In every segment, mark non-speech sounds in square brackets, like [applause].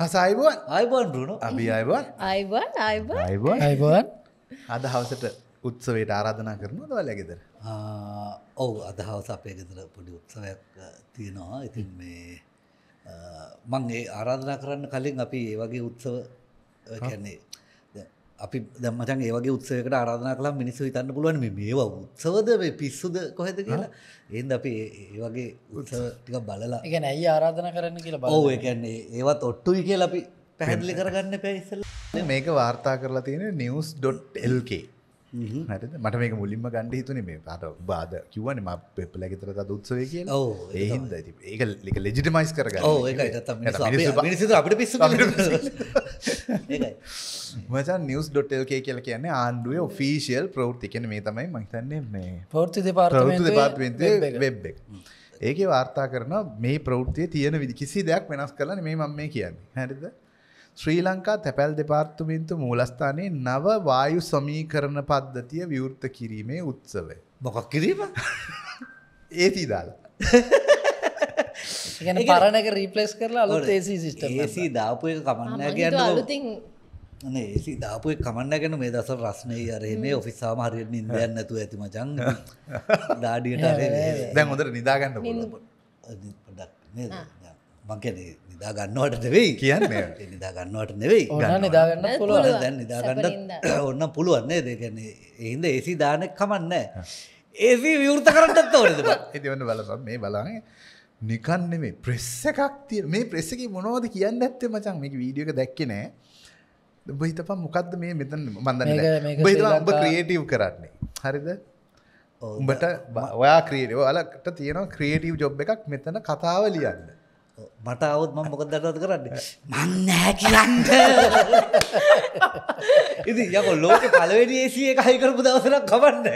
හසයිබන් අයිබන් රුණු අභි අයිබන් අයිබන් අයිබන් අයිබන් අයිබන් අද හවසට උත්සවයට ආරාධනා කරන දව ලැගෙදර ඔවු අදහවස අපේ ගෙදර පොඩි උත්සවයක් තියෙනවා ඉතින් මේ මං ඒ ආරාධනා කරන්න කලින් අපි ඒ වගේ උත්සව කැන්නේ අපි දම්මචන් ඒවගේ උත්සවකට ආරාධනා කලා මිනිස්සු හිතන්න පුළුවන් මේවා උත්සවද මේ පිස්සුද කොහෙද කියලා ඒන් අපි ඒවගේ උත්සටික බලලා එක ඇයි ආරාධන කරන්න කියලා බව එකන්නේ ඒවත් ඔට්ටුයි කියලා අපි පැහැදිලි කරගන්න පැයිසල් මේක වාර්තා කරලා තියෙන නිවස්.lk හට මට මේක මුලින්ම ගණඩ හිතුනේ මේ පට බාද කිවන ම පෙපල ගෙතර උත්සවය කිය ඒහින්ද ඒක ලික ලෙජිටමයිස් කරග අපට පිස් මචන් නිියස් ඩොට්ටෝකේ කියල කියන්නේ ආණ්ඩුවේ ෆිසිියල් ප්‍රෘතිකන මේ තමයි මහිතන්නේ මේ පෘති පාර්ත පාර්ේ වෙබ්බෙක් ඒක වාර්තා කරන මේ ප්‍රෘතිය තියෙන විදි කිසි දෙයක් වෙනස් කරන මේ මම මේ කියන්නේ හැරිද ශ්‍රී ලංකා තැපැල් දෙපාර්තුමින්තු මූලස්ථානයේ නව වායු සමීකරණ පද්ධතිය විවෘත කිරීමේ උත්සවය. මොකක් කිරීම ඒති [laughs] දාලා. [laughs] පරණක රීපලස් කරලා අලුත් ඒසි සිිට ඒසි දාපුය කමන්න කියන්න අලුතින් ඒසි දාපුය කමන්න ගැන මේ දස රස්නය අරේ මේ ඔෆිස්සා මහරයට නිදයන්න නැතු ඇතිම ජංග [laughs] දාඩියට දැන් හොඳට නිදාගන්න පොඩක්. මංකැන නිදා ගන්නවට දෙවෙයි කියන්නේ නිදා ගන්නවට නෙවෙයි නිදාගන්න පුළුව දැන් නිදාගන්න [coughs] ඔන්න පුළුවන්නේ දෙකන්නේ එහින්ද ඒසි දානෙක් කමන්න ඒසි විවෘත කරන්නත් ඕනද එතිවන්න [laughs] බලපම් මේ බලාන නිකන්න මේ ප්‍රෙස්ස එකක් තිය මේ ප්‍රෙස්සක මොනවද කියන්න ඇත්තේ මචන් මේ වීඩියක දැක්කනෑ බහිතපම් මොකක්ද මේ මෙතන් මන්දන්න බහිතවා ඔබ ක්‍රියේටව් කරන්නේ හරිද උඹට ඔයා ක්‍රියට ඔලට තියෙනවා ක්‍රියටව් ජොබ් එකක් මෙතන කතාව ලියන්න මට අවුත් ම මොකද දන්නවද කරන්නේ [laughs] මන්නෑ කියන්න ඉති යකො ලෝක පලවෙඩි ඒසිය කහිකරපු දවසරක් කවන්න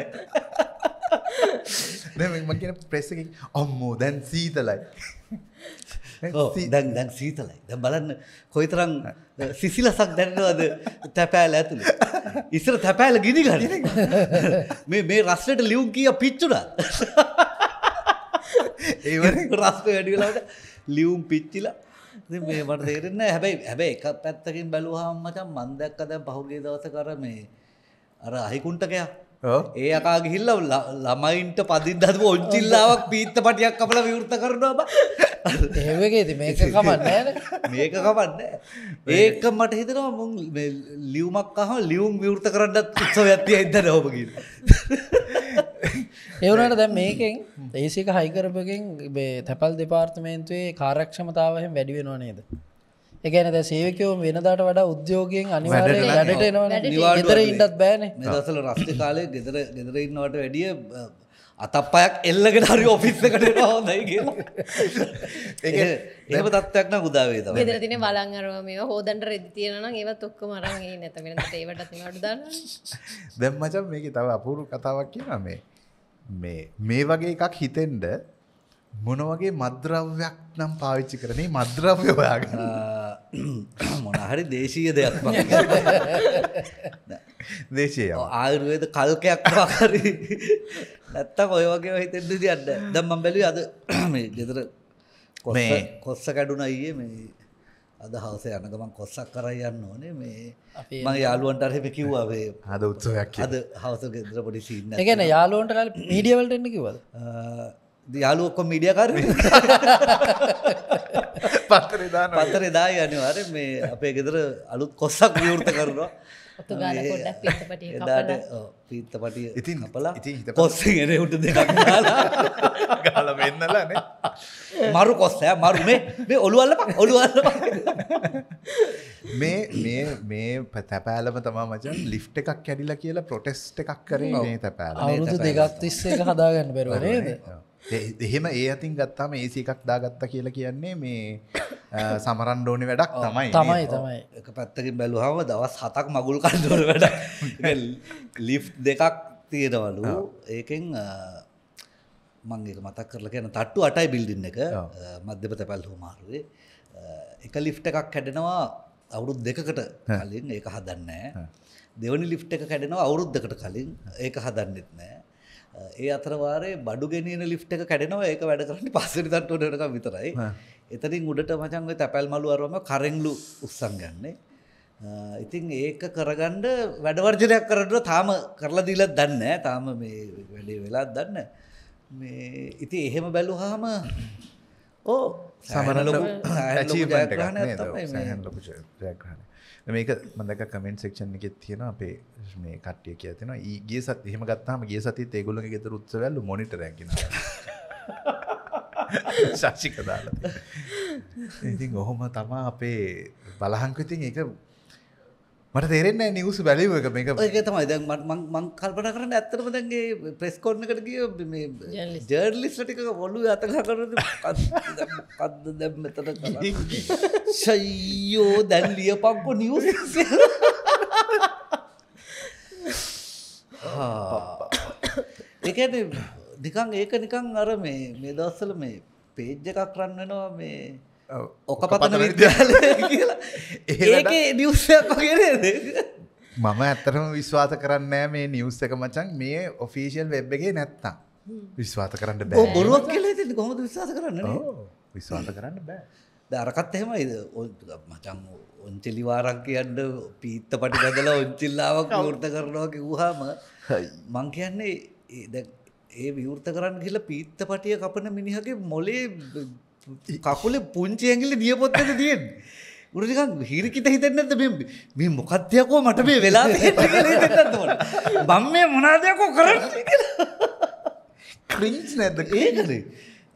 මගෙන ප්‍රෙස්සකින් අම්මෝ දැන් සීතලයි [laughs] දැන් දැන් සීතලයි දැ බලන්න කොයිතරං [laughs] සිසිලසක් දැන්නවද තැපෑල ඇතුළ ඉස්සර තැපෑල ගිනි ගන මේ මේ රස්ලට ලියුම් කිය පිච්චුඩ ඒ රස්ක වැඩිලාට ලියුම් පිච්චිල මේ මට තේරෙන්න හැබැයි හැබැ එක පැත්තකින් බැලුහම් මචන් මන්දැක්කද පහුගේ දවස කර මේ අර අහිකුන්ටකයක් ඒ අකා ගිහිල්ල ළමයින්ට පදිදත් ඔංචිල්ලාවක් පීත්ත පටියක් අපල විවෘත කරනවා බ ඒවගේද මේක කමන්න මේක කමන්න ඒක මට හිතනවා මුන් ලියවමක් අහ ලියුම් විවෘත කරන්නත් උත්සව ඇත්තිය ඉද නෝපකිර ඒවනට දැ මේකෙන් දේසික හයිකරපකින් තැපල් දෙපාර්තමේන්තුවේ කාරක්ෂමතාවහෙන් වැඩිවෙනවා නේද. එකන ද සේවකෝ වෙනදාට වඩා උද්‍යෝගයෙන් අනිවාට වැඩට එනවා නිතර ඉටත් බෑන දසල රස්්ි කාලය ගෙදර ගෙදරඉන්නවට වැඩිය අතප්පයක් එල්ලගෙන හරි ඔෆිස්සකට හොදයි කියලා ඒම තත්වයක්න ගුදාවේ ගෙදර තින බලංගරම මේ හෝදන්ට රෙදි තියෙනන ඒවත් ඔක්ක මරගේ නැතමට ඒවටත් ඩ දැම් මචන් මේක තව අපුරු කතාවක් කියනමේ මේ මේ වගේ එකක් හිතෙන්ඩ මොනවගේ මද්‍රව්‍යයක් නම් පාවිච්චි කරනේ මද්‍රව්‍ය ඔයාගෙන [clears throat] මොනහරි දේශීය දෙයක් [laughs] දේශය ආයුරුවේද කල්කයක් හරි නැත්තක් ඔය වගේ හිතෙන්ද තියන්න දම් මම් බැලි අද [clears throat] ගෙතර කො කොස්ස කැඩුන අයේ මේ අද හවස යන ගමන් කොස්සක් කරයන්න ඕනේ මේ ම යාලුවන්ට අරහෙම කිව්වාවේ හද උත්සවයක් අද හවස ගෙදර පොඩි සින්න ගැන යාලුවන්ට කල් මීඩියවලට එන්න කිවද යාලුවක්කො මීඩියකර පත්තර පත්තර එදා යනිවාර මේ අපේ ගෙදර අලුත් කොස්සක් විවෘත කරනවා ඔතුගාල කොඩක් පිත්තපටිය එදාට පිත්තපටිය ඉතින් අපලා ඉති කොස්සගෙන උට දෙ ගාල වෙන්නලන මරු කොස්සය මරුමේ මේ ඔළුවල්ල ඔළුවල්ල මේ මේ මේ පැතැපෑලම තමා මචන් ලිෆ්ට එකක් කැඩිලා කියලා ප්‍රොටෙස්ට එකක් කරේ තැපෑල දෙගත් තිස්සේ හදාගන්න බැරුවනේද එහෙම ඒ අතින් ගත්තාම ඒසි එකක් දාගත්ත කියලා කියන්නේ මේ [coughs] සමරන් ඩෝනි වැඩක් තමයි තමයි තමයි එක පැත්තකින් බැලුහම දවස් හතක් මගුල් කරදුවර වැඩ ලිෆ් දෙකක් තියෙනවලු ඒකෙන් මංගේ මතක් කරල කියන තට්ටු අටයි බිල්ඩින්න එක මධ්‍යපත පැල්හෝ මාරුවේ එක ලිෆ්ට එකක් කැඩෙනවා අවුරුත් දෙකට කලින් ඒක හදන්නෑ දෙවනි ලිෆ්ට එක කැඩෙනවා අවුරුද්දකට කලින් ඒක හදන්නෙත් නෑ ඒ අතරවාරේ බඩු ගෙනන ලිට් එක කැඩෙනවා ඒක වැඩ කරන්න [laughs] පස්සරි තට්ටුවටක විතරයි එතරින් උඩට මචන්ගේ තැපැල් මලු අරුවම කරෙන්ලු උත්සන් ගන්නේ ඉතින් ඒක කරගණ්ඩ වැඩවර්ජනයක් කරට තාම කරලා දීලත් දන්න තාම මේ වැඩේ වෙලාත් දන්න මේ ඉති එහෙම බැලු හාම ඕ සමනලො ඇචීග්‍රහණ ලොකු ජයග්‍රහණ මේක මදක කමෙන්ට් සෙක්ෂන් එකෙත් තියෙන අපේ මේ කට්ටිය කිය තින ඒගේ සත් එහෙම ගත්තාම ගේ සති ඒගොල ගෙතර උත්සවල්ල මොනිට රැගෙන [laughs] ශක්ෂික දාලා ඉතින් ඔහොම තමා අපේ බලහංකඉතින් එක මට තේරෙන්නේ නිවස බැලිව එක මේක ඒක තමයි දැන් මං කල්පන කරන ඇත්තටම දැන්ගේ ප්‍රෙස් කෝඩ්නකට ගිය මේ ජර්නලිස්ට් ටික ඔළුවේ අත ගහගෙන මොකද්ද දැන් මෙතන කරන්නේ ෂයියෝ දැන් ලියපන්කො නිවස් ඒ කියන්නේ නිකන් ඒක නිකන් අර මේ මේ දවස්වල මේ පේජ් එකක් රන් වෙනවා මේ ඔකපතන විද්‍යාලය කියලා ඒ නිවසයක් වගේනද මම ඇත්තරම විශ්වාස කරන්නෑ මේ නිවස් එක මචන් මේ ඔෆිසිියල් වෙබ් එකේ නැත්තම් විශ්වාත කරන්න බෑ බොරුවක් කල කොමද විශවාස කරන්න විශ්වාස කරන්න බෑ දරකත් එහෙමයිද මචන් ඔංචිලිවාරක් කියන්න පීත්ත පටි ගදල ඔංචිල්ලාවක් වෘත කරනවා කිව්හාම මං කියන්නේ ඒ විවෘත කරන්න කියලා පීත්ත පටිය කපන මිනිහගේ මොලේ කකුල පුංචි ඇගිලි දියපොත්තක තියෙන් උරජකන් හිරිකිට හිතෙන්නද මේ මොකක්දයකෝ මට මේ වෙලා බම් මේ මොනාදයකෝ කරන්න ක්‍රීච් නැද ඒකද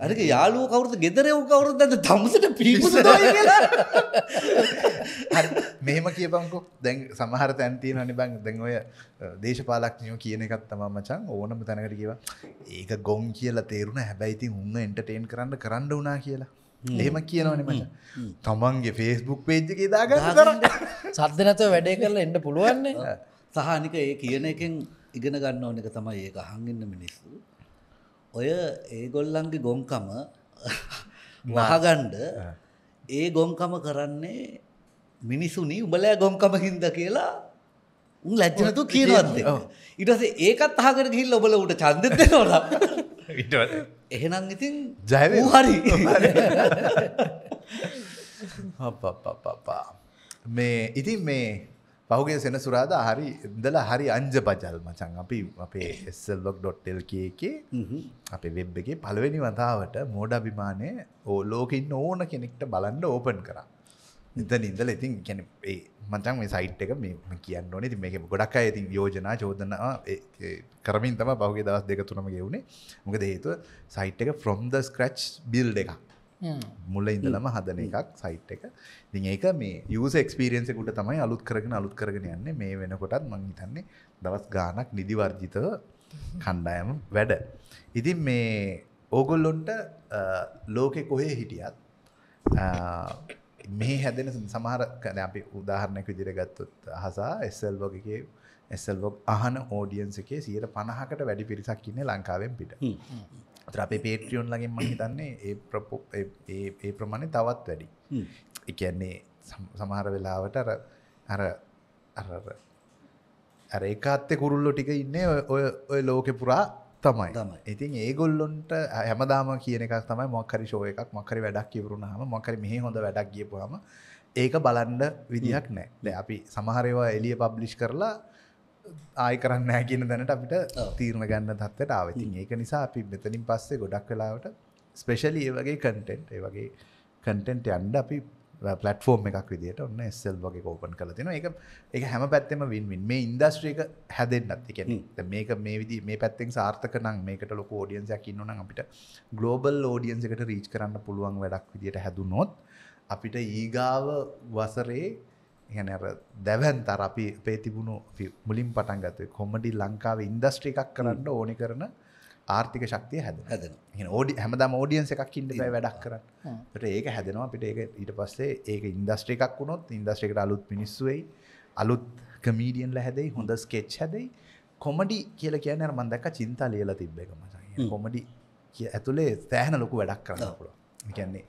අරක යාලුව කවරුද ගෙදරව කවරුද ඇද තමුසට පිරිස මෙහෙම කියපංකෝ දැන් සමහර තැන්තිය නනි බං දැන් ඔය දේශපාලක්නියෝ කියන එකත් තම මචන් ඕනම තැනකට කියව ඒක ගොම් කියලා තේරුණ හැබැයිති උන්න එන්ටටේන් කරන්න කරන්න වනා කියලා එහෙම කියනවන මච තමන්ගේ ෆේස්බුක් පේජ්ජක දාග සද්ධ නැතව වැඩේ කරලා එන්න පුළුවන්නේ [laughs] සහනික ඒ කියන එකෙන් ඉගෙන ගන්න ඕන එක තමයි ඒ අහංගන්න මිනිස්සු ඔය ඒගොල්ලන්ගේ ගොන්කම [laughs] වහගණ්ඩ ඒ ගොන්කම කරන්නේ මිනිසුනි උබලෑ ගොන්කම හින්ද කියලා උන් ලැජ්ජනතු කියනවත්ද ඉටස ඒකත් අහකට ගිල් ඔබල උට චන්දත නොල එහෙනම් ඉතින් ජය හරි [laughs] [laughs] පපා මේ ඉතින් මේ පහුගේ සෙනසුරාද හරි ඉදලා හරි අංජපජල් මචන් අපි අපේ එස්සල්ලොක්.ටල්ක එකේ අපේ වෙබ් එකේ පළවෙනි වතාවට මෝඩ අභිමානය ඕ ලෝකඉන්න ඕන කෙනෙක්ට බලන්න ඕපන් කර නිතන ඉඳල ඉතින් කැන ඒ මචන් මේ සයිට් එක මේ කියන්න ඕනේ ති මේක ගොඩක් අය ඉතින් යෝජනා චෝදනා කරමින් තම පහුගේ දවස් දෙක තුනම ගෙවුණේ මොකද හේතුව සයිට් එක ෆ්‍රොම්ද ස්ක්‍රච් බිල්් එකක් මුල්ල ඉඳලම හදන එකක් සයිට් එක දි ඒක මේ යස එක්ස්පිරියන්සකුට තමයි අලුත් කරගෙන අලුත් කරගෙන යන්නේ මේ වෙනකොටත් මං හිතන්නේ දවස් ගානක් නිදිවර්ජිතව කණ්ඩායම වැඩ ඉතින් මේ ඕගොල්ලොන්ට ලෝකෙ කොහේ හිටියත් මේ හැදෙන සමහර කන අපි උදාහරණයක විදිරගත්තුත් හසා එස්සල් වගේගේ එස්සල්වොක් අහන ෝඩියන්ස එකේ සියට පණහකට වැඩි පිරිසක් ඉන්නේ ලංකාවෙන් පිට අපේ පේට්‍රියෝන් ලගින් මං හිතන්නේ ඒ ප්‍රපෝ ඒ ප්‍රමාණය තවත් වැඩි එකන්නේ සමහර වෙලාවට අර අර අර අර ඒකාත්තෙ කුරුල්ලො ටික ඉන්නේ ඔය ඔය ලෝකෙ පුරා තමයි ඉතින් ඒගොල්ලොන්ට හැමදාම කියන එකක් තමයි මොක්කරි ශෝය එකක් මක්කරි වැඩක් කිවරුණහම මොකරි මෙහි හොඳ වැඩක් ගියපුහම ඒක බලන්ඩ විදිහක් නෑ දැ අපි සමහරවා එලිය පබ්ලිෂ් කරලා ආය කරන්න කියන දැනට අපිට තීරණ ගන්න තත්වට ආවති ඒක නිසා අපි මෙතනින් පස්සේ ගොඩක් කලාවට ස්පෙශලි ඒ වගේ කටෙන්ට් ඒ වගේ කටෙන්ට් යන්ඩ අපි පලටෆෝර්ම් එකක් විදිට ඔන්න එස්සල් වගේ කෝපන් කලතින එක එක හැම පැත්තෙම වින්වින් මේ ඉන්දස්ට්‍රේක හැදෙන්න්නත් එකන මේක මේ විදි මේ පැත්තෙන් සාර්ථක නම් මේකට ලොක ෝඩියන්සයක් ඉන්නන අපිට ගලෝබල් ෝඩියන්ස එකට රීච් කරන්න පුළුවන් වැඩක් විදිට හැදුනොත් අපිට ඊගාව වසරේ ගැන දැවන්තර අපි අපේ තිබුණු මුලින් පටන්ගතය කොමඩි ලංකාව ඉන්දස්ට්‍රි එකක් කරන්න ඕනි කරන ආර්ථික ශක්තිය හැද හැද ෝඩි හැමදම ෝඩියන්ස එකක් ඉන්න වැඩක් කරන්නට ඒක හැදෙනවා අපිට ඒක ඊට පස්සේ ඒක ඉන්දස්ට්‍රි එකක් වුණොත් ඉන්දස්ට්‍රිකට අලුත් පිනිස්සුවයි අලුත් කමීඩියන් ලැහැදයි හොඳ ස්කෙච් හැදයි කොමඩි කියල කියන මන්දක චින්තා ලියලා තිබ්බ එක මසයි කොමඩි ඇතුළේ තෑහන ලොකු වැඩක් කරන්න පුළ කියන්නේ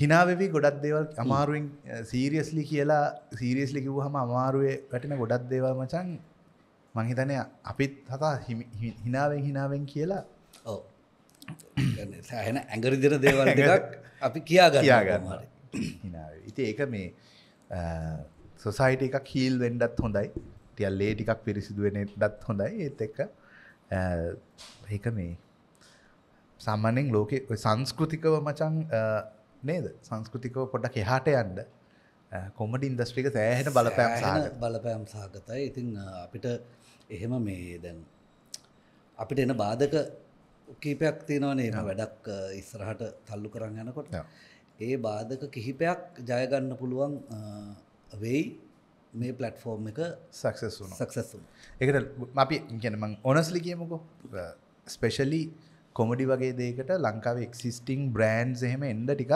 හිනාවෙවි ගොඩක් දේවල් අමාරුවෙන් සීරියස්ලි කියලා සීරියස්ලි කිව් හම අමාරුවේ වැටෙන ගොඩක් දේවල් මචන් මංහිතනය අපිත් හතා හිනාවෙන් හිනාවෙන් කියලා ඕ සෑහෙන ඇඟරිදින දේවල් එකක් අපි කියා ගයාගමාර [clears throat] ඉති ඒක මේ සොසයිට එකක් හීල් වෙන්ඩත් හොඳයි ටියල්ලේ ටිකක් පිරිසිදුවෙන දත් හොඳයි ඒත් එක්ක ඒක මේ සම්මනෙන් ලෝකෙ සංස්කෘතිකව මචන් නේද සංස්කෘතිකව පොඩක් එහාට යන්ඩ කොමඩ ඉන්දස්ට්‍රික සෑහෙන බලපෑම් සහ බලපෑම් සාගතයි ඉතින් අපිට එහෙම මේ දැන් අපිට එන බාධක කීපයක් තියෙනවනේ එම වැඩක් ඉස්සරහට තල්ලු කරන්න යනකොට ඒ බාධක කිහිපයක් ජයගන්න පුළුවන් වෙයි මේ පලට්ෆෝර්ම් එක සක්සස් සක්සස් එකට අපි ගැනම ඕනස්ලි කියමුකෝ ස්පෙශලී කොමඩි වගේ දේකට ලංකාව එක්සිස්ටිං බ්‍රන්ඩ් එහෙම එන්ඩ ටිකක්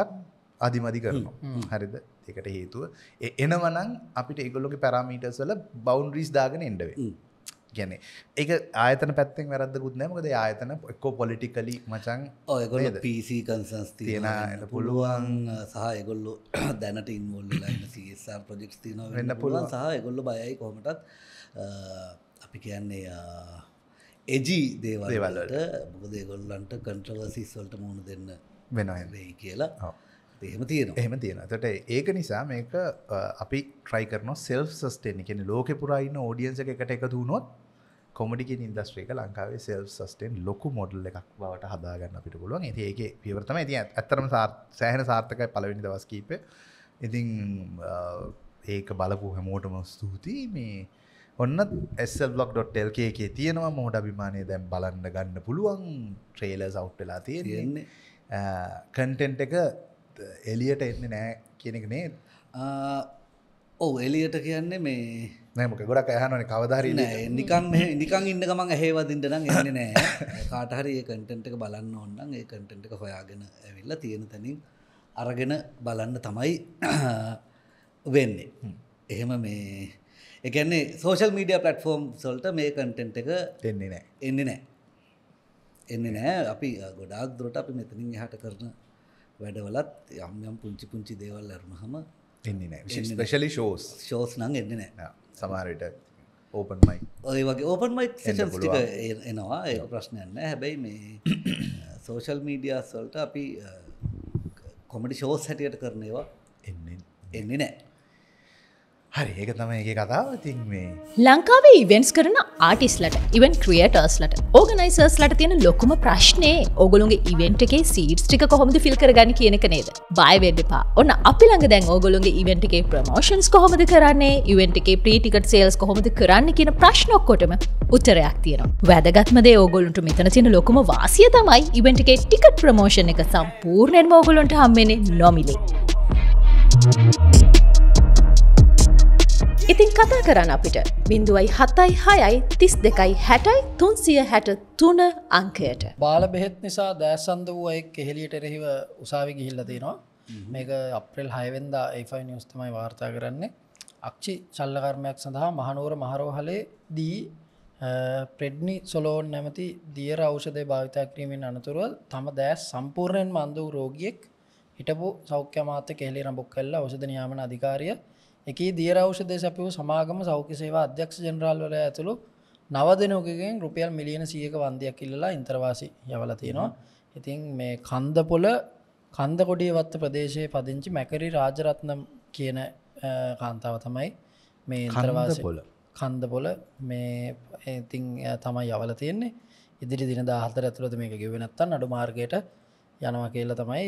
අධිමදි කරනවා හරිද එකට හේතුව එනවනං අපිට ඒගොල්ලොගේ පැරමීටර්සල බෞන්ඩ්‍රීස් දාගෙන එන්ඩවේ ගැන ඒ ආතන පැත්තෙන් වැරදකුත් නෑමකද ආයතන එක්කෝ පොලිටිකලි මචන් ඔයගොල පිසි කන්සන්ස් තියෙන [clears throat] පුළුවන් සහ එගොල්ලු දැනට ඉන්වල් ලයින ප්‍රජෙක්ස් තින වෙන්න පුළුවන් සහ එගොල්ල බයයි කොමටත් අපි කියන්නේ එජී දේවල්වලට මොකද ගොල්ලන්ට කන්ට්‍රවසිස්වලට මුණ දෙන්න වෙනයි කියලා එහෙම තියෙන එහෙම තියෙන තට ඒක නිසා මේක අපි ට්‍රයි කරන සෙල් සස්ටේන කෙන ලෝක පුරයින්න ෝඩියන්ස එකට එකතු වුණොත් කොමඩිකින් ඉන්දස්ට්‍රේක ලංකාවේ සෙල් සස්ටේන් ලොකු මොඩල් එකක් බවට හදාගන්න අපිට පුළුවන් ඇති ඒක පිවර්තම ඇති ඇත්තරම සෑහන සාර්ථකයි පලවෙනි දවස්කීප ඉතින් ඒක බලපු හැමෝටම ස්තුතියි මේ ඔන්න ඇස්සල්බ්ලොක්.ල්ක එකේ තියෙනවා මෝඩ අභිමානය දැම් බලන්න ගන්න පුළුවන් ට්‍රේල සෞට් වෙලා තියෙන්නේ කටෙන්ට් එක එලියට එන්න නෑ කියනෙක නේ ඔව එලියට කියන්නේ මේ නෑමක ගොඩක් ඇහනන කවදහරි නෑ නිකන් නිකං ඉන්න ගමන් ඇහේවදින්ට නම් එන්න නෑ [laughs] කාටහරි ඒ කටෙන්ට් එක බලන්න ඔන්නන් ඒ කටෙන්ට් එක හොයාගෙන ඇවිල්ලා තියෙන තැනින් අරගෙන බලන්න තමයි [clears throat] වෙන්නේ එහෙම මේ එකන්නේ සෝෂල් මීඩිය පලටෆෝර්ම් සොල්ට මේ කටෙන්ට් එක එන්නේ නෑ එන්නේ නෑ එන්න නෑ අපි ගොඩාක් දුරට අපි මෙතනින් එහට කරන වැඩවලත් යම් යම් පුංචි පුංචි දේවල් ඇරුණහම එන්නේ නෑ විශලි ෂෝස් ෂෝස් නං එන්න නෑ සමාරයට ඕපන් මයි ඔය වගේ ඕපන් මයි ටික එනවා ඒ ප්‍රශ්නයන්න හැබැයි මේ සෝෂල් මීඩියා සොල්ට අපි කොමඩි ෂෝස් හැටියට කරනේවා එන්නේ එන්නේ නෑ හරි ඒක තම ඒ කතාව තින් මේ ලංකාවේ ඉවෙන්ස් කරන ආටිස්ලට ඉවන් ක්‍රියටර්ස්ලට ඕගනයිසර්ස්ලට තියෙන ලොකුම ප්‍රශ්නය ඕගොලුන්ගේ ඉවෙන්ට එකේ සීට්ස් ටික කොහොමද ෆිල් කරගන්න කියනක නේද බයිවෙඩ්ඩපා ඔන්න අපි ළඟ දැන් ඕගොලුන්ගේ ඉවෙන්ට එකේ ප්‍රමෝෂන්ස් කොහොමද කරන්නේ ඉවෙන්ට එකේ ප්‍රීටිකට සේල්ස් කොහොමද කරන්න කියන ප්‍රශ්නොක්කොටම උත්තරයක් තියෙනවා වැදගත්මදේ ඕගොලුන්ට මෙතන තියෙන ලොකුම වාසිය තමයි ඉවෙන්ට එකේ ටිකට් ප්‍රමෝෂණ එක සම්පූර්ණයෙන් මෝගොලුන්ට හම්මෙන්නේ නොමිලේ. Thank you. ඉතින් කතා කරන්න අපිට බිඳුවයි හතයි හයයි තිස් දෙකයි හැටයි තුන්සිය හැට තුන අංකයට. බාල බෙහෙත් නිසා දෑසන්ද වූ එක් එහෙලියට එරෙහිව උසාවි ගිහිල්ල තියෙනවා මේක අප්‍රෙල් හයවෙන්දා ඒෆයි නිියස්තමයි වාර්තා කරන්නේ අක්ෂි චල්ලකර්මයක් සඳහා මහනුවර මහරෝහලේ දී ප්‍රෙඩ්නි සොලෝන් නැමති දියර අවෂදය භාවිතා කිරීමෙන් අනතුරුව තම දෑස් සම්පූර්ණයෙන් මන්දූ රෝගියෙක් හිටපු සෞඛ්‍ය මාත කෙලි රඹොක් කල්ල ෞෂධ නියාමන අධිකාරිය එකේ දීරෞෂදය සැපිව සමාගම සෞඛ්‍ය සේවා අධ්‍යක්ෂ ජනරාල්වල ඇතුළු නව දෙනෝකගෙන් රුපියල් මිලියන සියක වන්දයක් ඉල්ලලා ඉන්තරවාසි යවල තියෙනවා. ඉතින් මේ කන්දපොල කන්දකොඩිය වත්ත ප්‍රදේශයේ පදිංචි මැකරි රාජරත්නම් කියන කාන්තාව තමයි මේ ඉන්තරවාස පොල කන්දපොල මේ ඉතිං තමයි යවල තියෙන්නේ ඉදිරි දින දාහතර ඇතුළද මේක ගෙවෙනත්තන් අඩු මාර්ගයට යනවා කියලා තමයි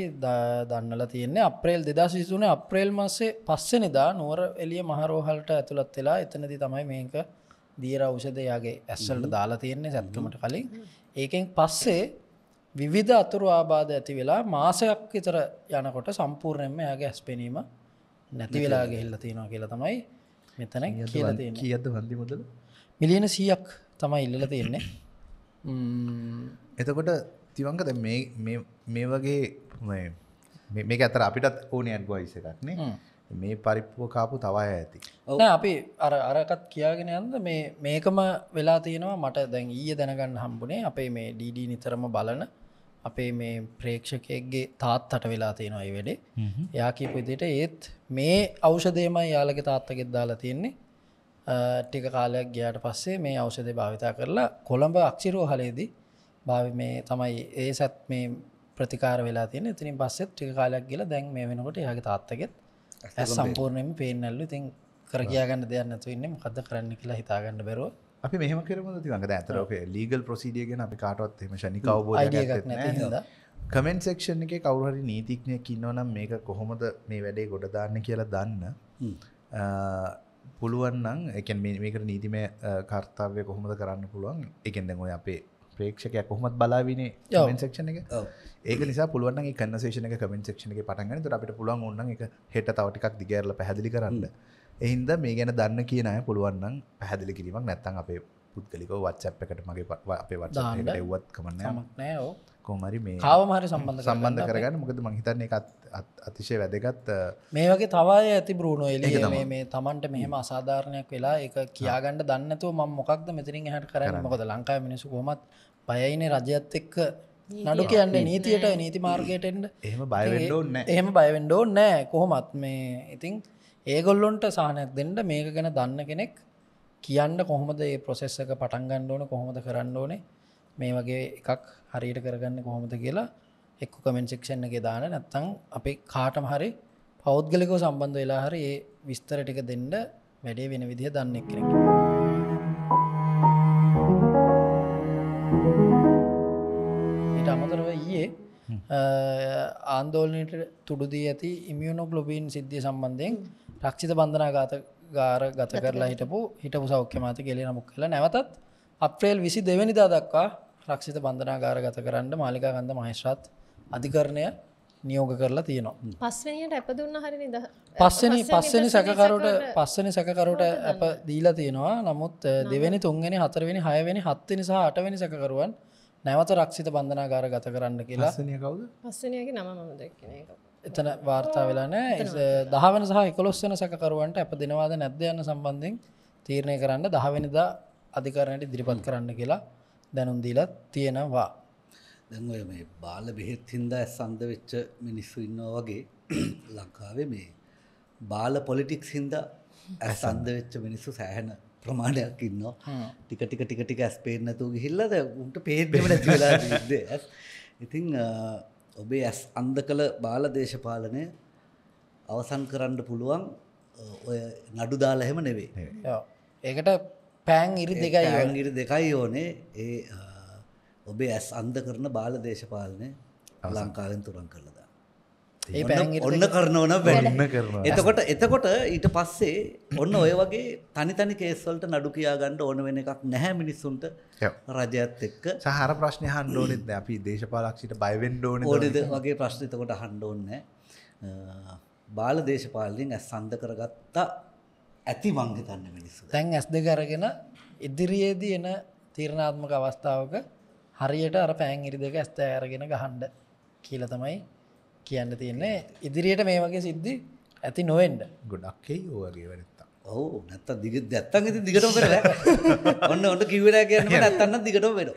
දන්නලා තියන්නේ අප්‍රේල් දෙදා සිසුන අප්‍රේල් මස්සේ පස්සෙ නිදා නුවර එලිය මහරෝහල්ට ඇතුළත් වෙලා එතනති තමයි මේක දීර අවෂදයාගේ ඇස්සල්ට දාලා තියෙන්නේ සැත්කමට කලින් ඒකෙන් පස්සේ විවිධ අතුරු ආබාධ ඇති වෙලා මාසයක් විතර යනකොට සම්පූර්ණයෙන්ම යාගේ ඇස් පෙනීම නැති වෙලා ගෙහිල්ල තියෙනවා කියලා තමයි මෙතන කියලා කියද වන්දි මුදල මිලියන සීයක් තමයි ඉල්ල තියෙන්නේ එතකොට තිවංග ද මේ වගේ මේ අතර අපිටත් ඕන ඇඩ්වයිස එකක්නේ මේ පරිප්පුව කාපු තවය ඇති ඕන අපි අර අරකත් කියාගෙන යන්ද මේ මේකම වෙලා තියෙනවා මට දැන් ඊය දැනගන්න හම්බුනේ අපේ මේ ඩීඩී නිතරම බලන අපේ මේ ප්‍රේක්ෂකයක්ගේ තාත්තට වෙලා තියෙනවා අයි වැඩේ යා කීපවිදිට ඒත් මේ අවෂදේමයි යාලගේ තාත්තගෙත් දාලා තියෙන්නේ ටික කාලයක් ගයාට පස්සේ මේ අවෂදය භාවිතා කරලා කොළඹ අක්ෂිරෝ හලේදී භාවි මේ තමයි ඒ සැත් මේ ප්‍රතිකාර වෙලා තියෙන ඉතින් පස්සෙත් ටික කාලයක් ගිහලා දැන් මේ වෙනකොට එයාගේ තාත්තගෙත් ඇස් සම්පූර්ණයෙන්ම පේන්නල්ලු ඉතින් කර කියා ගන්න දෙයක් නැතුව ඉන්නේ මොකද්ද කරන්න කියලා හිතා ගන්න බැරුව අපි මෙහෙම කරමුද තිවංගද ඇතර ඔකේ ලීගල් ප්‍රොසීඩිය ගැන අපි කාටවත් එහෙම ශනික අවබෝධයක් නැහැ නේද කමෙන්ට් සෙක්ෂන් එකේ කවුරු හරි නීතිඥයෙක් ඉන්නවා නම් මේක කොහොමද මේ වැඩේ ගොඩ දාන්නේ කියලා දන්න පුළුවන් නම් එකන් මේකට නීතිමය කර්තාවය කොහොමද කරන්න පුළුවන් එකෙන් දැන් ඔය අපේ ප්‍රේක්ෂකය කොහොමත් බලාවිනේ ක්ෂ එක ඒක නිසා පුළුවන් කන්නසේෂන කමෙන් ක්ෂණ එක පටන්ගන ට අපිට පුළුවන් ඔන්න එක හෙට තවටිකක් දිගරල පැහැදිලි කරන්න එහින්ද මේ ගැන දන්න කියනය පුළුවන්න්න පැහැදිලි කිරීමක් නැත්තන් අපේ පුද්ගලික වත්සප් එකට මගේ අපේ වට එවත් කමන්න නෑෝ කොමරි මේ කාවමහර සම්බන්ධ සම්බන්ධ කරගන්න මොකද මහිතන්න එකත් අතිශය වැදගත් මේ වගේ තවය ඇති බරුණෝ එල මේ තමන්ට මෙහෙම අසාධාරණයක් වෙලා එක කියාගන්නඩ දන්නතුව ම මොකක්ද මෙතිරින් හට කරන්න මොකද ලංකා මිනිසු කොමත් පයයින රජයත් එක්ක නඩු කියන්නේ නීතියට නීති මාර්ගයටෙන්ට එහම බයවෙන්ඩෝන්න එහම බයවෙන්ඩෝ නෑ කොහොමත් මේ ඉතිං ඒගොල්ලොන්ට සාහනයක් දෙන්නට මේක ගැන දන්න කෙනෙක් කියන්න කොහොමද ඒ ප්‍රොසෙස්සක පටන් ගණ්ඩෝන කොහොමද කරන්න ඕනේ මේ වගේ එකක් හරියට කරගන්න කොහොමද කියලා එක් කමෙන්සික්ෂන් එක දාන නැත්තං අපේ කාටම හරි පෞද්ගලිකෝ සම්බන්ධ වෙලා හරි ඒ විස්තර ටික දෙන්න වැඩේ වෙන විදිහ දන්නෙක් කෙනෙක්. ආන්දෝලනයට තුඩුදී ඇති ඉමියුණොක්ලොබීන් සිද්ධිය සම්බන්ධයෙන් රක්ෂිත බන්ධනාගාත ගාර ගත කරලා හිටපු හිටපු සෞඛ්‍ය මාත කෙලෙන මුක් කළ නැවතත් අප්‍රේල් විසි දෙවැනිදා දක්වා රක්ෂිත බන්ධනාගාර ගත කරන්න මාලිකා ගන්ධ මහිශ්‍රත් අධිකරණය නියෝග කරලා තියෙනවා පස්සනයට ඇප දුන්න හරි පස්සන පස්සනි සැකකරුට පස්සනි සැකකරුට ඇප දීලා තියෙනවා නමුත් දෙවැනි තුන්ගනි හතරවෙනි හයවැනි හත්තනි සහ අටවැනි සැකරුවන් නැවත රක්ෂිත බන්ධනාගාර ගත කරන්න කියලා කවද පස්සනයගේ නම මම දක්න එතන වාර්තා වෙලා නෑ දහවන සහ එකොස්සන සැකරුවන්ට අප දෙනවාද නැද්ද යන්න සම්බන්ධෙන් තීරණය කරන්න දහවෙනිද අධිකරණයට දිරිපත් කරන්න කියලා දැනුන්දීලා තියෙනවා දැ මේ බාල බෙහෙත් හින්ද සන්ද වෙච්ච මිනිස්සු ඉන්නවා වගේ ලංකාවේ මේ බාල පොලිටික්ස් හින්ද ඇසන්ද වෙච්ච මිනිස්සු සෑහන ප්‍රමාණයක් ඉන්නවා ටික ටික ටික ටික ඇස් පේන නැතුව ගිහිල්ලද උන්ට පේටම නැතිලා [laughs] ඇස් ඉතිං ඔබේ ඇස් අන්ද කළ බාල දේශපාලනය අවසන් කරන්න පුළුවන් ඔය නඩු දාලා එහෙම නෙවේ ඒකට පෑන් ඉරි දෙකයි ඉරි දෙකයි ඕනේ ඒ ඔබේ ඇස් අන්ද කරන බාල දේශපාලනය ලංකාවෙන් තුරන් කරලා ඔන්න කරනවන වැඩන්න කරන එතකොට එතකොට ඊට පස්සේ ඔන්න ඔය වගේ තනි තනි කේස්වලට නඩු කියාගන්නට ඕන වෙන එකක් නැහැ මිනිස්සුන්ට රජයත් එක්ක සහර ප්‍රශ්නය හන්ඩෝනෙත් අපි දේශපාලක්ෂිට බයිවෙන්ඩෝන ෝඩද වගේ ප්‍රශ්නතකොට හන්ඩෝන්න බාල දේශපාලලින් ඇස් සන්ද කරගත්තා ඇති මංගතන්න මිනිස්සු තැන් ඇස් දෙ කරගෙන ඉදිරියේදී එන තීරණාත්මක අවස්ථාවක හරියට අර පෑන් ඉරි දෙක ඇස්ත ඇරගෙන ගහන්ඩ කියල තමයි කියන්න තියන්නේ ඉදිරියට මේ වගේ සිද්ධි ඇති නොවෙන්ඩ ගොඩක්කේ ඕගේ වැනත්තා ඔහු නැත්ත දිග දැත්තන් ඇති දිගටම කර [laughs] ඔන්න ඔට කිවරෑ කියන්න නැත්තන්න දිගටම වෙන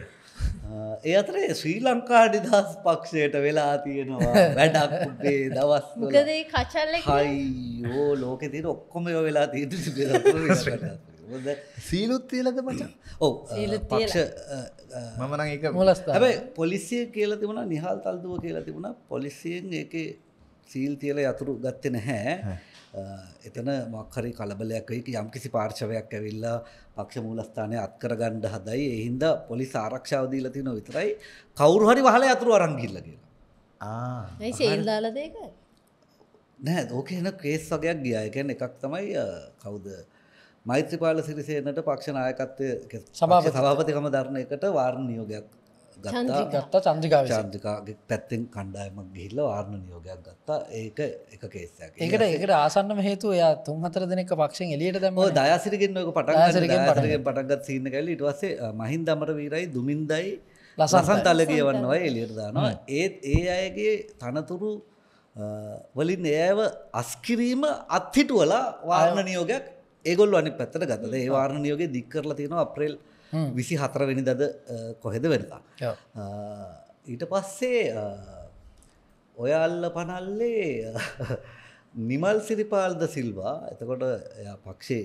ඒ අතරේ ශ්‍රී ලංකා නිදහස් පක්ෂයට වෙලා තියෙනවා වැඩක්ේ දවස් මොකදේ කචල්ල හයිෝ ලෝකෙ තින ඔක්කොම වෙලා තීට [laughs] හොද සීලුත් තියලද මචා ඔව පක්ෂ මමන එක මොලස් හැබයි පොලිසිය කියල තිබුණ නිහල් තල්දුව කියලා තිබුණ පොලිසියෙන් එක සීල් තියල යතුරු ගත්ත නැහැ එතන මක්හරි කලබලයක් එක යම්කිසි පාර්ශවයක් ඇවිල්ලා පක්ෂ මූලස්ථානය අත්කර ගණ්ඩ හදයි එහින්ද පොලිස් ආරක්ෂාවදී ලති නො විතරයි කවුරු හරි වහල අතුරු අරංගිල්ල කියලා සේල්දාලදක නෑ ඕකන කේස් වගයක් ගියායකැන් එකක් තමයි කවුද මෛත්‍රපාල සිරිසේනට පක්ෂ නායකත්වය සභාප සභාපතිකම ධරණ එකට වාර්ණ නියෝගයක් ගත්තා ගත්ත චන්දිකා චන්දිකාගේ පැත්තෙන් කණ්ඩායමක් ගිහිල්ල වාර්ණ නියෝගයක් ගත්තා ඒක එක කේසයක් ඒකට ඒකට ආසන්නම හේතු එයා තුන් හතර දෙනෙක් පක්ෂෙන් එලියට දැම දයාසිරගෙන් ඔක පටන්ගෙන් පටන්ගත් සිීන්න කැල ඉටවසේ මහින් දමට වීරයි දුමින්දයි ලසන් තල්ල කියවන්නව එලියට දානවා ඒත් ඒ අයගේ තනතුරු වලින් ඒව අස්කිරීම අත්හිටුවලා වාර්ණ නියෝගයක් ඒගොල් අනි පැත්තට ගතද ඒ වාරණ නියෝගේ දික් කරලා තියෙනවා අප්‍රේල් විසි හතරවෙනි දද කොහෙද වෙනකා ඊට පස්සේ ඔයාල්ල පනල්ලේ නිමල් සිරිපාල්ද සිල්වා එතකොට පක්ෂේ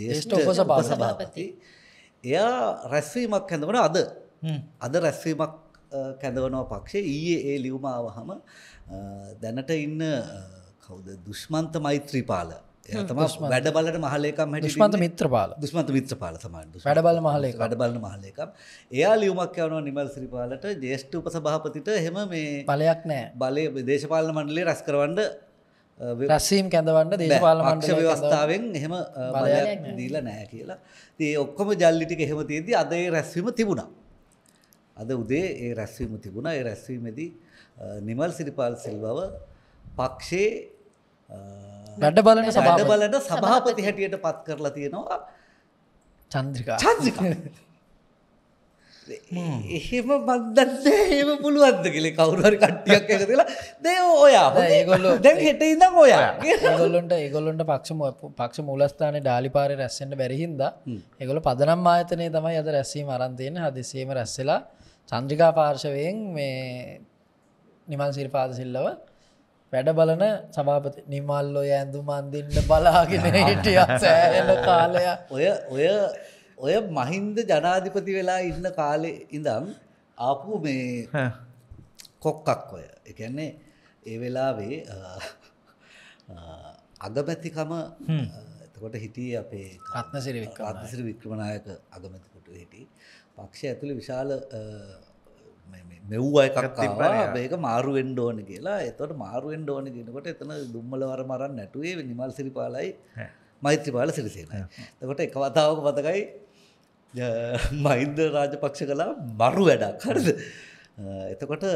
ජේෂ්ට පසභාපති එයා රැස්වීමක් හැඳවන අද අද රැස්වීමක් කැඳවනවා පක්ෂේ ඊයේ ඒ ලියුමාවහම දැනට ඉන්න කවුද දුෂ්මන්ත මෛත්‍රීපාල තම වැඩබලට මහලේකම් හැට දුෂ්මන්ත මිත්‍රපාල දුෂ්මන්ත මිත්‍රපාල සමන් වැඩබල මහලේ වැඩබල මහලේකම් එයා ලියුමක් යවනවා නිමල් සිරිපාලට ජේෂ්ට උප සභාපතිට හෙම මේ පලයක් නෑ බලය දේශපාලන මණ්ඩලේ රැස් කරවන්ඩ රැසීම් කැඳවන්න දේශපාල මක්ෂ ව්‍යවස්ථාවෙන් එහෙම බලයක් දීල නෑ කියලා ඒ ඔක්කොම ජල්ලිටික එහෙම තියදී අදේ රැස්වීම තිබුණා අද උදේ ඒ රැස්වීම තිබුණා ඒ රැස්වීමදී නිමල් සිරිපාල් සිල්බව පක්ෂේ වැඩ බලන සබාද බලන සභාපති හැටියට පත් කරලා තියෙනවා චන්ද්‍රිකා චන්ද්‍රිකා [laughs] එහෙම බද්දන්න ඒම පුළුවන්ද කෙලෙ කවුරරි කට්ටියක් එක කියලා දේ ඔයා ඒගොල්ල [laughs] දැන් හෙට ඉඳම් ඔයා ඒගොල්ලොන්ට ඒගොල්ලොන්ට පක්ෂම පක්ෂ මුලස්ථානය ඩාලිපාර රැස්සෙන්ට බැරිහින්ද ඒගොල පදනම් ආයතනය තමයි අද රැස්සීම අරන්තියෙන හදිසීම රැස්සලා චන්ද්‍රිකා පාර්ශවයෙන් මේ නිමල් සිරිපාද සිල්ලව වැඩ බලන සභාපති නිමල්ලෝ ඇඳුමන්දින්න බලාගෙන හිටිය සෑල කාලය ඔය ඔය ඔය මහින්ද ජනාධිපති වෙලා ඉන්න කාලෙ ඉඳම් ආපු මේ කොක්කක් ඔය එකන්නේ ඒ වෙලාවේ අගමැතිකම එතකොට හිටිය අපේ රත්නසිර රත්නසිර වික්‍රමණයක අගමැතිකොට හිටි පක්ෂ ඇතුළි විශාල මෙව්ව එකක් මේක මාරුවෙන්ඩ ඕන කියලා එතට මාරුවෙන්ඩ ඕන ගෙනකොට එතන දුම්මලවර මරන්න නැටුවේ නිමල් සිරිපාලයි මෛත්‍රපාල සිරිසේන තකොට එක වතාවක පතකයි මහින්ද රාජපක්ෂ කලා මරු වැඩක් හරද එතකොට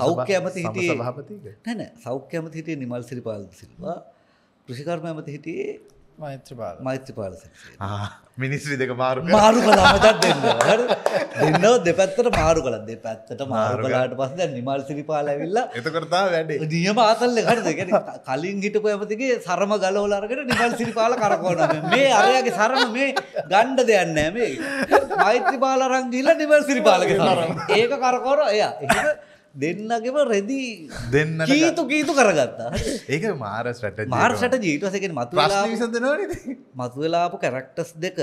සෞඛ්‍ය ඇමති හිටිය හපති නැන සෞඛ්‍ය ඇමති හිටිය නිමල් සිරිපාල සිල්වා කෘෂිකර්ම ඇමති හිටියේ මෛත්‍රපාල මෛත්‍රපාල මිනිස්්‍රි දෙක මාරු මාරු කලා මතත් දෙන්න දෙන්නව දෙපැත්තට මාරු කළ දෙ පැත්තට මාරු කලාට පස් දැ නිමල් සිරිපාල ඇවිල්ලා එතකරතා වැඩ දිය මාතල්ල හට දෙකෙන කලින් හිටපු ඇමතිගේ සරම ගලෝලාරකට නිමල් සිරිපාල කරකෝන මේ අරයාගේ සරම මේ ගණ්ඩ දෙයන්නෑ මේ මෛත්‍රපාල රංගීල නිවල් සිරිපාලක ඒක කරකෝර එයා එ දෙන්නගේම රෙදි දෙන්න කීතු කීතු කරගත්තා ඒක මාරට මාර්ෂට ජීටසකෙන් මතු විසඳන මතුවෙලාපු කැරක්ටස් දෙක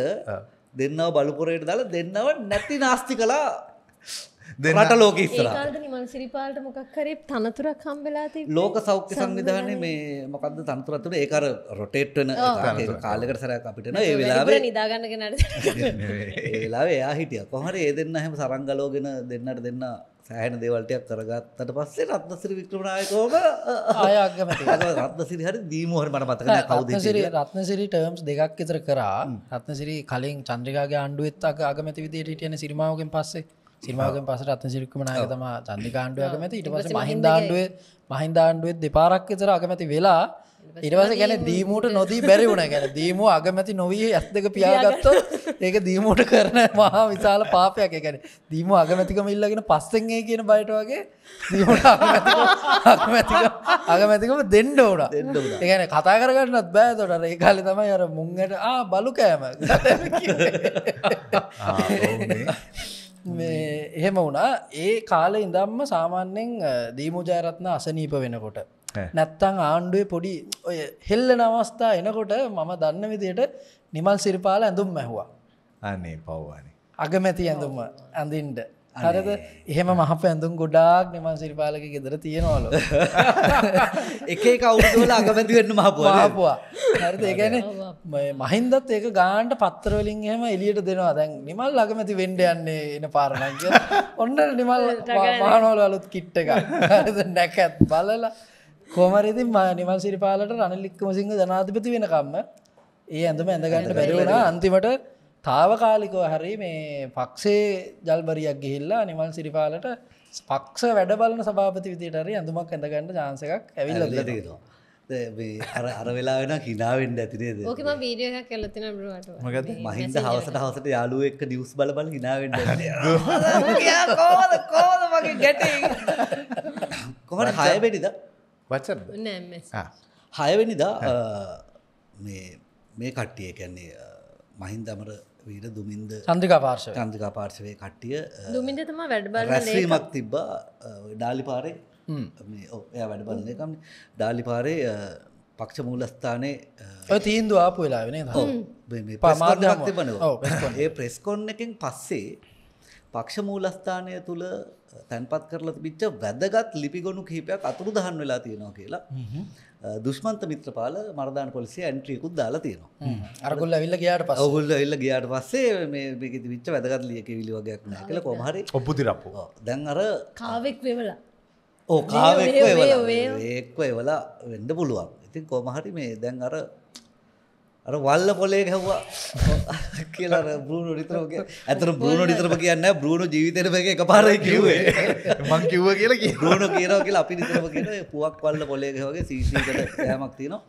දෙන්නව බලපුරයට දාල දෙන්නව නැති නාස්ති කලා දෙන්නට ලෝක සිරිපාලට මොක්කරේ තනතුරක් හම්බෙලාති ලෝක සෞඛ්‍ය සංවිධානය මේ මොකක්ද තනතුරත්තුට ඒකර රොටේට්වන කාලෙකට සරයක් අපිට ඒ වෙලාව නිදාගන්නගෙන [laughs] වෙලා එයා හිටිය කොහර ඒ දෙන්න හැම සරංගලෝගෙන දෙන්නට දෙන්න සෑන දේවල්ටයක් කරගත්තට පස්සේ රත්නසිරි වික්‍රමණයකෝම ආයගම [laughs] රත්නසිරි හරි දීමහර මට පතක කවදසිරි රත්නසිරි ටර්ම්ස් දෙකක් එතර කරා රත්නසිරි කලින් චන්ද්‍රකාගේ අණ්ඩුවත් අක අගමැති විදිට හිටියන සිරිමාවගෙන් පස්සේ සිරිමාවගෙන් පස රත්නසිරික්කමනාය තම චන්දිකාණ්ඩුවක මැති ඉට පස මහින්දාණ්ඩුවේ මහින්දාණ්ඩුවත් දෙපාරක් එතර අගමැති වෙලා ඉරවස ගැන දීමූට නොදී බැරි වුණ ගැන දීම අගමැති නොවී ඇස් දෙක පියාගත්ත ඒක දීමූට කරන මහා විශාල පාපයක් ගැන දීම අගමැතිකම ඉල්ලගෙන පස්සෙන්ගේ කියන බයිට වගේ අගමැතිකම දෙන්ඩ ඕන ඒගැන කතා කරගන්නත් බෑ තොට ඒකාල තමයි අර මුංගට ආ බලු කෑම එහෙම වුණා ඒ කාලෙ ඉඳම්ම සාමාන්‍යෙන් දීමුජයරත්න අසනීප වෙනකොට නැත්තං ආණ්ඩුවේ පොඩි ඔය හෙල්ල නවස්ථා එනකොට මම දන්න විදියට නිමල් සිරිපාල ඇඳුම් මැහවා අනේ පව්වානේ අගමැති ඇඳුම ඇඳින්ට හරද එහෙම මහ පැඳුම් ගොඩාක් නිමන් සිරිපාලක ගෙදර තියෙනවලු [laughs] එකේ කවුල අගමැතිවෙන්න මහපුවාපුවා හරිද ඒගැන [laughs] මහින්දත් ඒක ගාන්ට පත්තරවලින් එහම එලියට දෙනවා දැන් නිමල් අගමැති වෙන්ඩ යන්නේ එන පාරණග [laughs] ඔන්න නිමල් මානෝල අලුත් කිට්ට එක නැකැත් බලලා කොමරිතින් ම නිමන් සිරිපාලට රණලික්කම සිංහ ජනාධිපති වෙනකම්ම ඒ ඇඳුම ඇඳගන්නට බැරිවෙන අන්තිමට තාවකාලිකව හරි මේ පක්ෂේ ජල්බරියක් ගිහිල්ලා නිමල් සිරිපාලට පක්ෂ වැඩ බලන සභාපති විදිටරි ඇඳුමක් ඇඳගන්නට ජාන්සකක් ඇවිල්ල දෙතිෙනවා. අර අර වෙලා වෙන හිනාවෙන්ඩ ඇතිනේද ම වීඩිය කලතින බරුවට මකද මහින්ද හවසට හවසට යාලුව එක්ක නිියස් බල බල හිනාවෙන්ඩ කෝද කෝද මගේ ගැට කොමට හයබෙටිද වච හයවෙනිදා මේ කට්ටිය කැන්නේ මහින් දමර වීර දුමින්ද සන්දිකා පාර්ශ කන්දිකා පාර්ශවය කට්ටිය දුමින්ද තම වැඩබල රැස්වීමක් තිබ්බා ඩාලිපාරේ එය වැඩබලකම් ඩාලිපාරේ පක්ෂ මූලස්ථානය තීන්දු ආපු වෙලාවෙන පමාර්ධයක් තිබන ඒ ප්‍රෙස්කොන්න එකෙන් පස්සේ පක්ෂ මූලස්ථානය තුළ තැන්පත් කරලා තිබිච්ච වැදගත් ලිපිගොනු කහිපයක් අතුරු දහන් වෙලා තියෙනවා කියලා දුෂ්මන්ත මිත්‍රපාල මරදාන පොලිසිය ඇන්ට්‍රියකුත් දාලා තියෙනවා අරගුල්ල විල්ල ගයාට පස ගුල්ල විල්ල ගයාට පස්සේ විච්ච වැදගත් ලියක විලි වගයක් නෑ කියල කොමහරි ඔපපුතිරපු දැන් අර කාවෙක් වෙවලා ඕ කාවෙක් එක්ව එවලා වෙඩ පුළුවන් ඉතින් කොමහරි මේ දැන් අර අර වල්ල පොලේ හැව්වා කියලා බරුණු ඩිතරමගේ ඇතර බරුණු ඩිතරම [laughs] කියන්න බරුණු ජීවිතයටමගේ එක පාරයි කිව්වේ මං කිව්ව කියලා බරුණු කියනවා කියලා අපි නිතරම කියන පුවක් වල්ල පොලේගවගේ සීසීකට යෑමක් තියෙනවා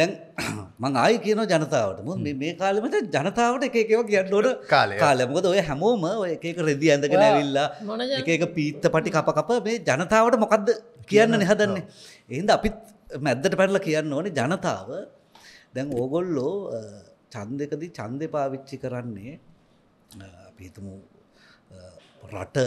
දැන් [clears throat] මං ආයි කියන ජනතාවට මු මේ කාලෙමට ජනතාවට එක එකව කියන්නට කාලය කාලමකද ඔය හැමෝම ඔය එක රෙදි ඇඳගෙන ඇවිල්ලා එක එක පීත්ත පටි කප කප මේ ජනතාවට මොකක්ද කියන්න නිහදන්නේ එහින්ද අපිත් මැද්දට පැටල කියන්න ඕනේ ජනතාව දැන් ඕගොල්ලෝ චන්දකදී චන්දය පාවිච්චි කරන්නේ අපිතුමු රට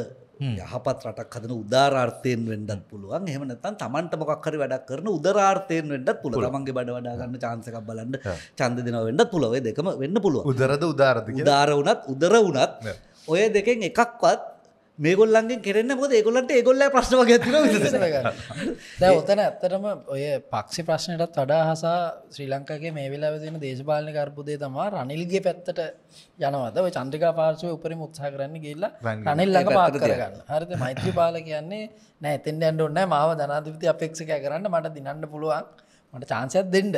යහපත් රටක් හදන උදාරාර්ථයෙන් වෙන්ඩත් පුළුවන් එහම තන් තමන්ට මොක්හරි වැඩක් කරන උදරාර්ථයෙන් වෙන්ඩත් පුල මන්ගේ බඩ වඩාගන්න චාන්සකක් බලන්න චන්ද දෙන වෙන්ඩ පුළවේ දෙකම වෙන්න පුළුව උදරද උදාරද උදාර වනත් උදර වනත් ඔය දෙකෙන් එකක්වත් මේගොල්ලන්ගෙන් කෙරෙන්න මොද ඒගොල්ලට ඒගොල්ල ප්‍රශ්න ගැ [laughs] ඔතන ඇත්තටම ඔය පක්ෂි ප්‍රශ්නයටත් වඩා හසා ශ්‍රී ලංකාගේ මේ වෙලා වෙන දේශපාලන කර්පුදේ තමා රනිල්ගේ පැත්තට යනවද චන්ද්‍රිකා පාර්ශව උපරි මුත්සා කරන්න ගේල්ලා රනිල්ලඟ පාත කරගන්න හරිද මෛත්‍රී පාල කියන්නේ නෑ එතෙන් ඇන්ඩොන්න මාව ධනාධපති අපේක්ෂකය කරන්න මට දිනන්න පුළුවන් මට චාන්සයක් දෙන්ඩ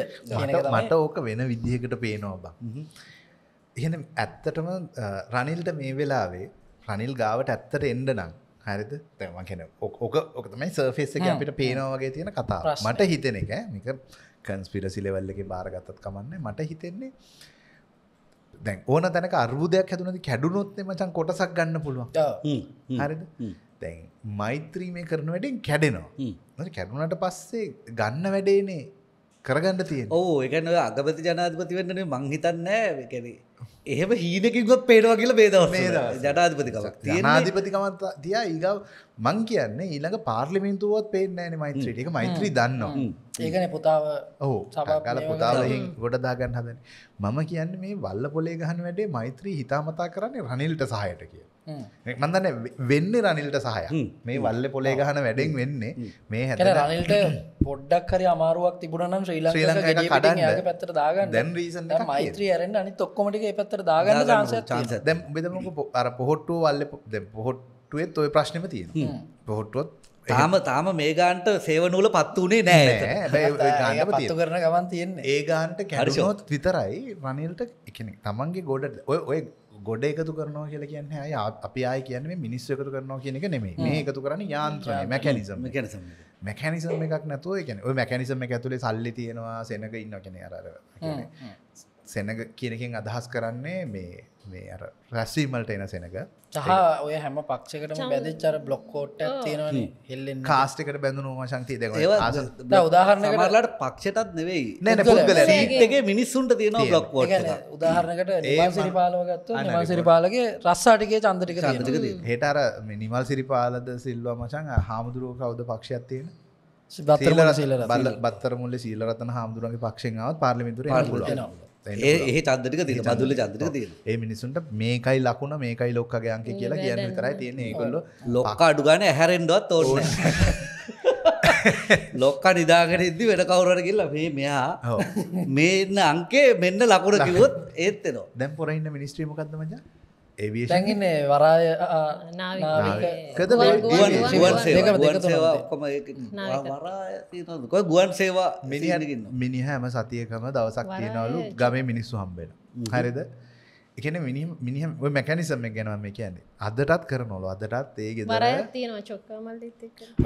මට ඕක වෙන විදිහකට පේනවා බ එහෙන ඇත්තටම රනිල්ට මේ වෙලාවේ රනිල් ගාවට ඇත්තට එන්ඩ නම් හරිද තැමන් කෙන ඕක ඕක තමයි සර්ෆෙස් එක අපිට පේනවාගේ තියෙන කතා මට හිතෙන එක මික කන්ස්පිරසි ලෙවල්ල එක බාරගත්තත් කමන්න මට හිතෙන්නේ දැන් ඕන තැනක අර්බුදයක් හැතුනති කැඩුණොත්තේ මචන් කොටසක් ගන්න පුළුවන් හරිද දැන් මෛත්‍රී මේ කරන වැඩෙන් කැඩෙනවා කැඩුණට පස්සේ ගන්න වැඩේනේ කරගන්න තියෙන ඕ එකන අගපති ජනාධපති වෙන්නන මංහිතන්නෑ කැරේ එහෙම හීනකින්වත් පේනවා කියල බේදව ජනාධිපතිකමක් ජනාධිපතිකමත් තියා ඒගව මං කියන්නේ ඊළඟ පාර්ලිමින්තුවත් පේනෑන මෛත්‍රීටික මෛත්‍රී දන්නවා ඒකන පුතාව ඔහු සබගල පුතාව ගොඩදාගන්න හදන මම කියන්න මේ වල්ල පොලේ ගහන් වැඩේ මෛත්‍රී හිතාමතා කරන්නේ රනිල්ට සහයට කිය මන්දන්න වෙන්න රනිල්ට සහය මේ වල්ල පොලේ ගහන වැඩෙන් වෙන්නේ මේ හැ රනිල්ට පොඩ්ඩක් හරි අමාරුවක් තිබුණනම් ශ්‍රීලා ශ්‍රී ලං පැත්තර දාගන්න දැන් රීසන් මෛත්‍රී අරෙන් අනි තොක්කොමටික පැත් පැත්තර දාගන්න සංස දැම් බෙදමක අර පොහොට්ටුව වල්ල පොහොට්ටුවත් ඔය ප්‍රශ්නම තියෙන පොහොට්ටුවත් තාම තාම මේ ගාන්ට සේවනූල පත් වනේ නෑ පත්තු කරන ගවන් තියෙන් ඒ ගාන්ට කැරිසෝත් විතරයි රනිල්ට එකන තමන්ගේ ගොඩ ඔය ඔය ගොඩ එකතු කරනවා කියලා කියන්න අය අපි ආය කියන්නේ මිනිස්ස එකතු කරනවා කියන එක නෙමේ මේ එකතු කරන යාන්ත්‍රය මැකැනිසම් කැනසම් මැකැනිසම් එකක් නැතුව කියන ඔය මැකැනිසම් එක ඇතුලේ සල්ලි තියෙනවා සෙනක ඉන්න කෙන අර සෙනග කියනකින් අදහස් කරන්නේ මේ මේ අර රැස්වීමල්ට එන සෙනක සහ ඔය හැම පක්ෂකට බැදිච්චර බ්ලොක්කෝට් තියෙනවන හෙල්ල කාස්ටිකට බැඳුණු මශන්තිය දෙක උදාහරණලට පක්ෂටත් නෙවෙයි නැනගේ මිනිස්සුන්ට තියෙන බ්ලොක්කෝට් උදාහරණකට සිරිපාලගත්තු සිරිපාලගේ රස්සාටිකේ චන්දටික සතික හෙටර නිමල් සිරිපාලද සිල්වා මචන් හාමුදුරුව කවද පක්ෂයක් තියෙන බත්තර මුල්ල සීලරතන හාමුදුරුවගේ පක්ෂෙන්ාවත් පාර්ලිමිතුර හ ඒ චන්දක තින බදුල චන්දක තියෙන ඒ මිනිසුන්ට මේකයි ලකුණ මේකයි ලොක්කගේයන්ක කියලා කියන්න විතරයි තියෙන ඒකොල්ල ලොක්ක අඩුගන හැරෙන්ඩුවත් තෝරන ලොක්ක නිදාගෙන ඉද්දි වෙන කවුරට කියල්ල මේ මෙයා මේන්න අංකේ මෙන්න ලකුණ කිවොත් ඒත්තෙනවා දැම් පොරන්න මිනිස්ත්‍රීමකක්ද මචා ඒවිෂන් වරාය ගුවන් සේවා මිනිහැම සතියකම දවසක් තියෙනවලු ගමේ මිනිස්සු හම්බෙන හරිද එකන මිනිහ මැකනිසම ගැනව මේ කියන්නේ අදටත් කරනොලු අදටත් ඒ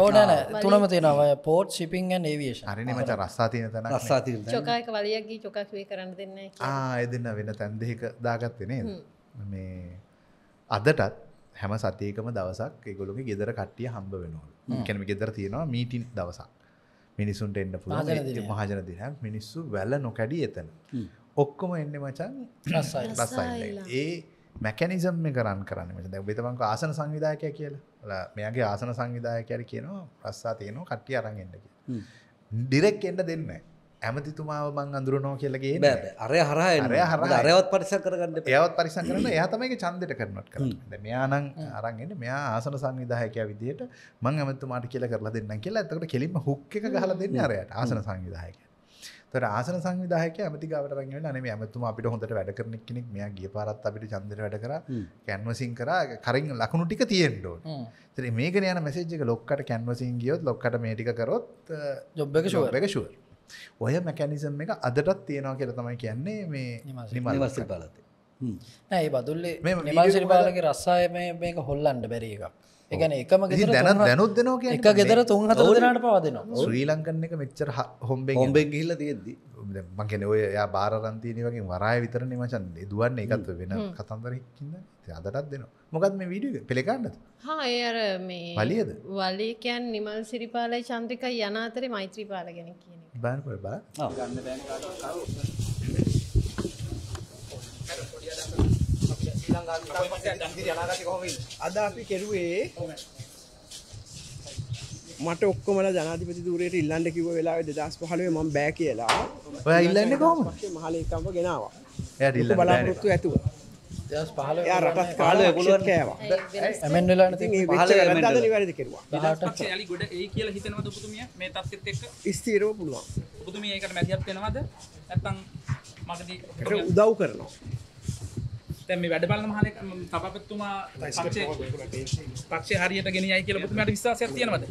ඕනන තුනම තිනව පෝට් ශිපිං ඒවේශ අරනමට රස්සා තියන තන රස්සා චොකායක වලයගේ චොකක්වේ කරන්න දෙන්න ආ එදන්න වෙන තැන්දෙක දාගත්තනේ මේ අදටත් හැම සතියකම දවසක් එකගොලුගේ ගෙදර කට්ටිය හම්බ වෙනවල කැනම ගෙදර තියෙනවා මීටින් දවසක් මිනිසුන්ට එන්න පුළුවන් මහජන දිහ මිනිස්සු වැල්ල නොකැඩී එතන ඔක්කොම එන්න මචන් රස්සයි ඒ මැකැනිසම් කරන් කරන්න ම බෙතමක ආසන සංවිධායකය කියලා මෙයාගේ ආසන සංවිධායකැර කියනවා ප්‍රස්සා තියනවා කට්ටිය අරගෙන්ට කිය ඩිරෙක් එන්න දෙන්න ඇමතිතුමාව බං අඳුරනෝ කියලගේ අර හර හර අරයවත් පරිස කරගන්න යවත් පරිසන් කරන යහතමයි චන්දට කරනට කර මෙයානං අරන්ගෙන මෙයා ආසන සංවිධායකය විදියට මං ඇමතුමාට කියල කරලා දෙන්න කියලා ඇතකට කෙලින්ම හුක්ක හල දෙන්න අරයට ආසන සංවිධායක තර ආසන සංවිධායක ඇමති ගවට රගෙන නේ ඇමතුම අපිට හොඳට වැඩ කරන කෙනෙක් මෙයා ගිය පාරත් අපිට චන්දර වැඩ කර කැන්වසින් කර කරින් ලකුණු ටික තියෙන්ඩෝ තර මේක යන මැසේජ්ක ලොක්කට කැන්වසින් ගියොත් ලොක්කට මේටිකරොත් ජොබ්බක ශෝක ශුවර ඔය මැකැනිසම් එක අදටත් තියෙනවා කියර තමයි කියන්නේ මේ නිමස පාලත ඒ බදුල්ලේ නිමාසිරි පාලගේ රස්සාය මේක හොල්ලන්ඩ බැරි එකක් එකන එකම දැන දැනුත් දෙනෝක එක ගෙදර තුන් හත දෙනට පවදන ශ්‍රී ලංකන්න එක මෙච්චර හොම්බේ හොම්බෙක් ගහිල තියෙද්දි මගෙන ඔය යා බාරන්තීන වගේ වරාය විතර නිමචන් දුවන්න එකත් වෙන කතන්දරකින්න අදටත් දෙනවා මොකත් මේ වීඩිය පෙළකාන්නද හා අර මේ වලියද වලිය කියන් නිමල් සිරිපාලයි චන්ද්‍රිකයි යනාතරේ මෛත්‍රී පාලගෙන කිය බෑන් පොඩි බල ගන්න බෑන් අද අපි කෙරුවේ මට ඔක්කොමල ජනාතිපති දූරයට ඉල්ලන්න කිව වෙලා දස් පහලුවේ මම බෑ කියලා ඔය ඉල්ලන්න කොහොම මහලකම්ප ගෙනවා එ බලාපොරොත්තු ඇතුව එයා රටත් කාලේ ඒගොල්ලෝ කෑවා. ඇමෙන් වෙලා නැති මේ වෙච්ච වැරද්ද නිවැරදි කෙරුවා. පක්ෂේ යලි ගොඩ එයි කියලා හිතනවද ඔබතුමිය මේ තත්ත්වෙත් එක්ක? ස්ථිරව පුළුවන්. ඔබතුමිය ඒකට මැදිහත් වෙනවද? නැත්තම් මගදී උදව් කරනවා. දැන් මේ වැඩ බලන මහලේ තපපතුමා පක්ෂේ පක්ෂේ හරියට ගෙනියයි කියලා ඔබතුමාට විශ්වාසයක් තියෙනවද?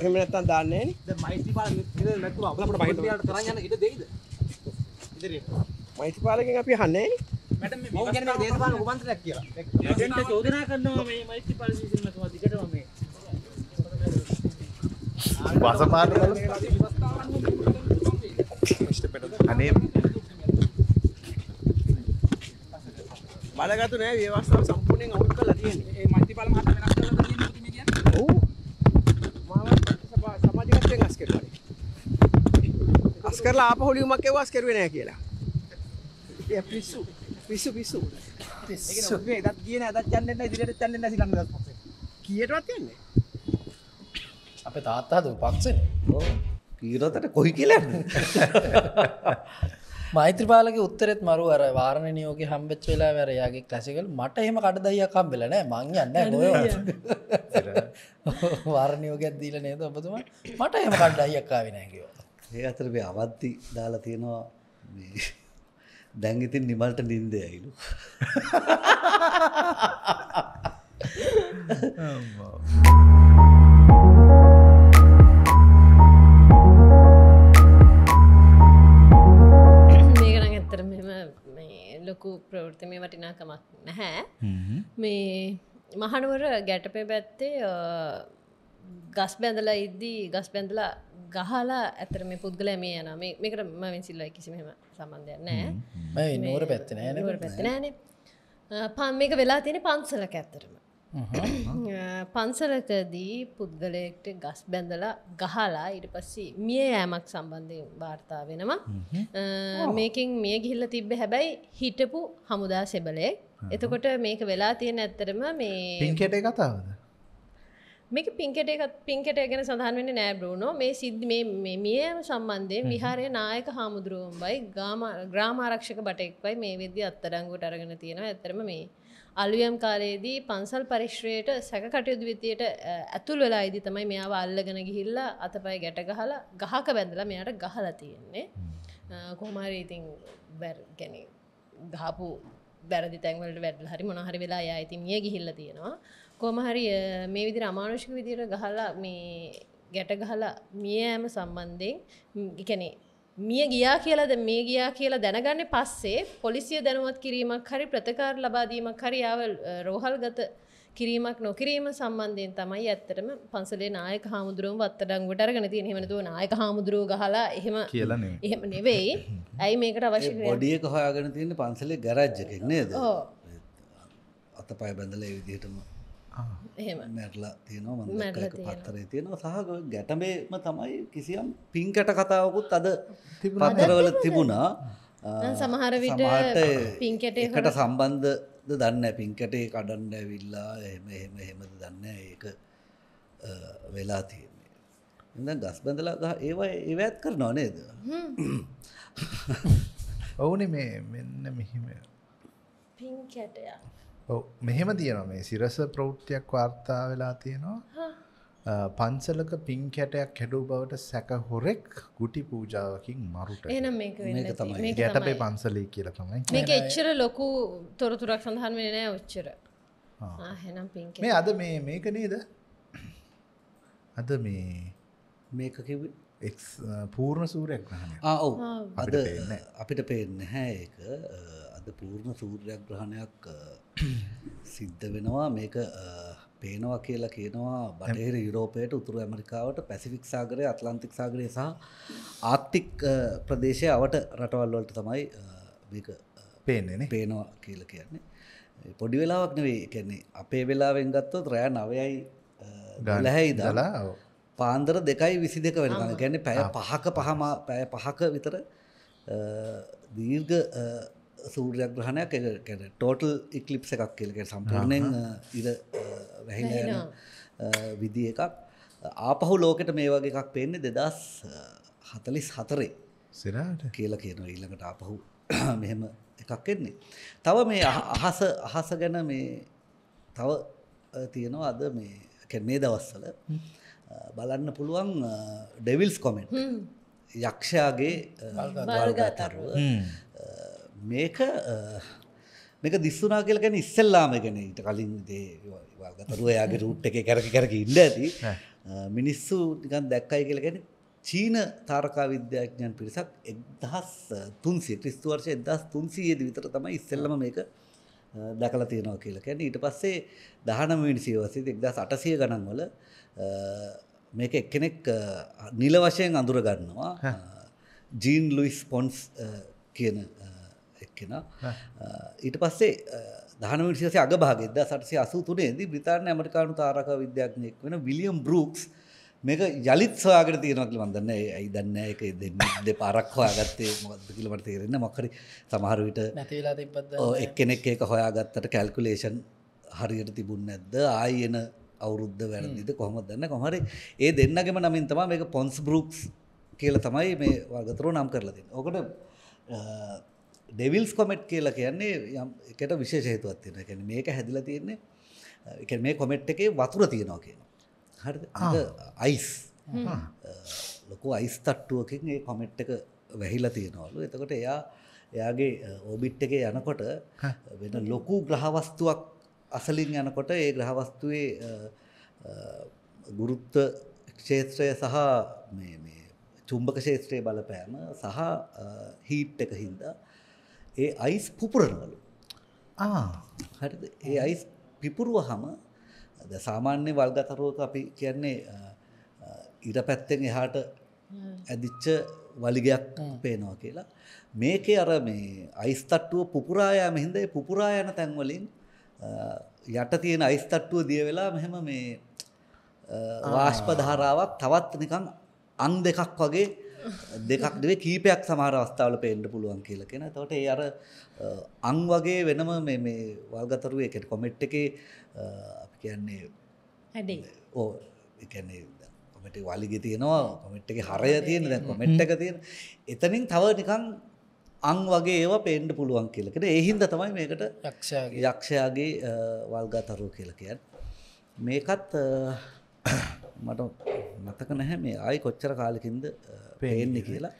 එහෙම නැත්තම් දාන්නේ නෑනේ. දැන් මෛත්‍රී පාල ඉතින් නැතුව අපලට බහින්න. මෛත්‍රී පාලට තරම් යන ඉඩ දෙයිද? ඉදිරියට. මෛත්‍රී පාලකෙන් අපි අහන්නේ නෑනේ. මම කියන්නේ මේ දේශපාලන රූපාන්තරයක් කියලා. ඒකෙන්ට චෝදනා කරනවා මේ මෛත්‍රී පරිශීලන මතුවා දිගටම මේ. වසපාර අනේ බලගත්තු නෑ මේ අවස්ථාව සම්පූර්ණයෙන් අවුල් කරලා තියෙන්නේ. ඒ මෛත්‍රීපාල මහත්තයා වෙනස් කරලා තියෙන්නේ මේ කියන්නේ. ඔව්. මාව සමාජිකත්වයෙන් අස් කරලා. අස් කරලා ආපහු ලියුමක් එව්වා අස් කරුවේ නෑ කියලා. ඒ පිස්සු. පිස්සු පිස්සු පිස්සු ඒ කියන්නේ ඔබේ කියන අදත් යන්නේ නැහැ ඉදිරියට යන්නේ නැහැ ශ්‍රී ලංකාවේ පක්ෂේ කීයටවත් යන්නේ අපේ තාත්තා දුව පක්ෂනේ ඔව් කීරතට කොයි කියලා [laughs] මෛත්‍රපාලගේ උත්තරෙත් මරු අර වාරණ නියෝග හම්බෙච් වෙලා වැරයාගේ කලසිකල් මට එහෙම කඩදයියකම් වෙලන මං යන්න වාරණයෝගයක් දීල නේද ඔබතුම මට එහෙම කඩ්ඩයියක්කා වෙනැකිව ඒ අතරබේ අවත්ති දාලා තියෙනවා දැන් ඉතින් නිමල්ට නින්ද ඇයිලු මේකන ඇත්තර මෙම ලොකු ප්‍රවෘතිමය වටිනාකමක් නැහැ මේ මහනුවර ගැටපේ පැත්තේ ගස් බැඳලා ඉද්දී ගස් බැඳලා ගහලා ඇතර මේ පුද්ගලෑ මේ යන මේ මේකට මවින් සිල්ලයි කිසිමහෙම සම්බන්ධයක් නෑ නර පැත්ති නර පැති නෑන පන්මක වෙලා තියෙන පන්සලක ඇත්තරම පන්සලකදී පුද්ගලයෙක්ට ගස් බැඳලා ගහලා ඉට පස්සේ මිය යෑමක් සම්බන්ධය වාර්තා වෙනවා මේකින් මිය ගිල්ල තිබ්බ හැබැයි හිටපු හමුදා සෙබලේ එතකොට මේක වෙලා තියෙන ඇත්තරම මේ පින්කෙටේ කතාවද මේක පින්කට එකත් පින්කට ගැන සඳහන් වෙන නෑ බ්‍රුණෝ මේ සිද්ධ මේ මිය සම්බන්ධය විහාරය නායක හාමුදුරුවම්බයි ගාම ග්‍රාමාරක්ෂක බටෙක්වයි මේ වෙද්දි අත්තඩංගුවට අරගෙන තියෙනවා ඇතරම මේ අලුයම් කාලයේදී පන්සල් පරිශ්‍රයට සැක කටයුතු විතියට ඇතුල් වෙලා ඉදි තමයි මෙයාව අල්ලගෙන ගිහිල්ලා අතපයි ගැට ගහලා ගහක බැඳලා මෙයාට ගහලා තියෙන්නේ කොහමරි ඉතින් බැර් ගැන ගහපු බැරදි තැන්වලට වැඩල හරි මොනහරි වෙලා යා ඉතින් මිය ගිහිල්ල තියෙනවා කොමහරි මේ විදිර අමානුෂික විදිර ගහලා මේ ගැට ගහලා මියෑම සම්බන්ධයෙන් එකනේ මිය ගියා කියලාද මේ ගියා කියලා දැනගන්න පස්සේ පොලිසිය දැනුවත් කිරීමක් හරි ප්‍රතකාර ලබාදීමක් හරියාව රෝහල් ගත කිරීමක් නොකිරීම සම්බන්ධයෙන් තමයි ඇත්තටම පන්සලේ නායක හාමුදුරුවම් වත්තඩංගුවට අරගෙන තියෙන එහෙමනතුව නායක හාමුදුරුවෝ ගහලා එහෙම කියලා එහෙම නෙවෙයි. ඇයි මේකට අවශ්‍ය බොඩියක හොයාගෙන තියෙන්නේ පන්සලේ ගරාජ් එකක් නේද? ඔව්. අතපය බැඳලා ඒ විදිහටම මැරලා තියනවා මැක පත්තරේ තියෙනවා සහ ගැටමේම තමයි කිසියම් පින්කට කතාවකුත් අද පතරවල තිබුණා සමහරවිට පින්කටකට සම්බන්ධ දන්න පින්කටේ කඩන්න ඇවිල්ලා එම එහෙම එහෙමද දන්න ඒක වෙලා තියෙන්නේ එ ගස් බඳලා ඒවා ඒවැත් කර නොනේද [coughs] ඔවුන මේ මෙන්න මෙහිම පින්කැටයක් මෙහෙම තියෙනවා මේ සිරස ප්‍රෞෘත්තියක් වාර්තා වෙලා තියෙනවා පන්සලක පින් කැටයක් හැඩු බවට සැක හොරෙක් ගුටි පූජාවකින් මරුට ගැටපේ පන්සලේ කියලා තමයි මේක එච්චර ලොකු තොරතුරක් සඳහන් වෙන නෑ ඔච්චර මේ අද මේ මේක නේද අද මේ මේක කිව එක් පූර්ණ සූරයක් ඔව් අද අපිට පේන්න හැ එක අද පූර්ණ සූර්යග්‍රහණයක් සිද්ධ වෙනවා මේක පේනවා කියලා කියනවා බටහිර යුරෝපයට උතුරු ඇමරිකාවට පැසිෆික් සාගරය අත්ලන්තික් සාගරය සහ ආක්තික් ප්‍රදේශය අවට රටවල්වලට තමයි මේක පේනන පේනවා කියල කියන්නේ පොඩි වෙලාවක් නෙවේ කියන්නේ අපේ වෙලාවෙන් ගත්තොත් රෑ නවයයි ගලහැයි දලා පාන්දර දෙකයි විසි දෙක වෙනවා ගැන පැය පහක පහම පැය පහක විතර දීර්ග සූර්යග්‍රහණයක් එක ටෝටල් ඉක්ලිප්ස එකක් කියලක සම්පූර්ණයෙන් ඉර වැහිලන විදි එකක් ආපහු ලෝකට මේ වගේ එකක් පේන්නේ දෙදස් හතලිස් හතරේ සිරාට කියල කියන ඊළඟට ආපහු මෙහෙම එකක් එන්නේ තව මේ අහස අහස ගැන මේ තව තියෙනවා අද මේ මේ දවස්සල බලන්න පුළුවන් ඩෙවිල්ස් කොමෙන්ට් යක්ෂයාගේ ගල්ගාතරුව මේක මේක දිස්සුනා කියල ගැන ඉස්සල්ලාම ගැන ඊට කලින් දේගතරුව යාගේ රුට් එක කරක කරක ඉන්න ඇති මිනිස්සු නිකන් දැක්කයි කියල ගැන චීන තාරකා විද්‍යාඥයන් පිරිසක් එදහස් තුන්සේ ක්‍රිස්තු වර්ෂය එදස් තුන්සයේද විතර තමයි ඉස්සල්ලම මේක දැකලා තියෙනවා කියලා කැන ඊට පස්සේ දහනමවිනි සියවසේ එක්දස් අටසය ගණන් වල මේක එක්කෙනෙක් නිල වශයෙන් අඳුර ගන්නවා ජීන් ලුයිස් පොන්ස් කියන කෙන ඊට පස්සේ දහන විශෂ අගභාගෙද සටසය අසු තුනේදී බ්‍රතාාන ඇමරිකානු තාරක විද්‍යාඥයෙක් වෙන විලියම් බ්‍රක්ස් මේක යළිත් සොයාගෙන තියෙනකල වදන්න ඇයි දන්න එක දෙන්න [laughs] දෙ පරක්වා ගත්තේ මොදකිලට තේරෙන්න මොකරි සමහරවිට එක්කෙනෙක් එක හොයාගත්තට කැල්කුලේෂන් හරියට තිබුණ නැද්ද ආය එන අවුරුද්ධ වැරදිද කොහොම දන්න කොහරි ඒ දෙන්නගෙම නමින් තමා මේක පොන්ස් බරුක්ස් කියල තමයි මේ වර්ගතරු නම් කරලතින් ඕකට ඩෙවිල්ස් කොමට් කියලා කියන්නේ එකට විශේෂ හේතුවක් තියෙනවා. ඒ කියන්නේ මේක හැදිලා තියෙන්නේ ඒ කියන්නේ මේ කොමට් එකේ වතුර තියෙනවා කියනවා. හරිද? අද අයිස්. ලොකු අයිස් තට්ටුවකින් ඒ කොමට් එක වැහිලා තියෙනවලු. එතකොට එයා එයාගේ ඕබිට් එකේ යනකොට වෙන ලොකු ග්‍රහවස්තුවක් අසලින් යනකොට ඒ ග්‍රහවස්තුවේ ගුරුත්ව ක්ෂේත්‍රය සහ චුම්භක ශේත්‍රයේ බලපෑම සහ හීට් එක හින්දා ඒ අයිස් පුපුරනවලු හරිද ඒ අයිස් පිපුරුව හම සාමාන්‍ය වල්ගතරුවක අපි කියන්නේ ඉර පැත්තෙන් එහාට ඇදිච්ච වලිගයක් පේනවා කියලා මේකේ අර මේ අයිස්තට්ටුව පුපුරායම හින්දේ පුපුරායන තැන්වලින් යට තියෙන අයිස්තට්ටුව දිය වෙලා මෙහෙම මේ වාශ්පධාරාවක් තවත් නිකං අං දෙකක් වගේ දෙකක් දේ කීපයක් සමහර අවස්ථාවල පේන්න පුළුවන් කියලා කෙන තොට ඒ අර අං වගේ වෙනම මේ වල්ගතරුව එකට කොමෙට් එක අපි කියන්නේ හැඩේ ඕ එකන්නේ කොමට වලිග තියෙනවා කොමෙට් එක හරය තියෙන දැ කොමෙට් එක තියෙන එතනින් තව නිකං අං වගේ ඒවා පේන්ඩ පුළුවන් කියලකට එහින්ද තමයි මේකට යක්ෂයාගේ වල්ගතරුව කියලකයන් මේකත් මට මතක නැහැ මේ ආයි කොච්චර කාලකින්ද පේන්නේ කියලා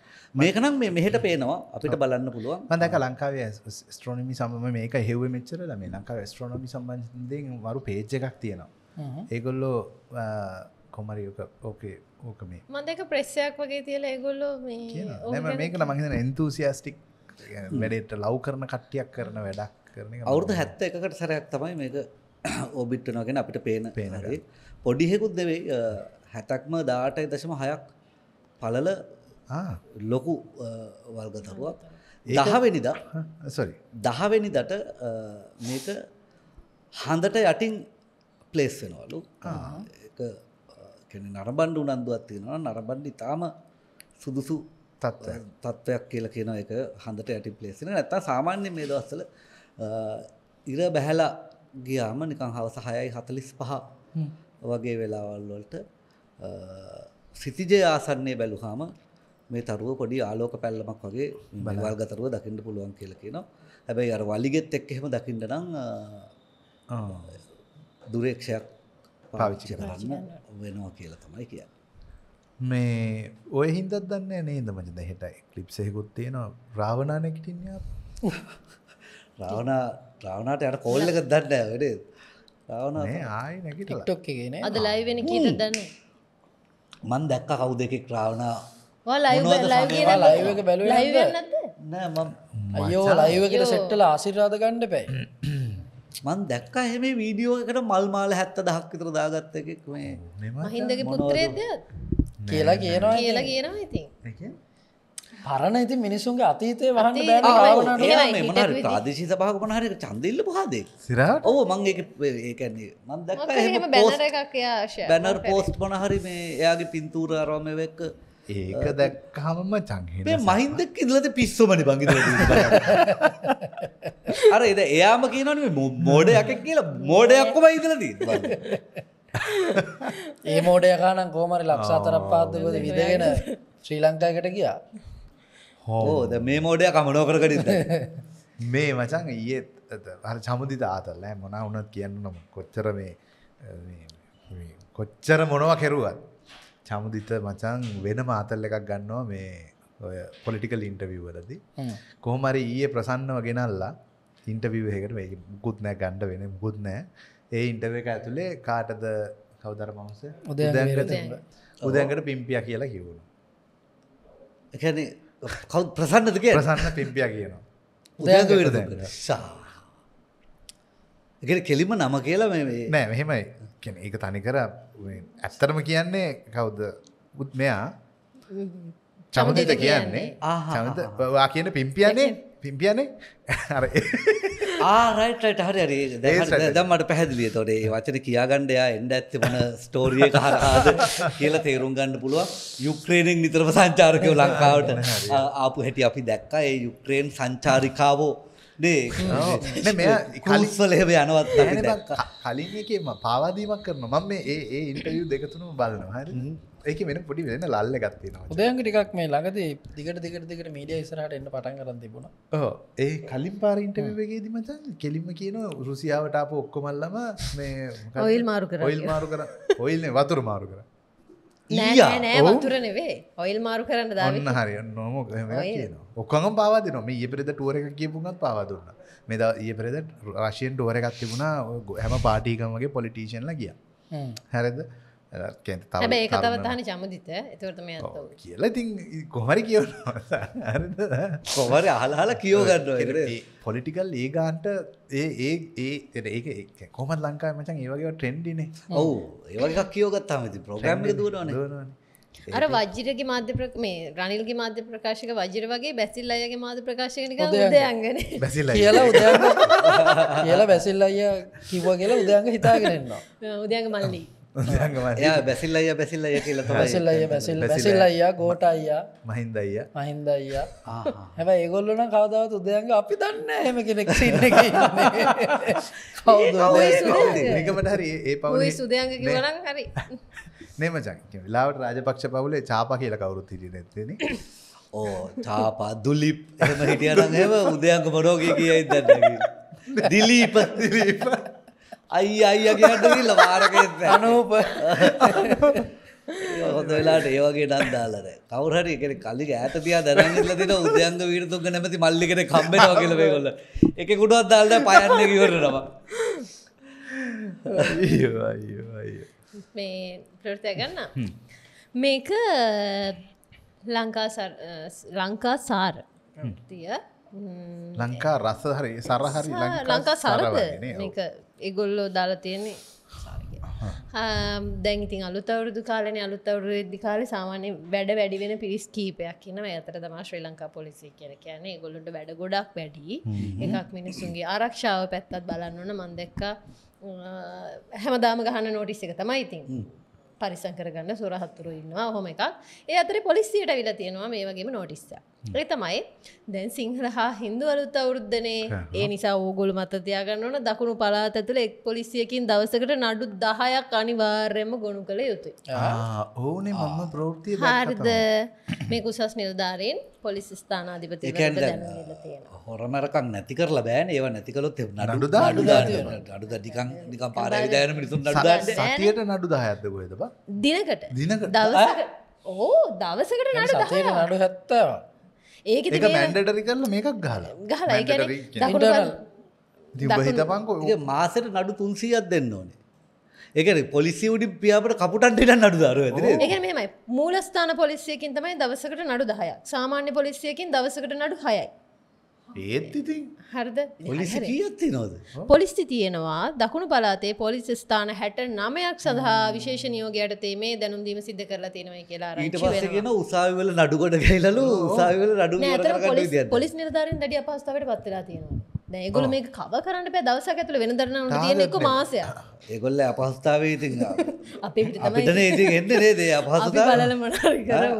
මේකනම් මේ මෙහට පේනවා අපිට බලන්න පුළුවන් මදක ලංකාවේ ස්ට්‍රෝනමි සම මේක හෙව මෙච්චරල මේ ලංකාව ස්ට්‍රෝනමි සම්බන්ධයෙන් වරු පේජ්ජ එකක් තියෙනවා ඒගොල්ලෝ කොමරියක ඕකේ ඕක මේ මදක ප්‍රෙස්සයක් වගේ තියලා ඒගොල්ලෝ මේ මේක මහිතන එන්තුසියාස්ටික් වැඩට ලව් කරන කට්ටියක් කරන වැඩක් කරන අවුරදු හැත්ත එකකට සැරයක් තමයි මේක ඔබිට්ටනගෙන [coughs] අපිට පේන පේනරේ පොඩිහෙකුත් දෙවෙයි හැතැක්ම දාටයි දශම හයක් පලල ලොකු වල්ගතරුවක් දහවෙනිද සොරි දහවෙනි දට මේක හඳට යටින් පලේස් වෙනවලු නරබන්ඩ උනන්දුවත් තියෙනවා නරබන්ඩි තාම සුදුසු තත්ත්වයක් කියල කියෙන එක හඳට ඇටි පලේසින නැත සාමාන්‍ය මේ දවස්සල ඉර බැහැලා ගියාම නිකං හවස හයයි හතලිස් පහ වගේ වෙලාවල් වලට සිතිජය ආසන්නේ බැලුහාම මේ තරුව පොඩි ආලෝක පැල්ලමක් වගේ බලවල්ගතරුව දකිට පුළුවන් කියලකි නවා හැබැයි අර වලිගෙත් එක් එහෙම දකිට නම් දුරේක්ෂයක් පාවිච්චි කරන්න වෙනවා කියලා තමයි කිය මේ ඔය හින්දත් දන්න නේ දමච දැහෙට කලිප්සයකුත් තියෙනවා රාවනානැකිටින්ය රාවනා රාවනාට යට කෝල්ලක දන්න වැඩේ ටොක් ගෙන අද ලයිවෙන කීත දන්න මන් දැක්ක කවු දෙකෙක් රාවණ ලයිවක බැලු අයෝ ලයිවකට සෙට්ටල ආසිරාධ ගණ්ඩ පැයි මන් දැක්ක එහෙම වීඩියෝකට මල් මාල හැත්ත දහක්කිතර දාගත්ත එකෙක් මේ මහින්දගේ පුත්‍රේද කියලා කියනවා කියලා කියනවා ඉතින් පරණ ඉති මිනිසුන්ගේ අතීතය වහන්න බ ප්‍රදේශී සභාව පනහර චන්දල්ල පහදේ සිර ඕ මංගේ ඒකන්නේ මන්දක් බැනර් පෝස්ට් පනහරි මේ එයාගේ පින්තූර අරෝමවෙක්ක ඒක දැක්කහමම චංහ මහින්දක් ඉදලද පිස්සුමනි බංගි අර එද එයාම කියනනේ මෝඩයක් කියලා මෝඩයක්කම ඉදලදී ඒ මෝඩයකානම් කෝමරි ලක්ෂාතරක් පාත්තකද විදගෙන ශ්‍රී ලංකායකට ගියා හෝද oh, oh. මේ මෝඩය කමනෝකරකට [laughs] මේ මචන් ඒත් හර චමුදි තාතරලෑ මොනා උනත් කියන්න නම් කොච්චර මේ කොච්චර මොනව කෙරුවත් චමුදිත මචන් වෙන මාතල් එකක් ගන්නවා මේ ඔය පොලිටිකල් ඉන්ටවිව්වලදි කොහොමරි ඊය ප්‍රසන්නව ගෙනල්ලා ඉන්ටවිවහකට මේ මුකුත් නෑ ගණ්ඩ වෙන මුකුත් නෑ ඒ ඉන්ටව එක ඇතුළේ කාටද කවදර මවස උදැගට පිම්පිය කියලා කිවුණු එකනේ කව් ප්‍රසන්නද කිය ප්‍රසන්න පිම්පිය කියනවා උදයක විරද සා කෙලිම නම කියලා මේ නෑ මෙහෙමයි කෙන ඒක තනිකර ඇත්තරම කියන්නේ කවුද උත් මෙයා [laughs] චමදිත කියන්නේ චමත වා කියන පිම්පියන්නේ පිම්පියනේ ආරයිටට හරි දම්මට පැහැදිලිය තොරේ වචන කියාගණ්ඩයා එන්ඩ ඇත්ති වන ස්ටෝරිය කාරහාද කියලා තේරුම් ගණ්ඩ පුළුව යුක්්‍රේණෙන් නිතරම සංචාරකයෝ ලංකාවට ආපු හැටි අපි දැක්ක ඒ යුක්්‍රේන් සංචාරිකාවෝ කලිස්වලහෙව යනවත් කලින් එකම පාවාදීමක් කරන මම මේ ඒ ඉන්ටයු දෙකතුනු බලනවා හරි එක මෙ පොඩි වෙන ලල්ල ගත්තින දයන් ටිකක් මේ ලඟද දිගට දිගට දිකට මීඩිය ඉසරහට එන්න පටන් කරන්න තිබුණ ඒ කලින් පාරින්ටවගේ දිමචන් කෙලිම කියන රුසියාවට අප ඔක්කොමල්ලම මේ ඔයිල් මාරු කර ඔයිල් මාරු කර ඔයිල්න වතුර මාරු කර නෑ වතුර නෙවේ ඔයිල් මාරු කරන්න දන්න හරි නොම ඔක්කම පාද නොම ඒ පෙරද ටුවර එක කියපුුණත් පාවාදුන්න මෙද ඒ පෙරද රශයෙන් ටුවර එකක් තිබුණා හැම පාටිකමගේ පොලිටීෂන්ල ගිය හැරද ඒක තවතහන චමුදිත එතුවරට මේ කියල ති කොහරි කියව කොමර අහලාහලා කියෝ ගන්න පොලිටිකල් ඒ ගාන්ට ඒ ඒ ඒ ඒ කොම ලංකා මචන් ඒවගේ ට්‍රෙන්ඩිනේ ඔවු ඒවගේ කියෝගත්තාමති ප්‍රෝග්‍රම් දුවන අර වජිරගේ මාධ්‍ය ප්‍රක මේ රනිල්ගේ මාධ්‍ය ප්‍රකාශක වජිර වගේ බැසිල් අයගේ මාධ්‍ය ප්‍රකාශකනික උදයන්ගෙන බැසිල් කියලා උද [laughs] කියලා බැසිල් අය කිව්ව කියලා උදයන්ග හිතාගෙනන්න [laughs] උදයන්ග මල්ලී බැසිල් අය බැසිල් අය කියල බැසිල් අය බැසිල් බැසිල් අයියා ගෝට අයියා මහින්ද අයියා මහින්ද අයියා හැම ඒගොල්ලන කවදාවත් උදයන්ග අපි දන්න හෙම කෙනෙක් නිකමට හරි ඒ පව සුදයන්ග ගලන් හරි නමචන් ලාවට රාජපක්ෂ පවුලේ චාප කියල කවුරුත් හිටි නැත්තෙන ඕ චාපා දුලිප් එම හිටියන හෙම උදයන්ක මරෝගය කියයි දන්න [laughs] දිලීප දිලීප අයි අයියගේට ල වාරකෙත් අනූප හොඳ වෙලාට ඒවගේ ඩන් දාලර කවරහරි එකෙන කල්ලි ඇත තියා දැනගල තින උදයන්ග වීරතුන්ග නැමති මල්ලිකට කම්බෙනවා කියලවේගොල්ල එක කුඩුවත් දාල්ට පයන්න කිවරනවා [laughs] මේ ප්‍රෘතයගන්න මේක ලංකා ලංකා සාර තිය ලංකා රස හරි සරහරි ලංකා සරද එගොල්ලෝ දාලා තියෙන්නේ දැන් ඉතින් අලුත් අවුරුදු කාලන අලුත් අවුරු එද්දි කාල සාමාන්‍ය වැඩ වැඩි වෙන පිරිස් කීපයක් කියන ඇතර තමා ශ්‍රී ලංකා පොලිසි කියන කියන ගොලොට වැඩ ගොඩක් වැඩි එකක් මිනිස්සුන්ගේ ආරක්ෂාව පැත්තත් බලන්නන මන්දක්ක හැමදාම ගහන නෝටිස් එක තමයි ඉතින් පරිසංකරගන්න සුරහත්තුරු ඉන්නවා හොම එකක් ඒ අතර පොලිසියට විල තියෙනවා මේ වගේම නෝටිස්සා ඒ තමයි දැන් සිංහල හා හින්දු අලුත් අවුරුද්ධනය ඒ නිසා ඕගොල් මතතියාගන්න ඕන දකුණු පලාත ඇතුළ එක් පොලිසියකින් දවසකට නඩු දහයක් අනිවාර්යම ගොුණු කළ යුතුයි ඕනේ මම ප්‍රෝෘතිය හරිද මේ කුසස් නිල්ධාරයෙන් පොලිස් ස්ථානාධිපති හොරමරකක් නැති කරලා බෑන ඒව නැතිකලොත් නඩු ඩු අඩු දිකන් නික පාරවිදායන මිනිසුන් සතියට නඩු දාහඇද ගොයදබ දිනකට දිනකට දවසක ඕ දවසකට නඩු නඩු හැත්තවා ඒක මැන්ඩටරි කරල මේකක් ගහල ගහලා හිතපංකෝ මාසට නඩු තුන්සියත් දෙන්න ඕනේ ඒකන පොලිසි උඩි පියාපට කපුටන්ට නඩු දරුව ඇ මේමයි මූලස්ථාන පොලිසියකින් තමයි දවසකට නඩු දහය සාමාන්‍ය පොලිසියකින් දවසකට නඩු හයයි ඒත් ඉතින් හරිද පොලිසි කියත්ති නොද පොලිස්ති තියෙනවා දකුණු පලාතේ පොලිස් ස්ථාන හැට නමයක් සඳහා විශේෂ නියෝගයට තේමේ දැනුම්දීම සිද්ධ කරලා තියෙනවයි කියලා ඊට පස්සගෙන උසාවිවල නඩුකොට ගැලලු උසාවිවල නඩු පොලිස් නිර්ධාරෙන් දැඩි අපහසුතාවයට පත් වෙලා තියෙනවා ඒගොල මේ කව කරන්න පැ දවස ඇතුළ වෙන දරන්න තියෙනෙක මාසය ඒගොල්ල අපහස්ථාවේ ඉතින් [laughs] අපිට ඉති එන්න නේදේ අපහස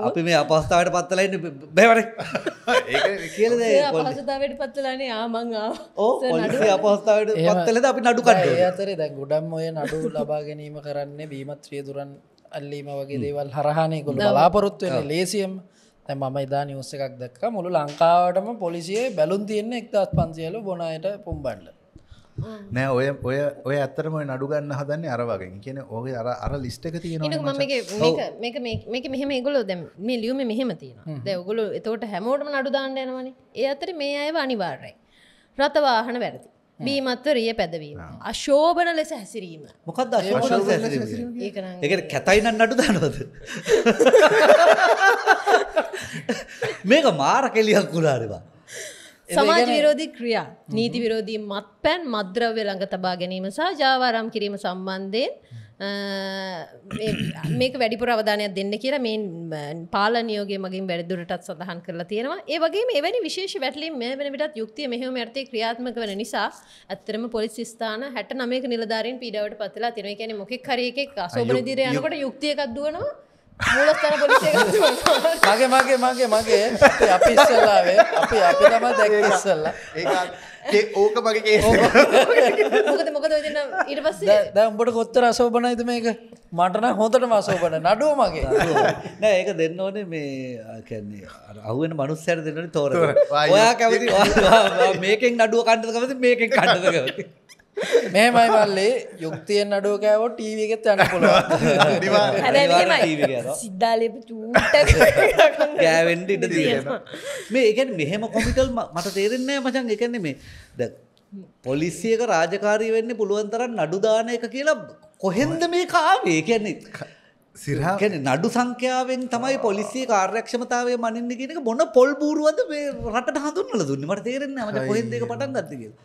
අපි මේ අපහස්ථාවට පත්තලයින්න බැවට කියලද පහසතාවට පත්තලන ආමං ඕ අපහස්ථාවට පත්තලද අපි නඩු කට අතරේ දැ ගොඩම් ඔය නඩු ලබා ගැනීම කරන්න බීමත්‍රිය දුරන් අල්ලීම වගේ දේවල් හරහණය ගොල බලාපොරොත්වය ලේසියම් මම ඉදා නිවස එකක් දක් මුළු ලංකාවටම පොලිසියේ බැලුන් තියන්නේ එක්දත් පන්සියල බොනයට පුම්බන්ඩ නෑ ඔය ඔය ඔය ඇත්තරම නඩු ගන්න හදන්න අරවාගෙන් කියන ඕගේ අර අර ලිස්ටක තියෙන මෙහම ගොලො දැ මේ ලියුම මෙහෙම තියෙන දැවගොලු එතවට හැමෝටම නඩු දාන්න යනවනේ ඒ අතර මේ අයව අනිවාර්රයි රථවාහන වැරදි බීමත්ව රිය පැදවීම අශෝභන ලෙස හැසිරීම මොකක්ද ඒ කැතයින්න නඩු දනවද [laughs] මේක මාර කෙලියක් කුලාරවා සමාජ විරෝධී ක්‍රියා නීති විරෝධී මත් පැන් මද්‍රව්‍ය ළඟ තබා ගැනීම සහ ජාවාරම් කිරීම සම්බන්ධයෙන් මේක වැඩිපුර අවධානයක් දෙන්න කියලා මේ පාලනියෝගේ මගින් වැඩදුරටත් සඳහන් කරලා තියෙනවා ඒවගේ මෙවැනි විශේෂ වැටලින් මෙ වනිටත් යුක්තිය මෙහම ඇතේ ක්‍රියාත්මක වන නිසා ඇත්තරම පොලිස් ස්ථාන හැට නමේ නිලධාරින් පීඩවට පත්ලා තින කියන මොකෙක් කරයෙක් සෝබන දිරයනකට යුක්තියකක් දුවනවා මූලස්ථාන පොලිසිය මගේ මගේ මගේ මගේ අපි ඉස්සල්ලාවේ අපි අපි තමයි දැක්ක ඉස්සල්ලා ඒකත් [laughs] ඕක මගේ කේ මොකද දෙන්න ඉට පස්ස දැම්බට කොත්තර අසෝපනයිද මේක මටන හොතට මසෝපන නඩුව මගේ නෑ ඒක දෙන්න ඕනේ මේ කැන්නේ අහුවෙන මනුස් සැර දෙන්නට තෝර [laughs] ඔයා කැවති [laughs] මේකෙන් නඩුව කණ්ඩකමති මේකෙන් කණ්ඩක මේමයි මල්ලේ යුක්තියෙන් අඩුව කෑව ටීවගෙත් යන පුොළ සිද්ධාලප ගෑවෙන්ට ඉට මේ එකන් මෙහෙම කොමිටල් මට තේරෙන්නේ මචන් එකන්නේ මේ ද පොලිසියක රාජකාරී වෙන්න පුළුවන්තරන් නඩුදාන එක කියලා කොහෙන්ද මේ කාවේ කියන්නේ සිරහැන නඩු සංඛ්‍යාවෙන් තමයි පොලිසිය කාර්යක්ෂමතාවය මනින්න කියෙනක බොන පොල් බූරුවද මේ රට හඳුන්නල දුන්න මට තේරෙන්නේ මට පොහෙදක පටන් ගත්තකිලා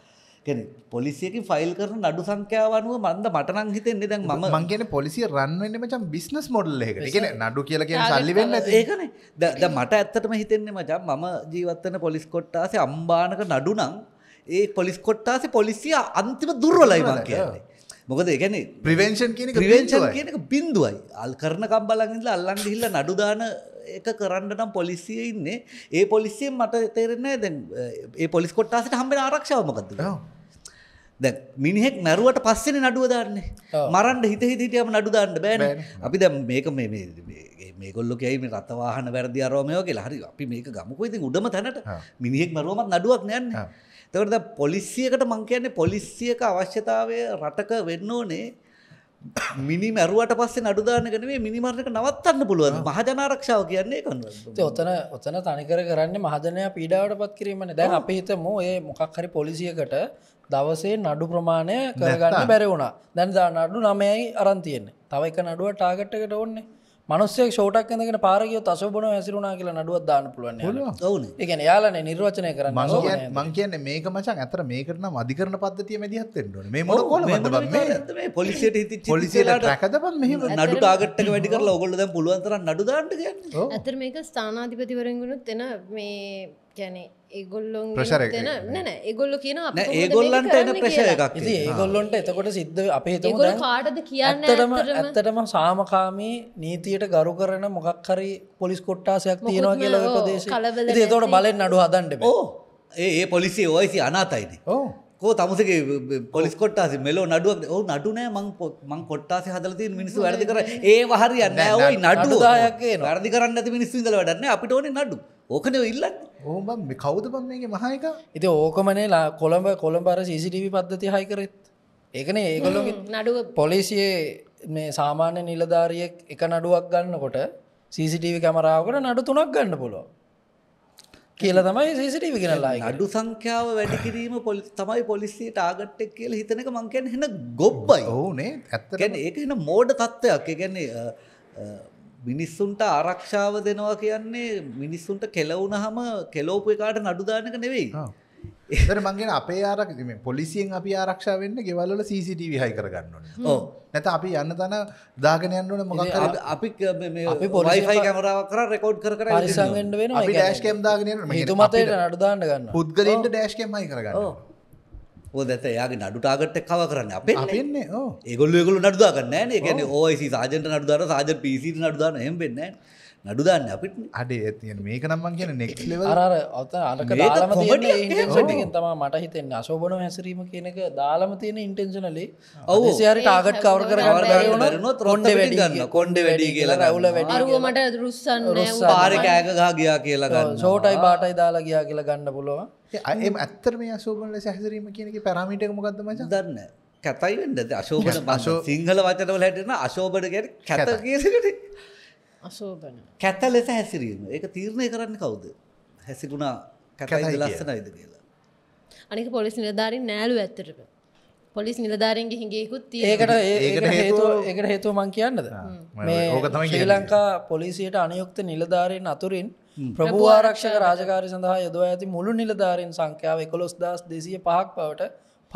කැන පොලිසියක ෆයිල් කරන අඩු සංඛ්‍යාවනුව මන්ද මටනං හිතෙන් දැන් ම මංගේන පොලිසිය රන්වන්න මචම් බිස්නස් මොඩල්ල එක කියෙන නඩු කියල සල්ලිවෙන්න ඒකන ද මට ඇත්තටම හිතෙන්නේ මචම් මම ජීවත්තන පොලිස් කොට්ටාසේ අම්බානක නඩුනම් ඒ පොලිස් කොට්ටාසේ පොලිසිය අන්තිම දුර්වලයි මං කියන්නේ මොකද ගැන ප්‍රවේශන් කියන ප්‍රවේශන් කියනක බින්දුවයි අල් කරන කම්බලගල අල්ලන් හිල්ල නඩුදාන එක කරන්න නම් පොලිසිය ඉන්නේ ඒ පොලිසියෙන් මට තේරෙන්නේ දැන් ඒ පොලිස් කොට්ටාසට හම්බෙන ආරක්ෂාවමකක්ද දැ මිනිහෙක් මැරුවට පස්සෙන නඩුව දාන්න මරන්ඩ හිත හිතටම නඩු දාන්න බෑන අපි දැ මේක මේගොල්ලො කියයි මේ රතවාහන වැරදි අරෝමයෝගේ හරි අපි මේක ගමකොයිති උඩම තැනට මිනිහෙක් මරුවමත් නඩුවක් නැන්න තවරද පොලිස්සියකට මංකයන්නේ පොලිස්සියක අවශ්‍යතාවය රටක වෙන්න ඕනේ මිනි මැරුවට පස්සේ නඩුදානකනේ මිනිමරණක නවත්තන්න පුළුවන් මහජනාරක්ෂාව කියන්නේ කන්න ඔතන ඔතන තනිකර කරන්න මහදනය පීඩාවට පත් කිරීමන දැන් අපිහිතම ඒ මොකක් හරි පොලිසියකට දවසේ නඩු ප්‍රමාණය කරගන්න බැරවුණා දැන්දා නඩු නමයයි අරන්තියෙන්නේ තව එක නඩුව ටාගට්ටකට ඔන්නේ මනුස්සේ ෂෝටක් ඇඳගෙන පාරගිය තසබන ඇසිරුණා කියලා නඩුවත් දාන්න පුළුවන් ඔවුන එකන යාලන නිර්වචනය කරන්න මං කියන්න මේක මචන් ඇතර මේකරන අධිකරන පද්ධතිය මැදිහත්තෙන්ටන මේ මො පොලිසිට පොලිසිට රැකදබන් මෙහම නඩු ටාගට්ට වැඩි කරලා ඔගොල්ලද පුළුවන්තර නඩු දාන්නට ඇතර මේක ස්ථානාධිපතිවරගුණුත් එන මේ ගැනේ ඒගොල්ලොන් ප්‍රශරන නන ඒගොල්ල කියන ඒගොල්ලන්ට එන ප්‍රශ එකක් ඒගොල්ලොන්ට එතකොට සිද්ධ අපේ ඒගොල කාටද කියන්නටම ඇත්තටම සාමකාමී නීතියට ගරු කරන මොකක් හරි පොලිස් කොට්ටාසයක් තියෙනවා කියල ප්‍රදේශ තොට බලෙන් අඩු හදන්ට ඒ පොලිසි ඔයිසි අනාතයිද ඕ කෝ තමසගේ පොලිස් කොට්ටාසි මෙලෝ නඩුවක් ඔවු නඩුනෑ මං මං කොට්ටාසි හදලති මිනිස්සු වැරදි කර ඒ වහරියන්න ඔයි නඩු දායකේ වැරදි කරන්න ඇති මිනිස්සු ඉඳල වැඩන්න අපිට ඕන නඩු ඕකන ඉල්ලන්න ඕම මේ කවුද බම් මේගේ මහයක ඉති ඕකමනේලා කොළඹ කොළඹර සිසිටිවි පද්ධති හයි කරෙත් ඒකන ඒගොලො නඩුව පොලිසියේ මේ සාමාන්‍ය නිලධාරියෙක් එක නඩුවක් ගන්නකොට සිසිටීවි කැමරාවකට නඩු තුනක් ගන්න පුළුව කියල තමයි සිසිටීවි කරලා අඩු සංඛ්‍යාව වැඩි කිරීම පොලි තමයි පොලිසිය ටාගට්ටක් කියල හිතනක මංකැන හෙන ගොබ්බයි ඕනේ ඇත්තගැන ඒක එන මෝඩ තත්ත්වයක් ගැන්නේ මිනිස්සුන්ට ආරක්ෂාව දෙනවා කියන්නේ මිනිස්සුන්ට කෙලවුන හම කෙලෝපු එකාට නඩුදානක නෙවෙයි දර මංගෙන අපේ ආරක් මේ පොලිසියෙන් අපි ආරක්ෂා වෙන්න ගෙවල්ල CCTV හයි කරගන්නන ඕ නැත අපි යන්න තන දාගෙන යන්නන මොක අපි පොලයිෆයි කමරාව කර රෙකෝඩ් කර පරිසන්ෙන්ට වෙන අපි ඩෑස්කම් දාගෙන හිතුමතයට නඩදාන්න ගන්න පුද්ගලින්ට ඩෑස්කම්මයි කරගන්න දැත යාගේ නඩුටාගට කව කරන්න අපේ පෙන්න ඒගොල්ල ගොල නඩදාගන්න ගැන ඕයිසි සාජට නඩුදාර සාජ පිසි නඩදාන හෙම පෙන්න්නේ නඩුදාන්න අපිට අඩේ තියන මේක නම්මන් කියන නෙක්ලව අර අත අනක තම මට හිතෙන් අශෝබන හැසිරීම කියනක දාළම තියෙන ඉන්ටෙන්ශනලේ ඔවු සිරි ටාගට් කවර කරන රොන්ඩ වැඩිගන්න කොන්ඩ වැඩි කියලා රැවුල වැඩිමට දරුස්සන් පාර කෑකගා ගියා කියලාගන්න සෝටයි පාටයි දාලා ගියා කියලා ගන්න පුලොව අයම අත්තර මේ අශෝබන සැහසරීම කියනක පැරමිටක මොකක්දම දන්න කැතයිවෙන්නද අශෝබන පශෝ [laughs] සිංහල වචනවල හැටන අශෝබට ගැන කැත කියසකට අශෝභන කැත ලෙස හැසිරීම ඒක තීරණය කරන්න කවුද හැසිරුණා කැතයි ලස්සනයිද කියලා අනික පොලිස් නිලධාරින් නෑලු ඇත්තටම පොලිස් නිලධාරෙන්ගේ හිඟෙකුත් ඒකට ඒකට හේතු ඒකට හේතුව මං කියන්නද ශ්‍රී ලංකා පොලිසියට අනයුක්ත නිලධාරයෙන් අතුරින් ප්‍රභූ ආරක්ෂක රාජකාරය සඳහා යොදවා ඇති මුළු නිලධාරෙන් සංඛ්‍යාව එකොළොස් දස් දෙසිය පහක් පවට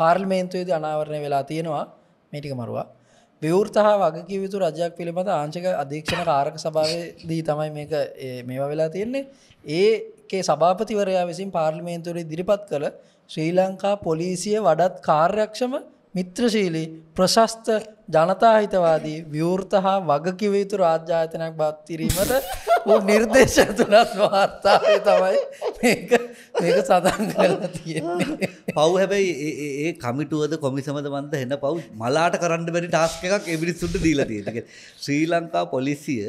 පාර්ල්මේන්තුවේද අනාවරණය වෙලා තියෙනවා මේටික මරුවා විවෘතහ වගකිවතු රජයක් පිළිබඳ ආංශක අධීක්ෂණ කාරක සභාවදී තමයි මේක මේවා වෙලා තියෙන්නේ ඒකේ සභාපතිවරයා විසින් පාර්ලිමේන්තුරේ දිරිපත් කළ ශ්‍රී ලංකා පොලිසිය වඩත් කාර්යක්ෂම මිත්‍රශීලී ප්‍රශස්ත ජනතාහිතවාදී විවෘත හා වගකිව යුතු රාජ්‍යායතනයක් බත් කිරීමට නිර්දේශ තුනත් වාර්තාය තමයි මේක සඳන් කරලා තියෙන්නේ පව් හැබැයි ඒ කමිටුවද කොමිසමද වන්ද එන්න පව් මලාට කරන්න බැරි ටාස්ක එකක් එබිරිස්සුට දීලා තියෙනක ශ්‍රී ලංකා පොලිසිය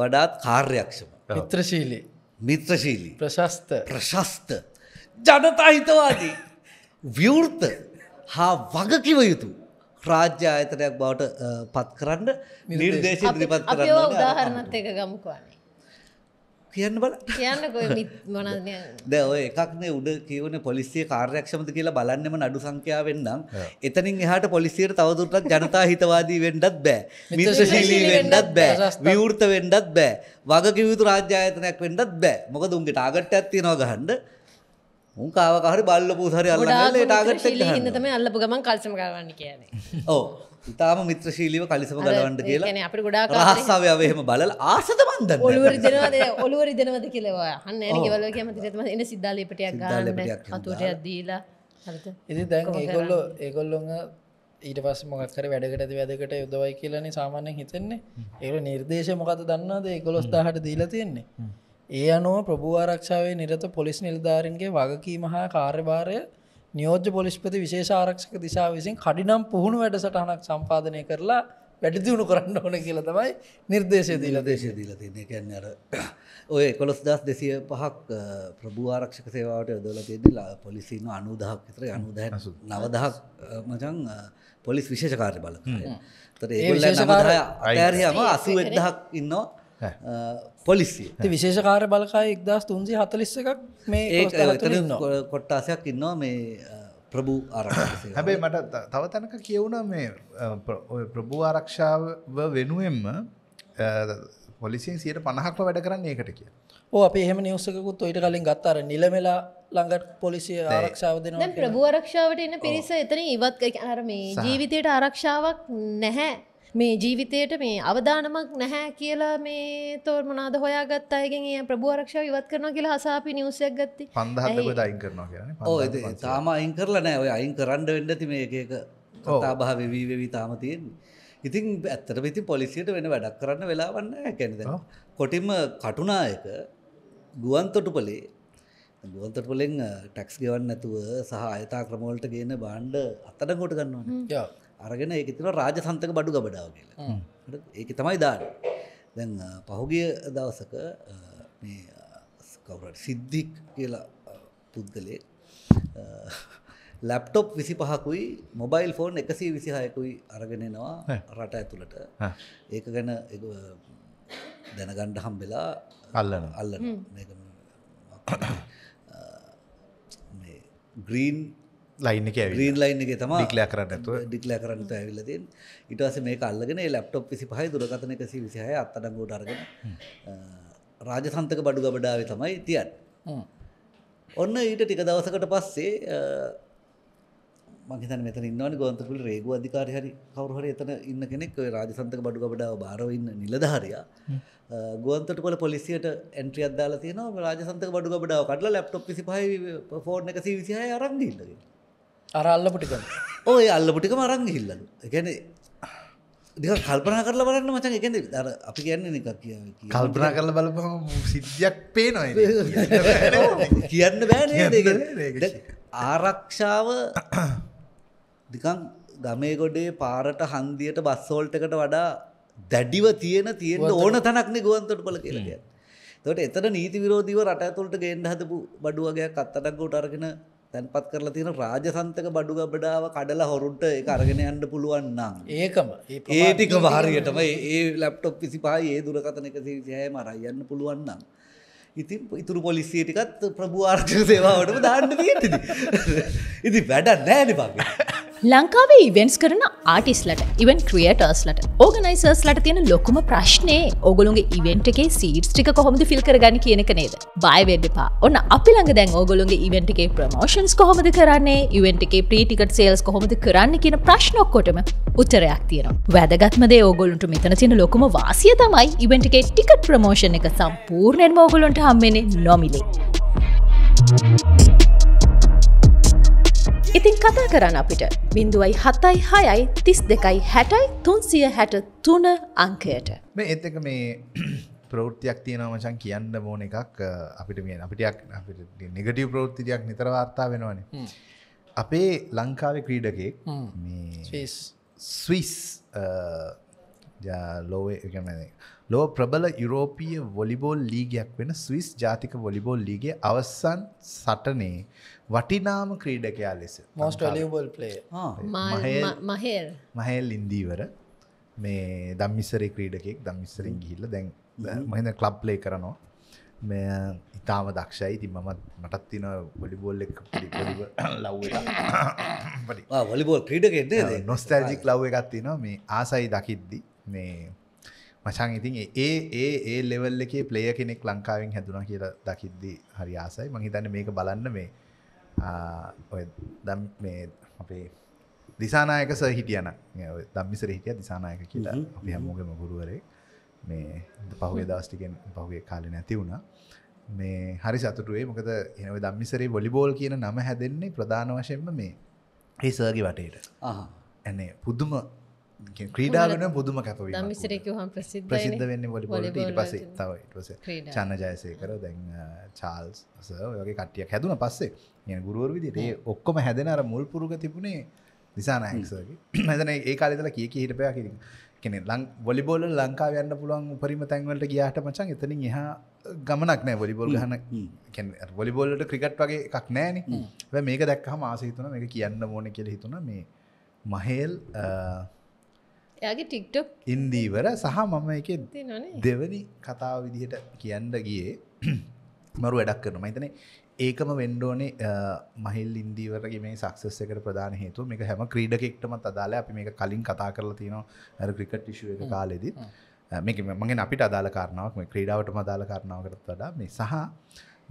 වඩාත් කාර්යක්ෂම මිත්‍රශීලී මිත්‍රශීලී ප්‍රශස්ත ප්‍රශස්ත ජනතා හිතවාදී ව්‍යෘර්ත හා වගකිව යුතු රාජ්‍ය ආයතනයක් බවට පත් කරන්න නිර්දේශ ඉදිරිපත් කරන්න උදාහරණත් එක ගමුකවානේ කියන්න බල කියන්න ද [laughs] ඔය එකක්නේ උඩ කියවන පොලිසිය කාර්යක්ෂමත කියලා බලන්නම නඩු සංඛ්‍යාවෙන්නම් එතනින් එහට පොලිසියට තවදුරටත් ජනතා හිතවාදී වෙන්ඩත් බෑ මිශශීලී වෙන්ඩත් බෑ විවෘත වෙන්ඩත් බෑ වගකිවතු රාජ්‍යායතනයක් වෙන්ඩත් බෑ මොක දුන්ගේ ටාගට්ටත් තියෙනවා ගහන්ඩ උන් කාවකාහරි බල්ලපු හරි අල්ලගල ටාගට තම අල්ලපු ගමන් කල්සම කරවන්න කියන ඕ ඉතාම මිත්‍රශීලිව කලිසම ගලවන්ට කියලා අපට ගොඩා රස්සාාවයම බලල ආසත බන්ද ඔලුවර දෙනවද ඔලුවර දෙනවද කියලවා හන්න වල කියම තිරම එන සිද්ධාලිපටයක් ගාන හතුටයක් දීලා ඉති දැන් ඒකොල්ලො ඒකොල්ලොඟ ඊට පස් මොකක්කර වැඩකට වැදකට යුදවයි කියලනේ සාමාන්‍යෙන් හිතෙන්නේ ඒ නිර්දේශ මොකද දන්නවාද කොළොස් දාහට දීලා තියෙන්නේ ඒ අනුව ප්‍රභූ ආරක්ෂාවේ නිරත පොලිස් නිලධාරන්ගේ වගකීම හා කාර්යභාරය නියෝජ්‍ය පොලිස්පති විශේෂ ආරක්ෂක දිසා විසින් කඩිනම් පුහුණු වැඩසටහනක් සම්පාධනය කරලා වැඩදිවුණු කරන්න ඕන කියලා තමයි නිර්දේශය දීල දේශය දීල තින්නේ කැන්න අර ඔය කොළොස් දස් දෙසිය පහක් ප්‍රභූ ආරක්ෂක සේවාට යොදල තියදලා පොලිසින අනුදහක් විතර අනුදහ නවදහක් මචන් පොලිස් විශේෂකාරය බල තර ඒ අතෑරයම අසුවෙක්දහක් ඉන්නවා පොලිසිය විශේෂකාර බලකාය එක්දස් තුන්සි හතලිස්ස එකක් මේ ඒ කොට්ටාසයක් ඉන්නවා මේ ප්‍රභූ අර හැබැයි මට තව තැනක කියවුණ මේ ප්‍රභූ ආරක්ෂාව වෙනුවෙන්ම පොලිසින් සියට පණහක්ව වැඩ කරන්න ඒකට කිය ඕ අප එහෙම නිවසකුත් ඔයිට කලින් ගත්තාර නිලමලා ළඟට පොලිසිය ආරක්ෂාව දෙන ප්‍රභූ ආරක්ෂාවට එන්න පිරිස එතන ඉවත් අර මේ ජීවිතයට ආරක්ෂාවක් නැහැ මේ ජීවිතයට මේ අවධානමක් නැහැ කියලා මේ තෝර් මනාද හොයා ගත් අයගෙන් ඒ ප්‍රභුවරක්ෂ ඉවත් කරනවා කියලා හසාපි නිවසයක් ගත්ත පන්දහකට අයින් කරනවා කිය ඕ තාම අයින් කරලා නෑ ඔය අයින් කරන්න වෙන්ඩති මේ එකක කතාබහ වෙවීවෙවී තාම තියෙන්නේ ඉතින් ඇත්තට ඉතින් පොලිසියට වෙන වැඩක් කරන්න වෙලාවන්න කැනද කොටිම කටුනායක ගුවන්තොටුපලේ ගුවන්තොටපලෙන් ටැක්ස් ගෙවන්න ඇතුව සහ අයතා ක්‍රමෝල්ට ගේන බාණ්ඩ අත්තට ගොට ගන්නවා අරගෙන ඒක තින රාජසන්තක බඩු ගබඩාව කියලා ඒක තමයි දාන දැන් පහුගිය දවසක කවරට සිද්ධික් කියලා පුද්ගලේ ලැප්ටොප් විසි පහකුයි මොබයිල් ෆෝන් එකසී විසිහයකුයි අරගෙනනවා රට ඇතුළට ඒක ගැන දැනගණ්ඩ හම්බෙලා අල්ලන අල්ලන ග්‍රීන් ලයින්න එක ග්‍රීන් ලයින් එක තම ඩික්ල කරන්නතු ඩික්ල කරන්නට ඇවිලතින් ඉටවාස මේ කල්ලගෙන ලප්ටොප් පිසි පහයි දුරකතන එකසි විසිහය අත්තඩංගෝට අරගෙන රාජසන්තක බඩු ගබඩාව තමයි තියන් ඔන්න ඊට ටික දවසකට පස්සේ මහිතන මෙත ඉන්නවන ගොන්තකුල රේගු අධිකාරි හරි කවරුහර එතන ඉන්න කෙනෙක් රාජසන්තක බඩු ගබඩාව බාරව ඉන්න නිලධහරයා ගුවන්තට කොල පොලිසියට ඇන්ට්‍රිය අදාලා තියෙනවා රාජසන්තක බඩු ගබඩාව කඩලා ලැප්ටොප් පිසි පහයි ෆෝර්න එකසි විසිහය අරන්දීල්ලගෙන අරල්ලපුටික ඕය අල්ලපුටික මරංග හිල්ලන්න එකන දෙක කල්පනා කරල බලන්න මචන් එකද දර අපි කියන්න එක කිය කල්පනා කරල බලපහ සිද්ධියක් පේ [laughs] නොයි කියන්න බෑ ආරක්ෂාව දිකං [coughs] ගමේ ගොඩේ පාරට හන්දියට බස්සෝල්ටකට වඩා දැඩිව තියෙන තියෙන ඕන තනක්න ගුවන්තොට පල කියලග තොට එතන නීති විරෝධීව රට ඇතුළට ගේන්න හදපු බඩුවගේ කත්තටක් ගොට අරගෙන තැන්පත් කරලා තියෙන රාජසන්තක බඩු ගබඩාව කඩලා හොරුන්ට ඒ අරගෙන යන්න පුළුවන් නම් ඒකම ඒ ටික හරියටම ඒ ලැප්ටොප් 25 ඒ දුරකථන 126 මරයි යන්න පුළුවන් නම් ඉතින් ඉතුරු පොලිසිය ටිකත් ප්‍රභු ආර්ථික සේවාවටම දාන්න තියෙන්නේ ඉතින් වැඩක් නැහැ නේ ලංකාවේ ඉවෙන්ස් කරන ආටිස්ලට ඉවන් ක්‍රියටර්ස්ලට ඕගනයිසර්ස්ලට තියෙන ලොකුම ප්‍රශ්නය ඔගොළුන්ගේ ඉවෙන්ට් එකේ සීට්ස් ටික කොහොමද ෆිල් කරගන්න කියන එක නේද බයිවෙඩ්ඩපා ඔන්න අපි ළඟ දැන් ඕගොලුන්ගේ ඉවෙන්ට් එකේ ප්‍රමෝෂන්ස් කොහොමද කරන්නේ ඉවෙන්ට් එකේ ප්‍රීටිකට සේල්ස් කොහොමද කරන්න කියන ප්‍රශ්නොක්කොටම උත්තරයක් තියෙනවා වැදගත්මදේ ඕගොලුන්ට මෙතන තියෙන ලොකුම වාසිය තමයි ඉවෙන්ට් එකේ ටිකට් ප්‍රමෝෂණ එක සම්පූර්ණයෙන් ඕගොලුන්ට හම්බෙන්නේ නොමිලේ. Thank you. ඉතින් කතා කරන්න අපිට බිඳුවයි හතයි හයයි තිස් දෙකයි හැටයි තුන්සිය හැට තුන අංකයට මේ එත් එක මේ [clears throat] ප්‍රෘතියක් තියෙනවමචන් කියන්න මෝන එකක් අපිට මේ අපිටයක් නිගටව ප්‍රෘතියක් නිතර වාර්තා වෙනවානේ අපේ ලංකාවේ ක්‍රීඩකෙක් ස්විස් ලෝවේම ලෝ ප්‍රබල යුරෝපිය වොලිබෝල් ලීගයක් වෙන ස්විස් ජාතික වොලිබෝල් ලීගේ අවසන් සටනේ වටිනාම ක්‍රීඩකයා ලෙස මෝස්ටලිබල් පලේ මහෙල් මහෙල් ඉන්දීවර මේ දම්මිස්සරේ ක්‍රීඩකෙක් දම්මිස්සරින් mm. ගිහිල්ල දැන් මහින කලබ් ලේ කරනවා මෙ ඉතාම දක්ෂයි ති මමත් මටත් තින වොලිබෝල් එක [coughs] ලව් වොලිබෝල් ක්‍රීඩකෙද නොස්තෑජික් ලව් එකත්ති න මේ ආසයි දකිද්දි මේ මචන් ඉතින් ඒ ඒ ඒ ලෙවල් එකේ පලේය කෙනෙක් ලංකාවෙන් හැදුන කියලා දකිද්දි හරි ආසයි මහිතන්න මේක බලන්න මේ ඔය දැම් මේ අපේ දිසානායකස හිටියන දම්මිසර හිටිය දිසානායක කියලා අපි හැමෝගම ගුරුවරේ මේ පහුවේ දස්ටිකෙන් පහුගේ කාලෙ නැති වුණා මේ හරි සතුටුවේ මොකද එනව දම්මිසරේ වොලිබෝල් කියන නම හැදෙන්නේ ප්‍රධාන වශයෙන්ම මේ ඒසර්ගේ වටේට ඇනේ පුදුම ක්‍රීඩාගෙන පුදුම කැපව මිසරකහම් ප්‍රසිද්ධ වෙන්න ොලිබොලට ඉට පස තවටස චන්න ජයසය කර දැන් චාල්ස් වගේ කට්ටිය හැදුන පස්සේ ය ගුරුවර විදිරේ ඔක්කොම හැදෙන අර මුල් පුරුග තිබුණේ නිසානහසගේ හැදන [clears throat] ඒ කාලෙදල කිය හිටපයා කිරින් කෙනෙ ලං වොලිබෝල ලංකා යන්න පුළුවන් උපරිම තැන්වලට ගියාට මචන් එතනින් එහා ගමනක් නෑ වොලිබොල් ගහන වොලිබොල්ලට ක්‍රිකට් වගේ එකක් නෑන මේක දැක්කහ මාසහිතුන මේ කියන්න මෝන කියල හිතුන මේ මහේල් ඇගේ ටික්ටොක් ඉන්දීවර සහ මම එක දෙවනි කතාව විදිහට කියන්න ගියේ [clears throat] මරු වැඩක් කරන මහිතන ඒකම වෙන්ඩෝනේ මහිල් ඉන්දීවරගේ මේ සක්සස් එකට ප්‍රධාන හේතු මේක හැම ක්‍රීඩකෙක්ටමත් අදාල අපි මේ කලින් කතා කරලා තියෙනවා ඇර ක්‍රිකට් ටිශුව එක කාලෙදී මේක මගේ අපිට අදාල කාරණාවක් මේ ක්‍රීඩාවට මදාල කරනාවකරත් වඩා මේ සහ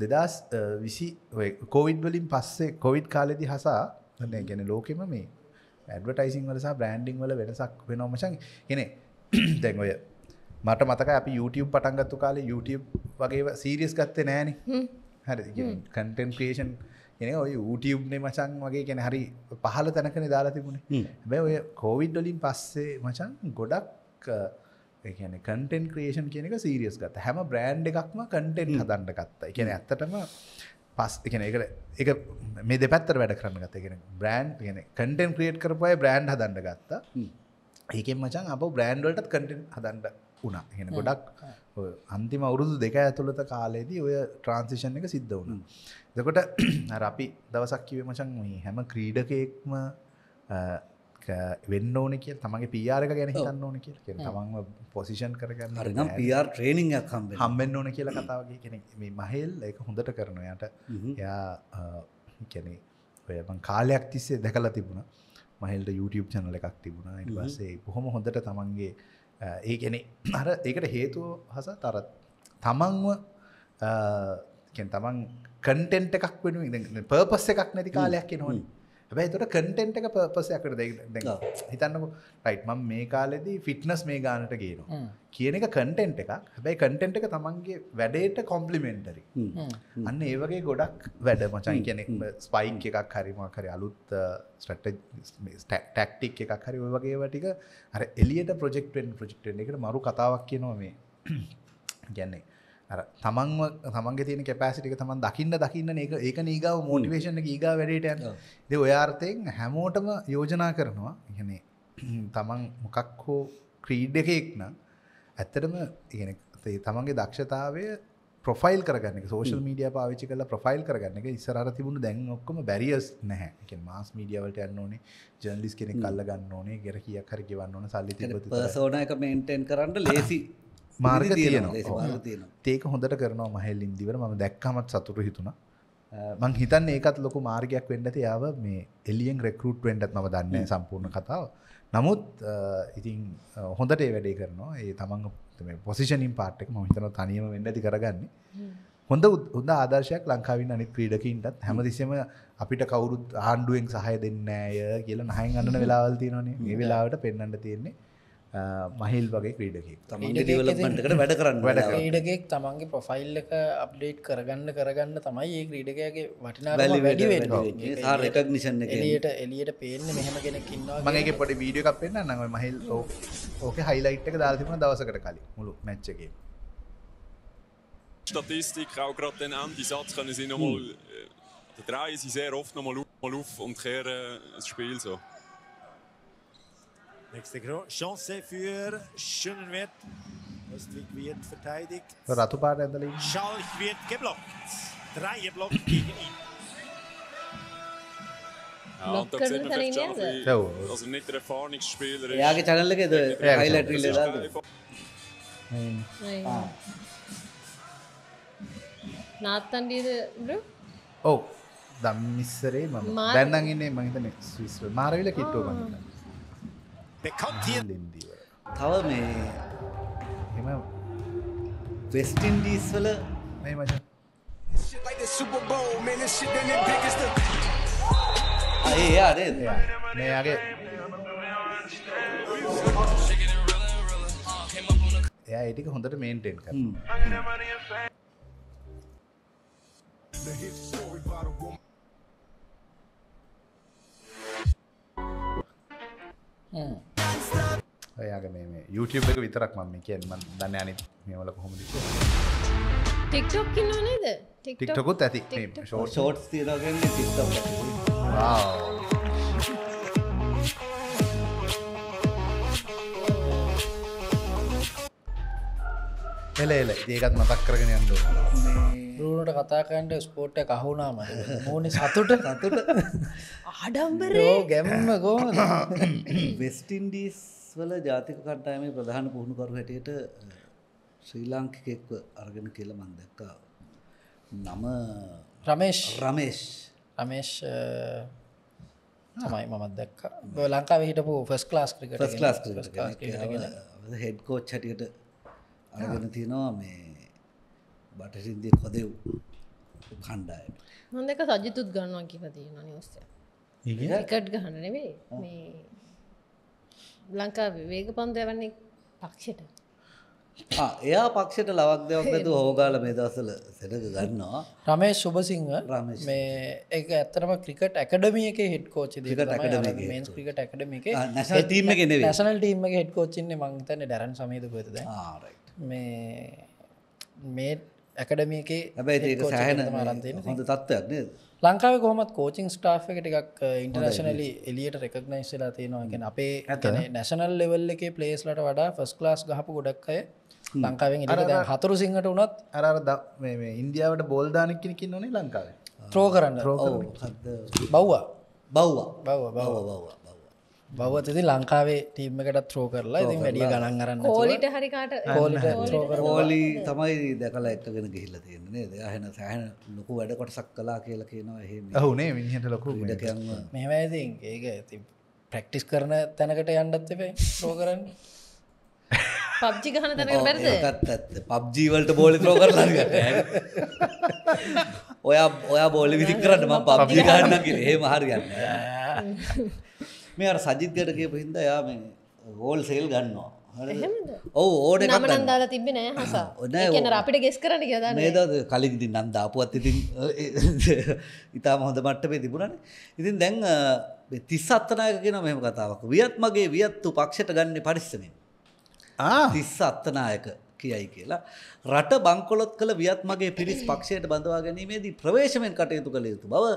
දෙදස් විසි කොවිඩ් වලින් පස්සේ කොවිඩ් කාලෙදි හසා ගැන ලෝකෙම මේ ඇඩවටයිසින් වලසා බ්‍රන්ඩිං වල වෙනසක් වෙනෝමචන් එන දැන් ඔය මට මතක අපි YouTube පටන්ගත්තු කාලේ YouTube වගේ සීරියස් ගත්තේ නෑන හරි කටන් ක්‍රේෂන් එන ඔය YouTubeනේ මචන් වගේ ගැන හරි පහල තැනකන දාලා තිබුණේ බැ ඔය කෝවිඩ්ඩොලින් පස්සේ මචන් ගොඩක් එකන කටන් ක්‍රේෂන් කියනක සීරියස් ගත හැම බ්‍රන්් එකක්ම කටෙන් හදන්න ගත්තා කියන ඇත්තටම පස් එකන එකට එක මේ දෙපැත්තර වැඩ කරන්න ගතගෙන බ්‍රන්් ගෙන කටෙන් ක්‍රියට් කරපය බ්‍රන්් හදන්න ගත්තා ඒකෙන් මචන් අප බ්‍රන්්වලට කටෙන් හදන්ඩ වුණා හෙන ගොඩක් අන්තිම අවුරුදු දෙක ඇතුළත කාලයේදී ඔය ට්‍රන්සිෂන් එක සිද්ධ වුණ දෙකොට [clears throat] අපි දවසක් කිවේ මචන් මේ හැම ක්‍රීඩකයෙක්ම වෙන්න ඕන කිය තමගේ පියාරක ගැන හිතන්න ඕන කිය තමන්ව පොසිෂන් කරගන්න නම් පියා ට්‍රේනිං හම් හම්බෙන් ඕන කියලා කතාවගේ කෙනෙ මේ මහෙල් එක හොඳට කරන යට යා කැනෙ ඔයබන් කාලයක් තිස්සේ දැකලා තිබුණ මහෙල්ට YouTube චනල එකක් තිබුණා ඉටවසේ බොහොම හොඳට තමන්ගේ ඒ ගැනෙ [clears throat] අර ඒකට හේතුව හස තරත් තමන්ව තමන් කටෙන්ට එකක් වෙන පර්පස් එකක් නැති කාලයක් නොයි හැබයි තොට කටෙන්ට් එක පපසයක්කට දෙ හිතන්නක රයිට් මම් මේ කාලෙදී ෆිට්නස් මේ ගානට ගේනවා කියන එක කටෙන්ට් එක හැබයි කටෙන්ට් එක තමන්ගේ වැඩේට කොම්පලිමෙන්ටරි අන්න ඒවගේ ගොඩක් වැඩ මචන් කෙනෙක් ස්පයින් එකක් හරිමකරි අලුත් ටක්ටික් එකක් හරි uh, වගේ වටික අර එලියට ප්‍රජෙක්ටෙන් ප්‍රජෙක්ටෙන් එකට මරු කතාවක් කියනවා මේ ගැන්නේ [coughs] තමන්ව තමන්ගේ තියෙන කැපෑසිටික තමන් දකින්න දකින්න ඒක ඒක නීගාව මෝටිවේශන ඒගා වැඩට යන ද ඔයාර්ථයෙන් හැමෝටම යෝජනා කරනවා ඉහන තමන් මොකක් හෝ ක්‍රීඩ් එකෙක්න ඇත්තටම ඉගෙන තමන්ගේ දක්ෂතාවය ප්‍රොෆයිල් කරගන්න සෝශල් මීඩිය පාවිච්චි කල ප්‍රෆයිල් කරගන්න එක ඉස්සර තිබුණු දැන් ඔක්කම බැරිියස් නැහැ එක මාස් මීඩියවලට යන්න ඕනේ ජර්ලිස් කෙනෙ කල්ල ගන්න ඕනේ ගෙර කියක් හරි ගවන්න ඕන සල්ලි සෝන එක මේන්ටෙන් කරන්න ලේසි මාර්ග තියනවා ඒක හොඳට කරනවා මහෙල් ඉන්දිවර ම දැක්කමත් සතුරු හිතුණ මං හිතන් ඒකත් ලොකු මාර්ගයක් වෙන්නට යාව මේ එලියෙන් රෙකරුට් වෙන්ඩත් ම දන්න සම්පූර්ණ කතාව නමුත් ඉතින් හොඳට ඒ වැඩේ කරනවා ඒ තමන් පොසිෂනින් පාට්ක් මහිතන තනියම වෙන්නදි කරගන්නේ හොඳ හොඳ ආදර්ශයක් ලංකාවින් අනිත් ක්‍රීඩකින්ටත් හැමතිසම අපිට කවුරුත් ආණ්ඩුවෙන් සහය දෙන්නෑය කියලා නහයින් අන්න වෙලාවල් තියෙනනේ ඒ වෙලාවට පෙන්න්නට තියෙන්නේ මහිල් වගේ ක්‍රීඩකෙක් තමන්ට වැඩ කරන්න වැඩ ක්‍රීඩකෙක් තමන්ගේ ප්‍රොෆයිල් එක අප්ඩේට් කරගන්න කරගන්න තමයි ඒ ක්‍රීඩකයාගේ වටිනා වැඩි එකක් නිසන්න එලියට එලියට පේන්න මෙහම කෙනෙකින්නවා මගේ පොඩි වීඩිය එකක් පෙන්න්න නව මහිල් ඕක හයිලයිට් එක දාතිම දවසකට කලින් මුළු මැච්චගේ Statistik, auch gerade den Anti-Satz können sie nochmal, mhm. Äh, drei sie sehr oft nochmal auf und kehren äh, das Spiel so. Nächste Chance für Schönenwert. Östlich wird verteidigt. Ratubad an der Linie. Schalch wird geblockt. Drei geblockt gegen ihn. Ja, und da sieht man vielleicht schon, bisschen, er also nicht der Erfahrungsspieler ist. Ja, geht schon lange der Highlight Reel ah. da. Nein. Nein. නාත්තන්ඩ ඔව දම්මිස්සරේ මම දැන්නගන්නේ මහිතන ස්විස්ව මාරවිල කිට්ටෝ බන්න තව මේ එම වෙස්ටින්ඩීස් වල මේ මච ඒ අරේ මේයාගේ එයා ඒටික හොඳට මේන්ටෙන් කර ඔයාගේ මේ YouTube එක විතරක් මම කිය ම දන්න අනි මේවල කොහොමද ටික්ටොක් කින්න නේද ටික්ටකුත් ඇති ෂෝට් තිරගන්න ටික්ටොක් එල එල ඒකත් මතක් කරගෙන යන්න බරට කතාකන්ට ස්පෝට්ට කහුුණාම මෝන සතුට සතුට ආඩම්බරෝ ගැම්ම ගෝ වෙස්ටින්ඩීස් වල ජාතික කට්ටායමේ ප්‍රධාන පුහුණු කරු හැටියට ශ්‍රී ලාංකිකෙක්ව අර්ගෙන කියල මන් දැක්කා නම රමේෂ් රමේෂ් රමේෂ් තමයි මමත් දැක්ක ලංකාව හිටපු ෆස් ලාස් ක්‍රිකට ලාස් හෙඩ් කෝච් හටියට අරගෙන තියෙනවා මේ බටසින්දය කොදෙව් කණ්ඩාය හොඳක සජිතුත් ගන්නවා කියතිය නිස්සය ඒකට් ගහන නෙවේ ලංකා වේග පන්ද වන්නේ පක්ෂයට එයා පක්ෂයට ලවක් දෙයක් ඇතු හෝගාල මේ දසල සෙනක ගන්නවා රමේ සුබසිංහ රම මේ එක ඇත්තරම ක්‍රිකට ඇකඩමිය එක හෙට කෝච ක්‍රිකට ඇකඩමික නැසටීම නැසනල් ටීම හෙට කෝචින්න මංතන ඩැරන් සමේද පොතද මේ මේ ඇකඩමියකේ හැබයි ඒක සෑහන රන්තය හොඳ තත්වයක්න ලංකාව කොමත් කෝචිං ස්ටාෆ් එක ටිකක් ඉන්ටර්නශනලි එලියට රෙකක්නයිස්සලා තියෙනවාගෙන අපේ ඇතන නැශනල් ලෙවල් එක පලේස්ලට වඩා ෆස් ලාස් ගහපු ගොඩක්ය ලංකාවෙන් හතුරු සිංහට වනත් අරද ඉන්දියාවට බෝල්ධානකිනකින් නොනේ ලංකාවේ ත්‍රෝ කරන්න බව්වා බව්වා බව බව බවවා බවතති ලංකාවේ ටීම එකට ත්‍රෝ කරලා ඉතින් වැඩිය ගණන් අරන්න ඕලිට හරිකාට ඕලි තමයි දැකලා එක්කගෙන ගිහිල්ල තියෙන්නේ දහන සෑහන ලොකු වැඩ කොටසක් කලා කියලා කියනවා හුනේ මිනිහට ලොකු මෙමති ඒක ඇති ප්‍රක්ටිස් කරන තැනකට යන්නත්තිබේ ත්‍රෝ කරන්න පබ්ජි [laughs] ගහන තැන බැරද ඇත්ත පබ්ජීවලට බෝලි ත්‍රෝ කරලාගට ඔයා ඔයා බෝලි විදි කරන්න ම පබ්ජි ගන්න කිය ඒ මහරගන්න මේ අර සජිත්ගට කියපු හින්දා එයා මේ හෝල් සේල් ගන්නවා. ඔව් ඕඩ එකක් ගන්න. නම දාලා තිබ්බේ නෑ හසා. [coughs] ඒ කියන්නේ අපිට ගෙස් කරන්න කියලා දාන්නේ. නේද? කලින් ඉතින් නම් දාපුවත් ඉතින් ඊටාම [laughs] හොඳ මට්ටමේ තිබුණානේ. ඉතින් දැන් 37 නායක කියනවා මෙහෙම කතාවක්. වියත් මගේ වියත්තු පක්ෂයට ගන්න පරිස්සමෙන්. ආ 37 නායක. කියයි කියලා. රට බංකොලොත් කළ වියත් මගේ පිරිස් පක්ෂයට බඳවා ගැනීමේදී ප්‍රවේශමෙන් කටයුතු කළ යුතු බව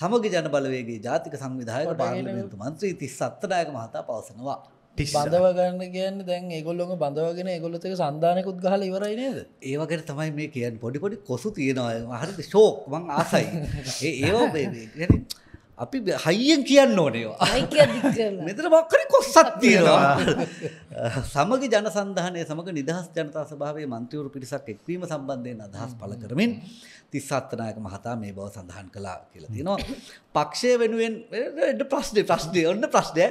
සමග ජනබලවේගේ ජාතික සංවිධායක පාර්ලිමේන්තු මන්ත්‍රී තිස් අත්තනායක මහතා පවසනවා. බඳවගන්න කියන්න දැන් ඒගොල්ලොම බඳවගෙන ගොලතක සන්ධානකුත් ගහල ඉවරයි නේද ඒවකට තමයි මේ කියන් පොඩිපොඩි කොසු තියෙනවා හරි ශෝක් මං ආසයි [laughs] ඒ ඒ අපි හයියෙන් කියන්න ඕනවා මෙතර මක්කර කොස්සත් තියෙනවා [laughs] සමග ජන සන්ධානය සමග නිදහස් ජනතා සභාවේ මන්තවරු පිරිසක් එක්වීම සම්බන්ධයෙන් අදහස් පල කරමින් තිස් අත්තනායක මහතා මේ බව සඳහන් කලා කියලා තියෙනවා පක්ෂය වෙනුවෙන් ප්‍රශ්නය ප්‍රශ්නය ඔන්න ප්‍රශ්නය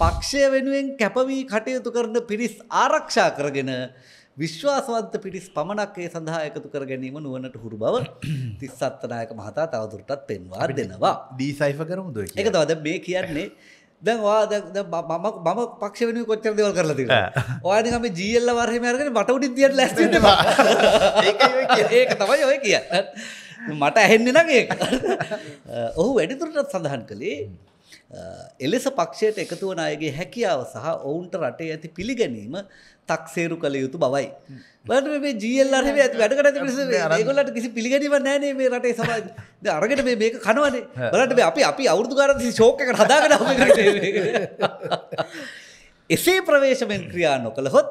පක්ෂය වෙනුවෙන් කැපවී කටයුතු කරන පිරිස් ආරක්ෂා කරගෙන විශ්වාසවන්ත පිරිස් පමණක් ඒ සඳහා එකතු කර ගැනීම නුවනට හුරු බව [clears throat] තිස්සත්තරනායක මහතා තවදුරටත් පෙන්වා දෙනවා දීසයිෆ කරමු ද එක තවද මේ කියන්නේ දැන්වාද මම මම පක්ෂ වෙන කොච්චර දෙවල් කරලා තින වානම ජියල්ල වර්හමයගෙන මට උඩින් දිියට ලැස් [laughs] [laughs] ඒක තමයි ඔය කිය මට ඇහෙන්නේ නගේ [laughs] ඔහු වැඩිතුරටත් සඳහන් කළේ එලෙස පක්ෂයට එකතු වන අයගේ හැකියාව සහ ඔවුන්ට රටේ ඇති පිළිගැනීම තක්සේරු කළ යුතු බවයි. බට මේ ජීල්ල හ ඇත් වැඩකට රගලට කිසි පිළිගැනීම නෑනේ මේ රටේ සමයි අරගට මේ මේක කනවනේ බලට අපි අපි අවුරදු කාරසි ශෝකට හදාගන එසේ ප්‍රවේශමෙන් ක්‍රියා නොකළහොත්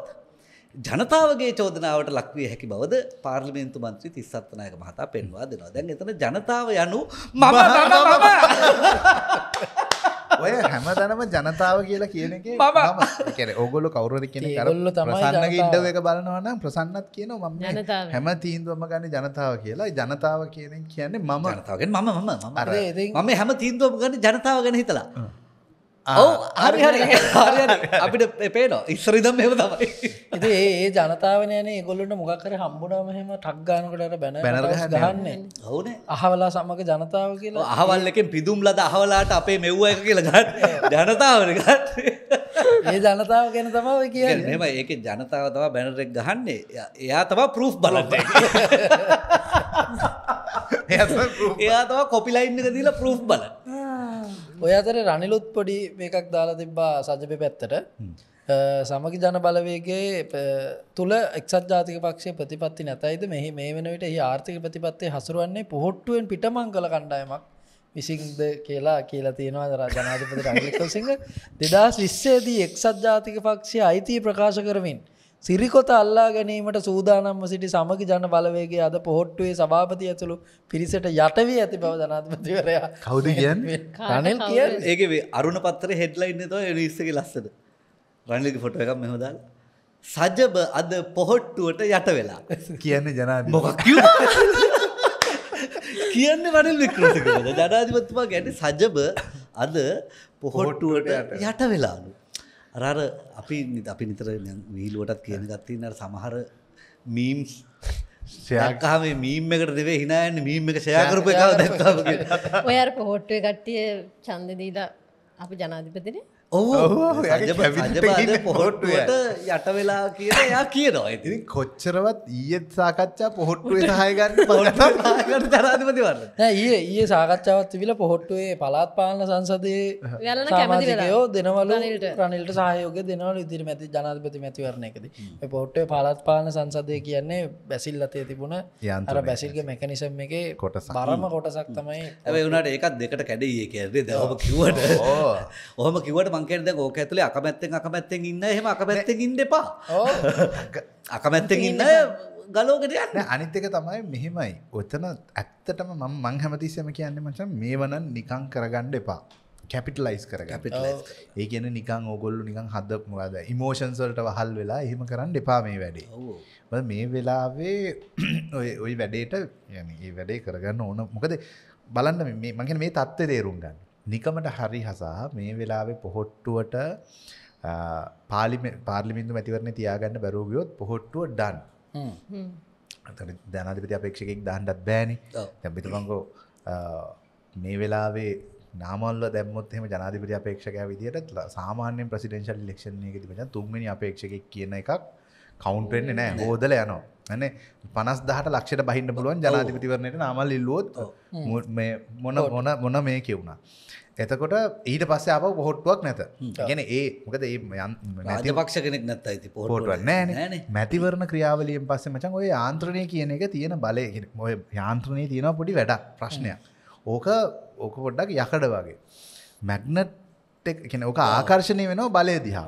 ජනතාවගේ චෝදනාවට ලක්විය හැකි බවද පාර්ලිමේන්තු මන්ත්‍රී තිස්සත්වනායක මහතා පෙන්වා දෙනවා දැන් එතන ජනතාව යනු මම ඔය හැමතනම ජනතාව කියලා කියන එක මම කැර ඔගොල්ලො කවුරද කියෙන කරල්ල තමසන්න ඉඩව එක බලනවනම් ප්‍රසන්නත් කියන ම හැම තීන්දුවම ගන්න ජනතාව කියලා ජනතාව කියන කියන්නේ මම නතාවගෙන් මම මම මම හැම තීන්දුවම ගන්න ජනතාව ගැන හිතලා [laughs] හරි හරි අපිට පේනවා ඉස්සරිදම් මෙම තමයි [laughs] ඉති ඒ ජනතාවනයන ගොල්ලට මොගක්කර හම්බුනාමහෙම ටක්ගානකට බැන බැනර ගන්න හවන අහවලා සමඟ ජනතාව කියලා අහවල්ලකින් පිදුම් ලද අහවලාට අපේ මෙව්ව එක කියලගත් [laughs] ජනතාවනගත් ඒ ජනතාව ගැන තමාව කිය මෙම ඒක ජනතාව තම බැනරෙක් ගහන්නේ එයා තම පරූ් බලට එයා තම කොපිලයින්නක දීලා පරූ් බල ඔය අතර රනිලුත් පොඩි මේකක් දාලා තිබ්බා සජපය පැත්තට සමගි ජන බලවේගේ තුළ එක්සත් ජාතික පක්ෂය ප්‍රතිපත්ති නැතයිද මෙහි මේ වෙනවිට ඒ ආර්ථික ප්‍රතිපත්තේ හසුරුවන්නේ පොහොට්ටුවෙන් පිටමං කළ කණ්ඩායමක් විසින්ද කියලා කියලා තියෙනවා දර ජනාධපති රනිලකසිංහ දෙදස් විස්සේදී එක්සත් ජාතික පක්ෂය අයිතිය ප්‍රකාශ කරමින් සිරිකොත අල්ලා ගැනීමට සූදානම්ව සිටි සමගි ජන බලවේගේ අද පොහොට්ටුවේ සභාපති ඇතුළු පිරිසට යටවී ඇති බව ජනාධපතිවරයා කවුද කියන්නේ රනිල් කිය ඒක අරුණ පත්තර හෙඩ්ලයින්න තව නිස්සගේ ලස්සද රනිලි ෆොට එකක් මෙහොදල් සජබ අද පොහොට්ටුවට යට වෙලා කියන්නේ ජනා මොකක් කියන්න වඩල් වික්‍රසකද ජනාධිපතුමා ගැන සජබ අද පොහොට්ටුවට යට වෙලාලු අරර අපි අපි නිතර වීලුවටත් කියන ගත්තින්න සමහර මීම්ස් සයක්කාම මීම් එකට දෙවේ හිනායන්න මීම් එක සයකරප එක දැක්කාව ඔයර පොහොට්ටුව කට්ටිය චන්දදීලා අපි ජනාධිපතිනේ ඔහු ඇ පොහොට්ටුවට යට වෙලා කියන එයා කියනවා ඇති කොච්චරවත් ඊයත් සාකච්ඡා පොහොට්ටුවේ සහයගන්න පොහොට තරාධපතිවන්න ඒ ඒ සාකච්ඡාවත් විල පොහොට්ටුවේ පලාත් පාලන සංසදයේ සාමාජකයෝ දෙනවල රනිල්ට සහයෝග දෙනවල ඉදිරි මැති ජනාධපති මැතිවරණ එකද පොට්ටේ පලාත් පාලන සංසදය කියන්නේ බැසිල් අතය තිබුණ යන්තර බැසිල්ග මැකනිසම් එක කොට බරම කොටසක් තමයි ඇ වුණට ඒකත් දෙකට කැඩේ ඒ ඇදේ දව කිවට ඕහම කිවට පුළුවන්කෙන්ද ඕක ඇතුලේ අකමැත්තෙන් අකමැත්තෙන් ඉන්න හෙම අකමැත්තෙන් ඉන්න එපා අකමැත්තෙන් ඉන්න ගලෝකට යන්න අනිත්තක තමයි මෙහෙමයි ඔතන ඇත්තටම මං මං හැමතිස්සම කියන්න මචන් මේ වනන් නිකං කරගණ්ඩ එපා කැපිටලයිස් කර ඒ කියන නිකං ඔගොල්ලු නිකං හද මොකද ඉමෝෂන්සල්ට වහල් වෙලා එහෙම කරන්න එපා මේ වැඩේ මේ වෙලාවේ [clears throat] ඔය වැඩේට ඒ වැඩේ කරගන්න ඕන මොකද බලන්න මේ මගෙන මේ තත්ත්ව තේරුම් ගන්න නිකමට හරි හසා මේ වෙලාවේ පොහොට්ටුවට පාලිමින්දු මැතිවරණ තියාගන්න බැරූගියොත් පොහොට්ටුව ඩන් දැනධපති අපේක්ෂකෙක් දහන්ටත් බෑනි තැබිතුමංගෝ මේ වෙලාවේ නාමල්ල දැමුත් එම ජනාධිපති අපේක්ෂකය විදිට සාමාන්‍යෙන් ප්‍රසිඩෙන්ශල් ලෙක්ෂණ එක තිබෙන තුන්මනි අපේක්ෂකෙක් කියන එකක් කවුන්ටෙන්න්නේ නෑ හෝදල යනවා ඇන පනස් දහට ලක්ෂට බහින්න පුළුවන් ජනාධිපතිවරණයට නාමල් ඉල්ලුවොත් මොන මොන මොන මේ කිවුණා එතකොට ඊට පස්ස අප පොහොට්ටුවක් නැත ගැන ඒ මොකද ඒ නැති පක්ෂ කෙනෙක් නැත් ඇති පොහොටුවක් නෑන මැතිවරණ ක්‍රියාවලියෙන් පස්ස මචන් ඔය ආන්ත්‍රණය කියන එක තියෙන බලය මොය යාන්ත්‍රණය තියෙන පොඩි වැඩක් ප්‍රශ්නයක් ඕක ඕක පොඩ්ඩක් යකඩ වගේ මැග්නට් කෙන ඕක ආකර්ශණය වෙනවා බලය දිහා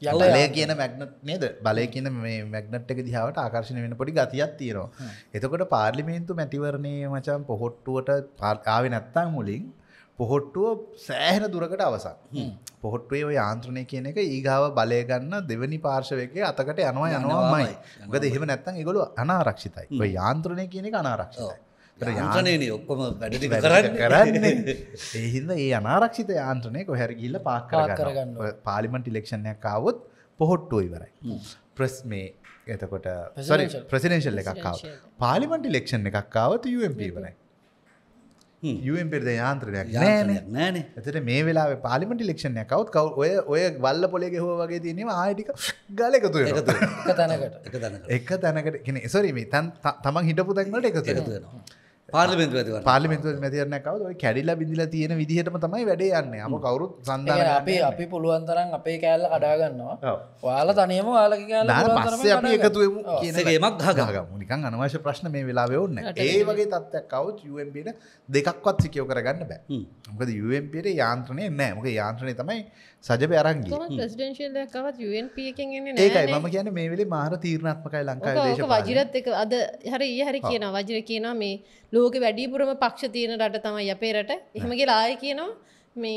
යලය කියන මැග්නට් නේද බලය කියන මේ මැග්නට් එක දිහාවට ආකර්ශණය වෙන පොඩි ගතියක් තියෙනවා එතකොට පාර්ලිමේන්තු මැතිවරණය මචන් පොහොට්ටුවට පාර්කාව නැත්තං මුලින් පොහොට්ටුව සෑහෙන දුරකට අවසක් පොහොට්ටුවේ ඔය ආන්ත්‍රණය කියන එක ඒගාව බලය ගන්න දෙවැනි පාර්ශවයක අතකට යනවා යනවාමයි ගද එහෙම නැත්තන් ඒගොලු අනාරක්ෂිතයි ඔය යාන්ත්‍රණය කියන එක අනාරක්ෂතයි යාන්ත්‍රනයන ඔක්කොම වැඩි කරන්න කරන්න එහින්ද ඒ අනාරක්ෂිත යාන්ත්‍රනය කොහැර ගිල්ල පාක්කර කරගන්න පාලිමට ඉලෙක්ෂණයක් කාවොත් පොහොට්ටුව ඉවරයි ප්‍රස් මේ එතකොට ප්‍රසිනේශල් එකක්කාව පාලිමට ඉලෙක්ෂණ එකක්කාවත් යම්පීවරයි යුවෙන් පෙරද යාන්ත්‍රයක් නෑන නෑන ඇතට මේ වෙලා පාලිමට ලක්ෂණ කවත් කව ඔය ඔය වල්ල පොලෙග හෝ වගේ තියනෙම ආයටික ගල එකතු එක තැනකට එක තැනකට කෙන සොරීම තන් තමන් හිටපු තැක්මට එකතු එකතුෙනවා පාලිමෙන්තු පාලිමෙන්තු මැතිරනකව කැඩිලා බිඳිල තියෙන විදිහටම තමයි වැඩේ යන්න ම කවරුත් සඳ අපේ අපි පුළුවන්තරන් අපේ කෑල්ල කඩාගන්නවා වාල තනයම වාලක පස්ස අප එකතුවම කියනගේමක් හගම නිකන් අනවශ්‍ය ප්‍රශ්න මේ වෙලාව ඔන්න ඒ වගේ තත්ත්යක් කවු් යම්පට දෙකක්වත් සිකයෝ කරගන්න බෑ මොකද යම්පට යාන්ත්‍රනය නෑ මක යාන්ත්‍රනය තමයි සජබ අරන්ගේ ඒකයි මම කියන මේ වෙලේ මාර තීරණත්මකයි ලංකායි වජිරත් එක අද හරි ඒ හරි කියන වජිර කියන මේ ලෝක වැඩිපුරම පක්ෂ තියෙන රට තමයි අපේ රට එහමගේ ලාය කියනවා මේ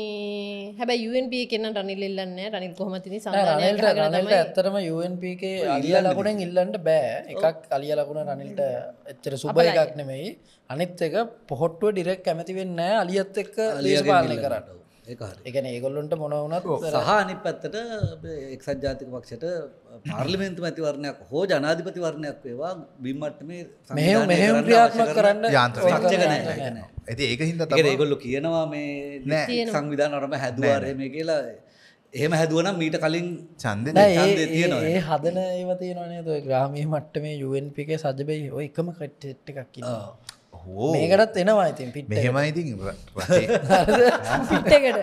හැබැයි UNP කෙන්න්නට අනිල්ලන්න රනිල් කොමතිනි සට ඇත්තරම UNPක අලිය ලකුණෙන් ඉල්ලන්නට බෑ එකක් අලිය ලකුණ රනිල්ට එච්චර සුබ එකක් නෙමෙයි අනිත් එක පොහොට්ටුව ඩිරෙක් කැමතිවෙන්න අලියත් එක්ක ලියපාලනය කරන්න එකන ඒගොල්ලොන්ට මොනවනත් සහනි පැත්තට එක්සත් ජාතික පක්ෂට පාර්ලිමෙන්තු මැතිවරණයක් හෝ ජනාධිපතිවරණයක් වේවා බිම්මට්ම ක්‍රියාත්මක් කරන්න යන්ත්‍රක්ෂකන ඇති ඒක හිද ඒගොල්ලු කියනවා මේ නෑ සංවිධාන අරම හැදවාරයම කියලා එහෙම හැදුවන මීට කලින් චන්ද ඒ හදන ඒවතිය නොනේ ද ග්‍රාමී මට්ට මේ යුවන්පික සජබයි ඔය එකම කට්ටෙට්ටක් කියවා මේකටත් එනවා ඉතින් පිට හෙමයිති පිටකට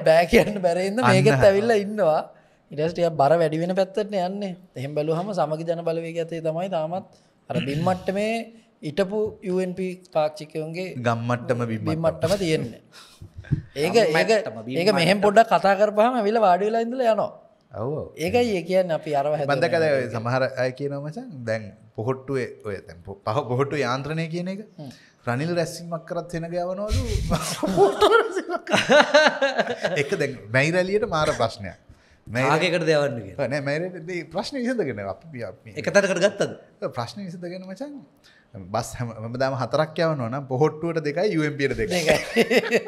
බෑ කියන්න බැරන්න මේකත් ඇවිල්ල ඉන්නවා ඉඩස්ටිය බර වැඩි වෙන පැත්තටන යන්න එහෙම් බැලු හම සමග ජන බලවේ ඇතේ තමයි තාමත් අර බිම්මට්ට මේ ඉටපු UNP පාක්ෂිකයුන්ගේ ගම්මට්ටම බිබිමට්ටම තියෙන්නේ ඒක ඒක ඒක මෙහෙම පොඩ්ඩක් කතා කරපහම විල වාඩිවෙලා ඉඳල යනවා ඒකයි ඒ කියන්න අපි අරව බඳකද සමහර අය කියනමචන් දැන් පොහොට්ටුවේ ඔය තැන් පහ පොහොට්ටු යාන්ත්‍රණය කියන එක රනිල් රැස්සිමක් කරත් හෙන ගෑවනවලු එක [laughs] දැ මැයිරැලියට මාර ප්‍රශ්නයක් මෑකට දෙවන්න මැ ප්‍රශ්න විසඳගෙන එකතට කට ගත්තද ප්‍රශ්න විසඳගෙන මචන් බස් හැම දම හතරක් යවන ඕන පොහොට්ටුවට දෙකයි යුම්පියට දෙක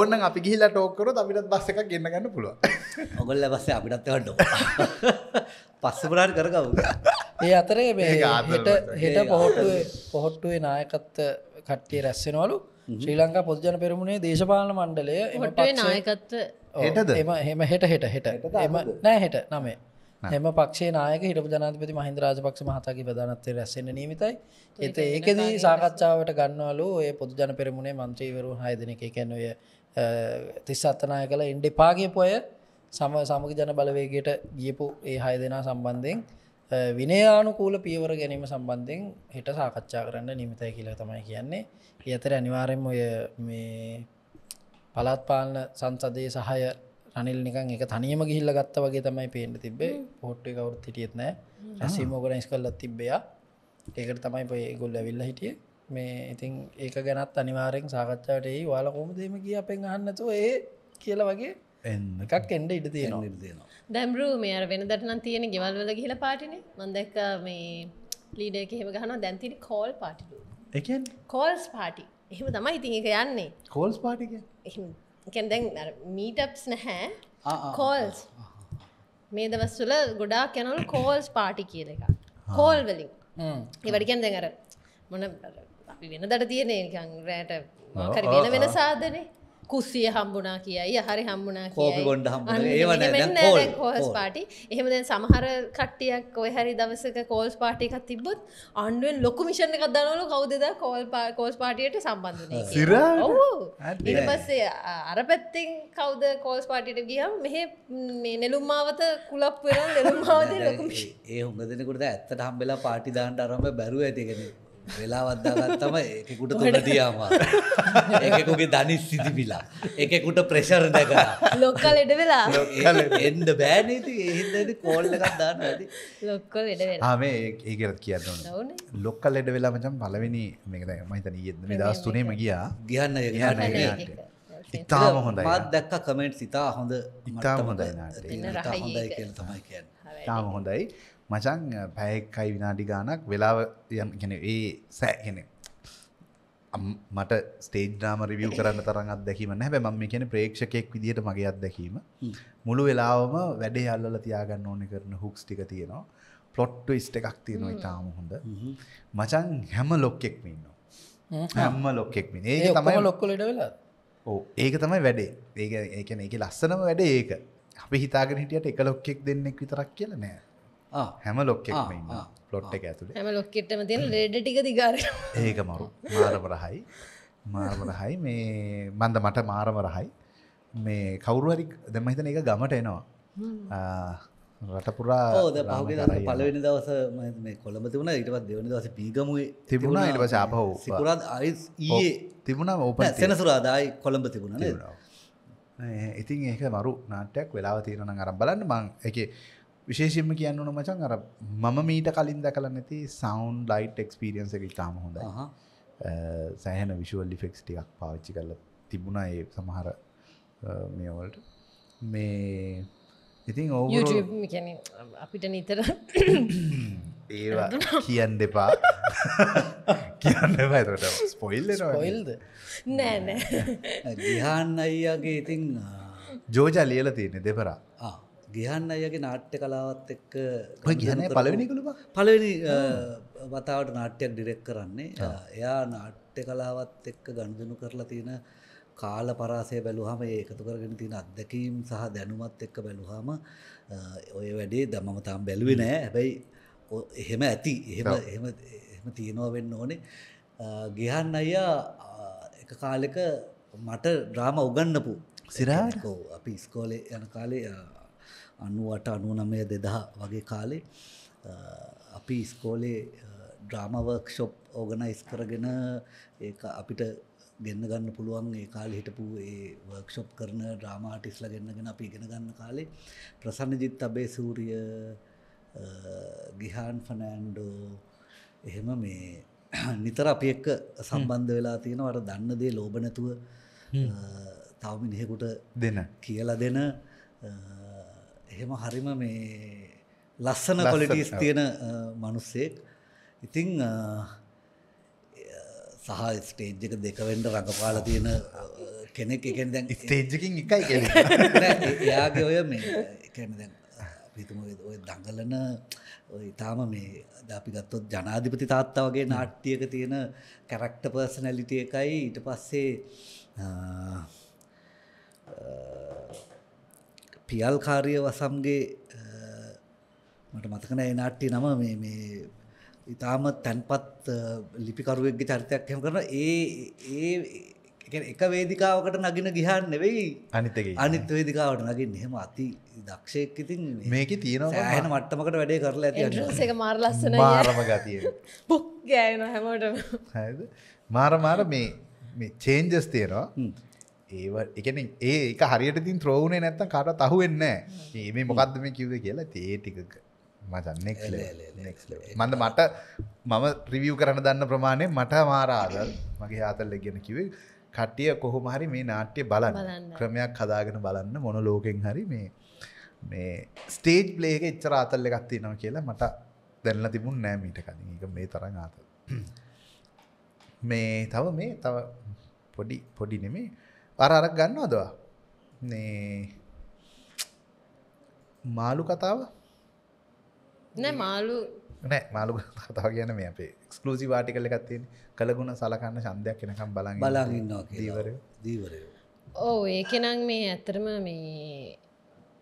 ඕන්න අපි ගිහිලා ටෝකරොත් අපිටත් බස්ස එකක් ගන්න ගන්න පුළුව [laughs] ඔගොල්ල බස්ස අපිටත් වඩ [laughs] පස්සපුරාට කරගව ඒ අතරේ හෙට හෙට පොහොට්ටුවේ පොහොට්ටුවේ නායකත්ත කට්ටිය රැස්සෙනවලු ශ්‍රී ලංකා පොදජන පෙරමුණේ දේශපාලන මණ්ඩලය එමටේ නායකත්ත හටද එම එම හෙට හෙට හෙට එම නෑ හෙට නමේ එම පක්ෂේ නායක හිට ජනාතිපති මහින්ද රාජපක්ෂ මහතාගේ ප්‍රධානත්වය රැසෙන නීමිතයි එත ඒකදී සාකච්ඡාවට ගන්නවලු ඒ පොදු ජන පෙරමුණේ මන්ත්‍රීවරු හයදන එක කැනවය තිස් අත්තනාය කළ ඉන්ඩිපාගේ පොය සම සමග ජන බලවේගයට ගියපු ඒ හය දෙනා සම්බන්ධයෙන් විනයානුකූල පියවර ගැනීම සම්බන්ධයෙන් හෙට සාකච්ඡා කරන්න නිමිතයි කියලා තමයි කියන්නේ අතර අනිවාරෙන් ඔය මේ පලත්පාලන සංසදය සහය රනිල් නිකන් එක තනියම ගිහිල්ල ගත්ත වගේ තමයි පේන්න තිබේ පොට්ට කවුත් හිටියත් නෑ රැසීමෝකට නිස්කල්ලත් තිබ්බයා ඒකට තමයි පය ගොල්ල විල්ල හිටිය මේ ඉතින් ඒක ගැනත් අනිවාරෙන් සාකච්ඡාට ඒ වාලකොම දේම කිය අපෙන් අන්නතු ඒ කියල වගේ එකක් එන්ඩ ඉඩ තියෙන ඉදයනවා දැම්රු මේ අර වෙන දටනම් තියෙන ගෙවල්වල කියලා පාටින මන්දැක්ක මේ ලීඩ එහෙම ගහන දැන්තින කෝල් පාටිලු එක කෝල්ස් පාටි එහෙම තමයි ඉතින් එක යන්නේ කෝල්ස් පාටික එකැදැන් මීටප්ස් නැහැ කෝල්ස් මේ දවස්සුල ගොඩා කැනල් කෝල්ස් පාටි කියල එක කෝල් වලින් ඒවැඩිකැන් දැඟර මොන වෙන දට තියනෙ රෑට මකර වෙන වෙන සාධනේ කුස්සිය හම්බුනා කියයි හරි හම්බුනා කෝපි ගොඩ හම් කෝස් පාටි එහෙම දැන් සමහර කට්ටියක් ඔය හරි දවසක කෝල්ස් පාටිකක් තිබොත් අන්ුවෙන් ලොකු මිෂණ එකක් දනවලු කවුදද කෝල් කෝස් පාටියට සම්බන්ධනය සිර ඉට පස්සේ අර පැත්තිෙන් කවුද කෝල්ස් පාටිට ගියම් මෙහ මේ නෙලුම්මාවත කුලප්පුර නෙලුම්මාවත ලොකු ඒ හුඟ දෙනකුට ඇත්තට හම්බෙලා පාටිදාන්ට අරම බැරුව ඇතිකෙන වෙලාවත්දාගත්තම එකකුට තුළ දියාම එකකුගේ දනි සිදිබිලා එකකුට ප්‍රෙෂර් දැක ලොක්කල් එඩ වෙලා එන්න බෑනති එහිද කෝල්ල ගත්දාන්න ඇති ලොක්කල් හමේ ඒකරත් කියන්න ලොක්කල් එඩ වෙලා මචම් පලවෙනි මේකද මහිතන යෙදම දස් තුනේම ගියා ගියන්න ගන්න ඉතාම හොඳ මත් දැක්ක කමෙන්ට් සිතා හොඳ ඉතාම හොඳයි හොඳයි කියල තමයි කියන්න තාම හොඳයි මචන් පැයක්කයි විනාඩි ගානක් වෙලාව යගෙන ඒ සෑගෙන මට ස්ටේජ්නාම රිවිය් කරන්න තරන් අදැකීම හැබ ම මේ කියන ප්‍රේක්ෂකයෙක් විදිට මගේ අත්දැකීම මුළු වෙලාවම වැඩේ අල්ල තියාගන්න ඕනෙ කරන හුක්ස් ටික තියෙනවා පොට්ට ස්ට එකක් තියෙනවා ඉතාම හොඳ මචන් හැම ලොක්කෙක්ම ඉන්න හැම ලොක්කෙක්ම ඒ තමයි ලොක්කොලට වෙලා ඕ ඒක තමයි වැඩේ ඒක ඒකන එක ලස්සනම වැඩ ඒක අපි හිතාගෙන හිටියට එක ලොක්කෙක් දෙන්නෙක් විතරක් කියල නෑ හැම ලොක්කෙක්ම ඉන්න පලොට් එක ඇතුළ හම ලොක්කෙටම තින ලෙඩ ටික දිගර ඒක මරු මාරමරහයි මාරමරහයි මේ මන්ද මට මාරමරහයි මේ කවුරුහරි දෙමහිතන එක ගමට එනවා රටපුරා ඕද පහුගේ දන්න පලවෙනි දවස කොළඹ තිබුණ ඉටවත් දෙවනි දවස පීගමුවේ තිබුණා ඉට පස අපහෝ සිපුරාත් අයිස් ඒ තිබුණා ඕප සෙනසුරාදායි කොළඹ තිබුණ ඉතින් ඒක මරු නාටයක් වෙලා තීරණ අරම් බලන්න මං එක විශේෂයෙන්ම කියන්න ඕන මචන් අර මම මීට කලින් දැකලා නැති සවුන්් ලයිට් එක්ස්පිරියන්ස එක ඉතාම හොඳ සෑහන විශුවල් ලිෆෙක්ස් ටිකක් පාවිච්චි කරල තිබුණා ඒ සමහර මේවල්ට මේ ඉතින් ඕ අපිට නිතර ඒවා කියන් දෙපා කියන්න වැරට ස්පොයිල් පොයිල්ද නෑනෑ දිහාන්න අයියාගේ ඉතින් ජෝජා ලියල තියෙන දෙපරා ගියන්න අයගේ නාට්‍ය කලාවත් එක්ක ගියන පලවෙනිකළුව පලවෙනි වතාවට නාට්‍යයක් ඩිරෙක් කරන්නේ එයා නාට්‍ය කලාවත් එක්ක ගණදනු කරලා තියෙන කාල පරාසය බැලුහම ඒකතු කරගෙන තියෙන අත්දැකීම් සහ දැනුමත් එක්ක බැලුහම ඔය වැඩේ දමම තාම් බැලුවේ නෑ හැබැයි එහෙම ඇති එහෙම තියෙනවා වෙන්න ඕනේ ගියන් අයියා එක කාලෙක මට ඩ්‍රාම උගන්නපු සිරාකෝ අපි ස්කෝලේ යන කාලේ අනුවට අනුනමය දෙදා වගේ කාලේ අපි ස්කෝලේ ඩ්‍රාමවර්ක්ෂොප් ඕගනයිස් කරගෙන ඒ අපිට ගෙන්න්න ගන්න පුළුවන් ඒ කාල හිටපු ඒ වර්ක්ෂොප් කරන ඩ්‍රාමාටිස්ල ගෙන්න්නගෙන අපි ඉගෙන ගන්න කාලේ ප්‍රසන්න ජිත් අබේ සූරිය ගිහාන් ෆනෑන්්ඩෝ එහෙම මේ [clears throat] නිතර අපි එක්ක සම්බන්ධ වෙලා තියෙනවට දන්න දේ ලෝබනැතුව තව මිනිහෙකුට දෙන කියලා දෙන එහෙම හරිම මේ ලස්සන කොලිටස් තියෙන මනුස්සෙක් ඉතිං සහ ස්ටේජ්ජක දෙකවෙන්ට රඟපාල තියෙන කෙනෙක් එකෙන් දැන් ස්ටේජ්ජකින් එකයි [laughs] කෙන එයාගේ ඔය මේ කැන දැන් පිතුම ඔය දඟලන ඉතාම මේ අපි ගත්තොත් ජනාධිපති තාත්තා වගේ නාට්ටියක තියෙන කැරක්ට පර්සනැලිටිය එකයි ඊට පස්සේ පියල් කාරිය වසම්ගේ මට මතකන එනාට්ටි නම මේ මේ ඉතාම තැන්පත් ලිපිකරුවෙක්ගේ චරිතයක් හෙම කරන ඒ ඒ එක වේදිකාවකට නගෙන ගිහන් නෙවෙයි අනිතක අනිත් වේදිකාවට නගින් හෙම අති දක්ෂයක් ඉතින් මේක තියෙනවා හන මට්ටමකට වැඩේ කරලා ඇති එක මාර ලස්සන මාරම ගතිය පුක් ගෑන හැමට මාර මාර මේ චේන්ජස් තේරවා ඒව එකන ඒ එක හරියටතින් ත්‍රෝවුණේ නැත්තන් කාට තහු වෙන්න ඒ මොකක්ද මේ කිව්ද කියලා තේ ටිකක මතන්නෙක් මඳ මට මම රිවියව් කරන දන්න ප්‍රමාණය මට මාරාදල් මගේ ආතල්ල ගෙන කිවේ කට්ටිය කොහොම හරි මේ නාට්‍ය බලන්න ක්‍රමයක් හදාගෙන බලන්න මොන ලෝකෙන් හරි මේ මේ ස්ටේජ් පලේක එච්චර ආතල්ල එකත්ති නවා කියලා මට දැල්ල තිබුන් නෑ මීට කලින් එක මේ තරං ආත මේ තව මේ තව පොඩි පොඩි නෙමේ අරරක් ගන්න අදවා නේ මාලු කතාව නෑ මාලු නෑ මාලු කතාව කියන මේ අපේ ක්ස්ලූසි වාටිකල එකත්තියෙන් කළගුණ සලකන්න සන්දයක් කෙනකම් බලන් බලාගන්නවා දීවර දීවරය ඕ ඒකෙනම් මේ ඇතරම මේ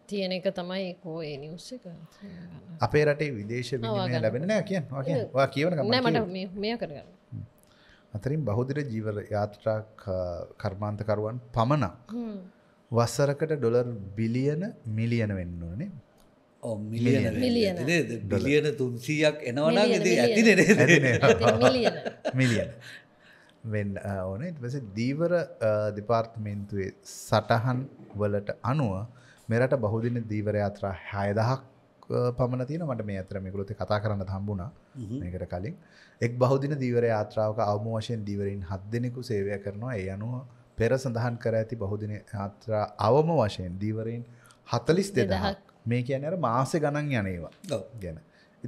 තියෙන එක තමයි කෝ ඒ නිවස එක අපේ රටේ විදේශ ලැබෙන නෑ කියන්න වා කියවන මට මේ කරගන්න අතරින් බහුදිර ජීවර යාත්‍රා කර්මාන්තකරුවන් පමණක් වස්සරකට ඩොලර් බිලියන මිලියන වෙන්න ඕනේ මිලියන බිලියන තුන්සීයක් එනවන ඇති මිලියන වෙන්න ඕන ඉටවස දීවර දෙපාර්ත්මේන්තුවේ සටහන් වලට අනුව මෙරට බහුදින දීවර යාත්‍රා හයදහක් පමණ තියෙන මට මේ අතර මිකුලොති කතා කරන්න හම්බුණා මේකට කලින් එක් බෞද්ධන දීවර යාත්‍රාවක අවම වශයෙන් දීවරින් හත් දෙනෙකු සේවය කරනවා ඒ අනුව පෙර සඳහන් කර ඇති බහුදින යාත්‍රා අවම වශයෙන් දීවරයින් හතලිස් දෙදහක් මේ කියන අර මාස ගණන් යනේවා ගැන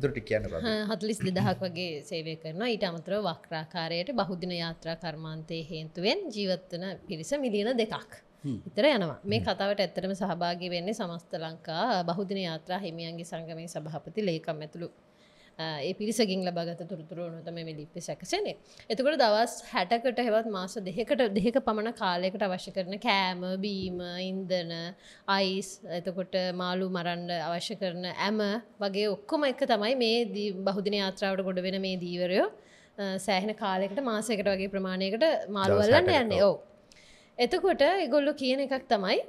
ඉතුරට කියන්න හතලිස් දෙදහක් වගේ සේවය කරන ඊට අමතර වක්‍රාකාරයට බහුදින යාත්‍රා කර්මාන්තය හේතුවෙන් ජීවත්වන පිරිස මිලියන දෙකක්. ඉතර යනවා මේ කතාවට ඇත්තටම සහභාගි වෙන්නේ සමස්ත ලංකා බහුදින යාත්‍රා හිමියන්ගේ සංගමේ සභාපති ලේකම් ඇතුළු ඒ පිරිසගින් ලබගත තුරතුරුවනොතම මේ ලිප්පි සැකසනේ. එතකොට දවස් හැටකට හෙවත් මාස දෙකට දෙක පමණ කාලයකට අවශ්‍ය කරන කෑම බීම ඉන්දන අයිස් එතකොට මාලු මරන්ඩ අවශ්‍ය කරන ඇම වගේ ඔක්කොම එක තමයි මේ බහුදින යාත්‍රාවට ගොඩ වෙන මේ දීවරයෝ සෑහෙන කාලෙකට මාසයකට වගේ ප්‍රමාණයකට මාළුවල්ලන්න යන්නේ ඕ එතකොට එගොල්ලො කියන එකක් තමයි [clears throat]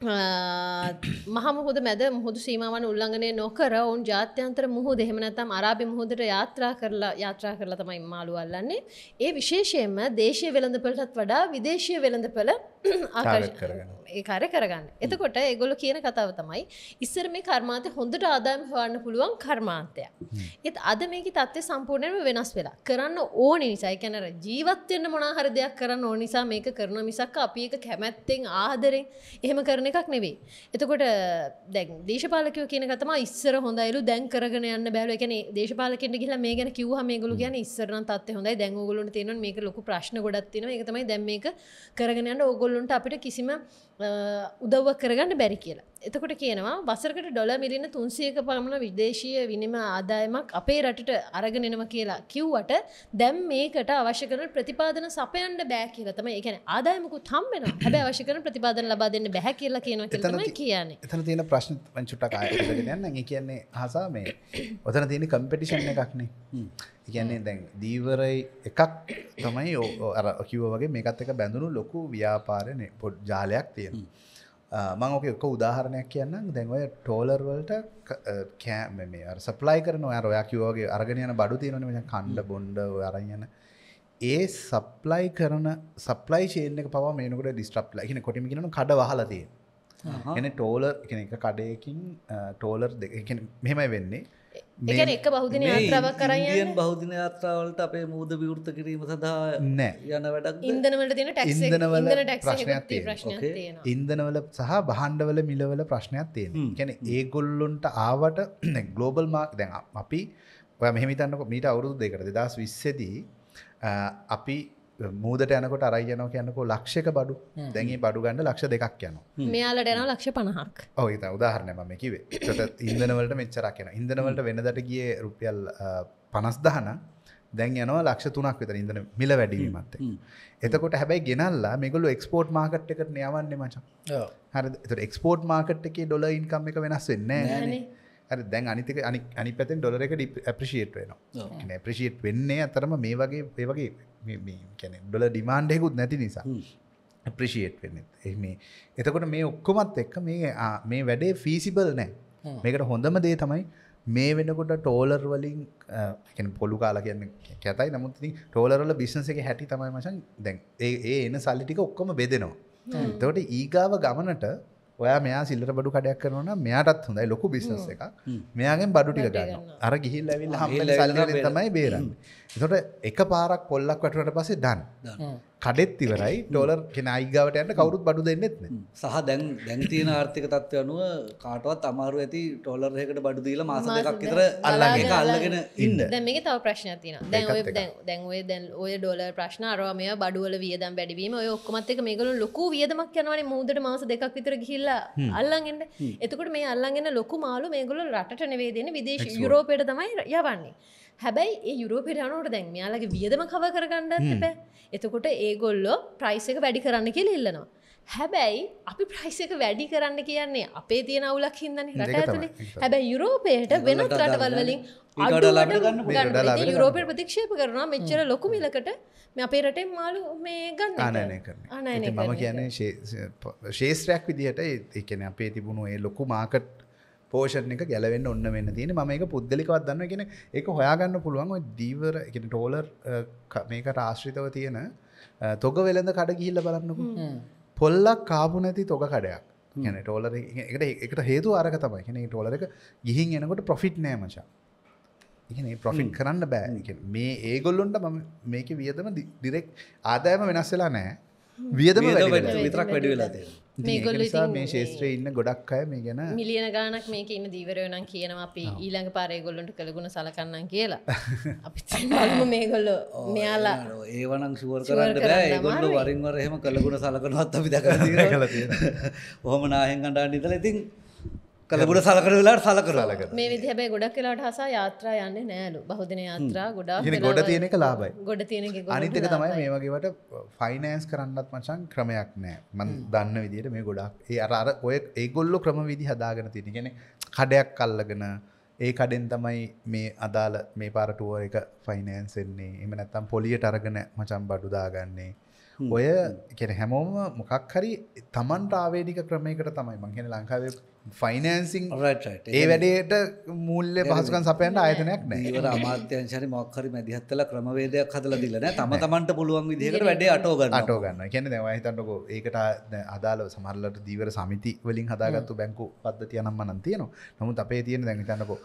මහම හොද මැද මුහුදු සීමාවන් උල්ලංඝනය නොකර ඔවුන් ජාත්‍යන්තර මුහුද එහෙම නැත්නම් අරාබි මුහුදට යාත්‍රා කරලා යාත්‍රා කරලා තමයි මාළු අල්ලන්නේ. ඒ විශේෂයෙන්ම දේශීය වෙළඳපළටත් වඩා විදේශීය වෙළඳපළ [clears throat] ආකර්ෂණය කරගන්නවා. ඒකාර කරගන්න එතකොට ඒගොල කියන කතාව තමයි ඉස්සර මේ කර්මාන්තය හොඳට ආදායම් හවන්න පුළුවන් කර්මාන්තය ඒත් අද මේක තත්ත්වය සම්පූර්ණයම වෙනස් වෙලා කරන්න ඕන නිසා කැනර ජීවත්වෙන්න මොනාහර දෙයක් කරන්න ඕ නිසා මේක කරන මිසක් අපි එක කැමැත්තෙන් ආදරෙන් එහෙම කරන එකක් නෙවේ එතකොට දැන් දේශපාලකයෝ කියන කතම ඉස්සර හොඳයිලු දැන් කරගෙන යන්න බැලු එකන දේශපාලකට කියලා මේ ගැන කිව්හ මේ ගොලු ගැන ඉස්සරන තත්ය හොඳයි දැන් ගොලු තියෙන මේක ලොකු ප්‍රශ්න ගොඩත්තින එක තමයි දැම් මේක කරගෙනන්න ඕගොල්ලුන්ට අපිට කිසිම උදව්ව කරගන්න බැරි කියලා. එතකොට කියනවා වසරකට ඩොල මිලින තුන්සියක පමණ විදේශීය විනිම ආදායමක් අපේ රටට අරගෙනනවා කියලා කිව්වට දැම් මේකට අවශ්‍ය කරන ප්‍රතිපාදන සපයන්ට බෑ කියලා තම ඒකන ආදායමකු තම්බෙන හැබ අවශ්‍ය කරන ප්‍රතිපාදන ලබා දෙන්න බැහැ කියලා කියන තම කියන්නේ එතන තියෙන ප්‍රශ්න වංචුට්ට කායන්න කියන්නේ හසා මේ ඔතන තියෙන කම්පෙටිෂන් එකක්නේ කියන්නේ දැන් දීවරයි එකක් තමයි කිව වගේ මේකත් එක බැඳුණු ලොකු ව්‍යාපාරණය පොඩ් ජාලයක් තියෙන මං ඕක එක්ක උදාහරණයක් කියන්න දැන්ඔය ටෝලර්වලට කෑම මේ සප්ලයි කරන ඔය රොයා කිවෝගේ අරගෙනයන බඩු තියෙනනම කණ්ඩ බොන්්ඩ අරයන ඒ සප්ලයි කරන සප්ලයි ශේනක පව මේකට ඩිස්ට්‍රප් ලයින කොටිම කියන කඩ වහලතිය එන ටෝලර් එක කඩයකින් ටෝලර් දෙක මෙහෙමයි වෙන්නේ ඒකන එක බහුදින යාත්‍රාවක් කරයන් බෞද්ධන යාත්‍රාවලට අපේ මුූද විවෘත කිරීම සඳහා නෑ යන වැඩක් ඉදනවලට තින ඉදනවල ඉන්දනවල සහ බහන්්ඩවල මිලවල ප්‍රශ්නයක් තියෙන කැන ඒගොල්ලොන්ට ආවට ගලෝබල් [clears throat] මාක් දැන් අපි ඔය මෙහිමිතන්නක මීට අවුරුදු දෙකට දෙදස් විස්සදී අපි මූදට යනකොට අරයි යන කියන්නකෝ ලක්ෂක බඩු දැන්ගේ බඩු ගන්න ලක්ෂ දෙකක් යන මෙයාලට යන ලක්ෂ පණහක් ඔය උදාහරණම මෙකිවේ ට ඉදනවලට මෙච්චරක් යන ඉදනවලට වෙනදට ගිය රුපියල් පනස් දහන දැන් යනවා ලක්ෂ තුනක් විතර ඉඳන මිල වැඩීමත් එතකොට හැබැයි ගෙනල්ලා මෙගොලු එක්ස්පෝට් මාකට් එකට යවන්නේ මචන් හරි එක්ස්පෝට් මාකට් එකේ ඩොල ඉන්කම් එක වෙනස් වෙන්නේ නෑනේ හරි දැන් අනිතික අනි අනි පැතෙන් ඩොලර එක ප්‍රිෂේට් වෙනවා ප්‍රිෂේට් වෙන්නේ අතරම මේ වගේ ඒවගේ කැන ඩොල ඩිමාන්්ඩයකුත් නැති නිසා ප්‍රිෂේට් වෙන්න එ එතකොට මේ ඔක්කොමත් එක්ක මේ මේ වැඩේ ෆීසිබල් නෑ මේකට හොඳම දේ තමයි මේ වෙනකොට ටෝලර් වලින් පොළු කාලා කියන්න කැතයි නමුත් ටෝලරල බිස්නස එක හැටි තමයි මසන් දැන් ඒ එන සල්ලිටික ඔක්කොම බෙදෙනවා තවට ඊගාව ගමනට ඔයා මෙයා සිල්ලට බඩු කඩයක් කරනවන මෙයාටත් හොඳයි ලොකු බිස්නස් එක මෙයාගෙන් බඩුටික ගන්න අර ගිහිල් ඇවිල් හම තමයි බේරන්න එතොට එක පාරක් පොල්ලක් වැටට පසේ දන් කඩෙත් ඉවරයි ඩොලර් කෙන අයිගාවට යන්න කවරුත් බඩු දෙන්නෙත්න සහ දැන් දැන්තියන ආර්ථික තත්ව අනුව කාටවත් අමාරු ඇති ටොලර් එකට බඩු දීල මාස දෙකක් ඉතර අල්ලගේක අල්ලගෙන ඉන්න මේක තව ප්‍රශ්න තින දැන් දැන්ේ දැන් ඔය ඩොල ප්‍රශ්න අරමය බඩුවල වියදම් වැඩවීම ඔය ඔක්කොමත්තක මේකලු ලොකු වියදමක් යනවන මුූදට මාස දෙකක් විතර ගිල්ලා අල්ලන්ගෙන්ට එතකට මේ අල්ලගෙන ලොකු මාලු මේගොල රටට නෙවේ දෙන විදේශ යුරෝපයට තමයි යවන්නේ හැබැයි ඒ යුරෝපෙටනෝට දැන් යාලගේ වියදම කව කරගන්නන්න පැ එතකොට ඒගොල්ලෝ ප්‍රයිසක වැඩි කරන්න කිය ඉල්ලනවා. හැබැයි අපි ප්‍රයිසක වැඩි කරන්න කියන්නේ අපේ තියෙන අවුලක් හිදන්න රට ඇතුලේ හැබැයි යුරෝපයට වෙනත් රටවල්වලින් යුරෝපය ප්‍රතික්ෂේප කරනවා මෙච්චර ලොකු මිලකට මේ අපේ රටේ මාලු මේ ගන්න ආනය කරන මම කියන්නේ ශේෂත්‍රයක් විදිහට එකන අපේ තිබුණු ඒ ලොකු මාකට් පෝෂණ එක ගැලවෙන්න ඔන්න වෙන්න තියෙන ම එක පුද්ලිකවත් දන්න කියෙන එක හොයාගන්න පුළුවන් දීවර එක ටෝලර් මේක රාශ්‍රිතව තියෙන තොග වෙළඳ කඩ ගිහිල්ල බලන්නකු පොල්ලක් කාපු නැති තොග කඩයක් ගැන ටෝලර එකට එකට හේතු අරක තමයි කෙනෙ ටෝලර එක ගිහින් එනකොට ප්‍රොෆිට් නෑමචා ඉ ප්‍රොෆිට් කරන්න බෑ මේ ඒගොල්ලොන්ට ම මේක වියදම ඩිරෙක් ආදායම වෙනස්සලා නෑ වියදම විතරක් වැඩි වෙලා තියෙනවා මේ ශේත්‍රයේ ඉන්න ගොඩක් අය මේ ගැන මිලියන ගාණක් මේක ඉන්න දීවරයෝ නම් කියනවා අපි ඊළඟ පාරේ ගොල්ලන්ට කළගුණ සලකන්නම් කියලා [laughs] අපි බලමු මේගොල්ලෝ මෙයාලා ඒව නම් ෂුවර් කරන්න බෑ ඒගොල්ලෝ වරින් වර එහෙම කළගුණ සලකනවත් අපි [laughs] දැකලා තියෙනවා [laughs] ඔහොම නාහෙන් අඬන්න ඉඳලා ඉතින් කළගුට සලකර වෙලාට සලකරලක මේ විදිහැබේ ගොඩක් කලාට හසා යාත්‍රා යන්න නෑලු බහුදන යාත්‍රා ගොඩා ගොඩ තියෙනෙක ලාබයි ගොඩ තියෙන අනිතක තමයි මේ වගේවට ෆයිනෑන්ස් කරන්නත් මචන් ක්‍රමයක් නෑ මන් දන්න විදිට මේ ගොඩක් ඒ අර ඔය ඒගොල්ලො ක්‍රම විදි හදාගෙන තිනිගෙන කඩයක් කල්ලගෙන ඒ කඩෙන් තමයි මේ අදාල මේ පාරටුව එක ෆයිනෑන්සෙන්නේ එම නැත්තම් පොලියට අරගෙන මචම් බඩුදාගන්නේ ඔය කෙන හැමෝම මොකක් හරි තමන්ට ආවේනික ක්‍රමයකට තමයි මංගෙන ලංකාවේ ෆයිනන්සිං ඒ වැඩේට මුල්ල පහසුකන් සපයන්ට ආයතනයක් නෑ අමාත්‍යංශන මොක්හරි මැදිහත්තල ක්‍රමවේදයක් හදල දිලන තම තමන්ට පුළුවන් විදිහකට වැඩ අටෝගන්න අටෝගන්න කැන දවහිතන්නක ඒකට අදාල සමරලට දීවර සමිති වලින් හදාගත්තු බැංකු පද්ධතිය නම්මනන් තියනවා නමුත් අපේ තියෙන දැඟතන්නකෝ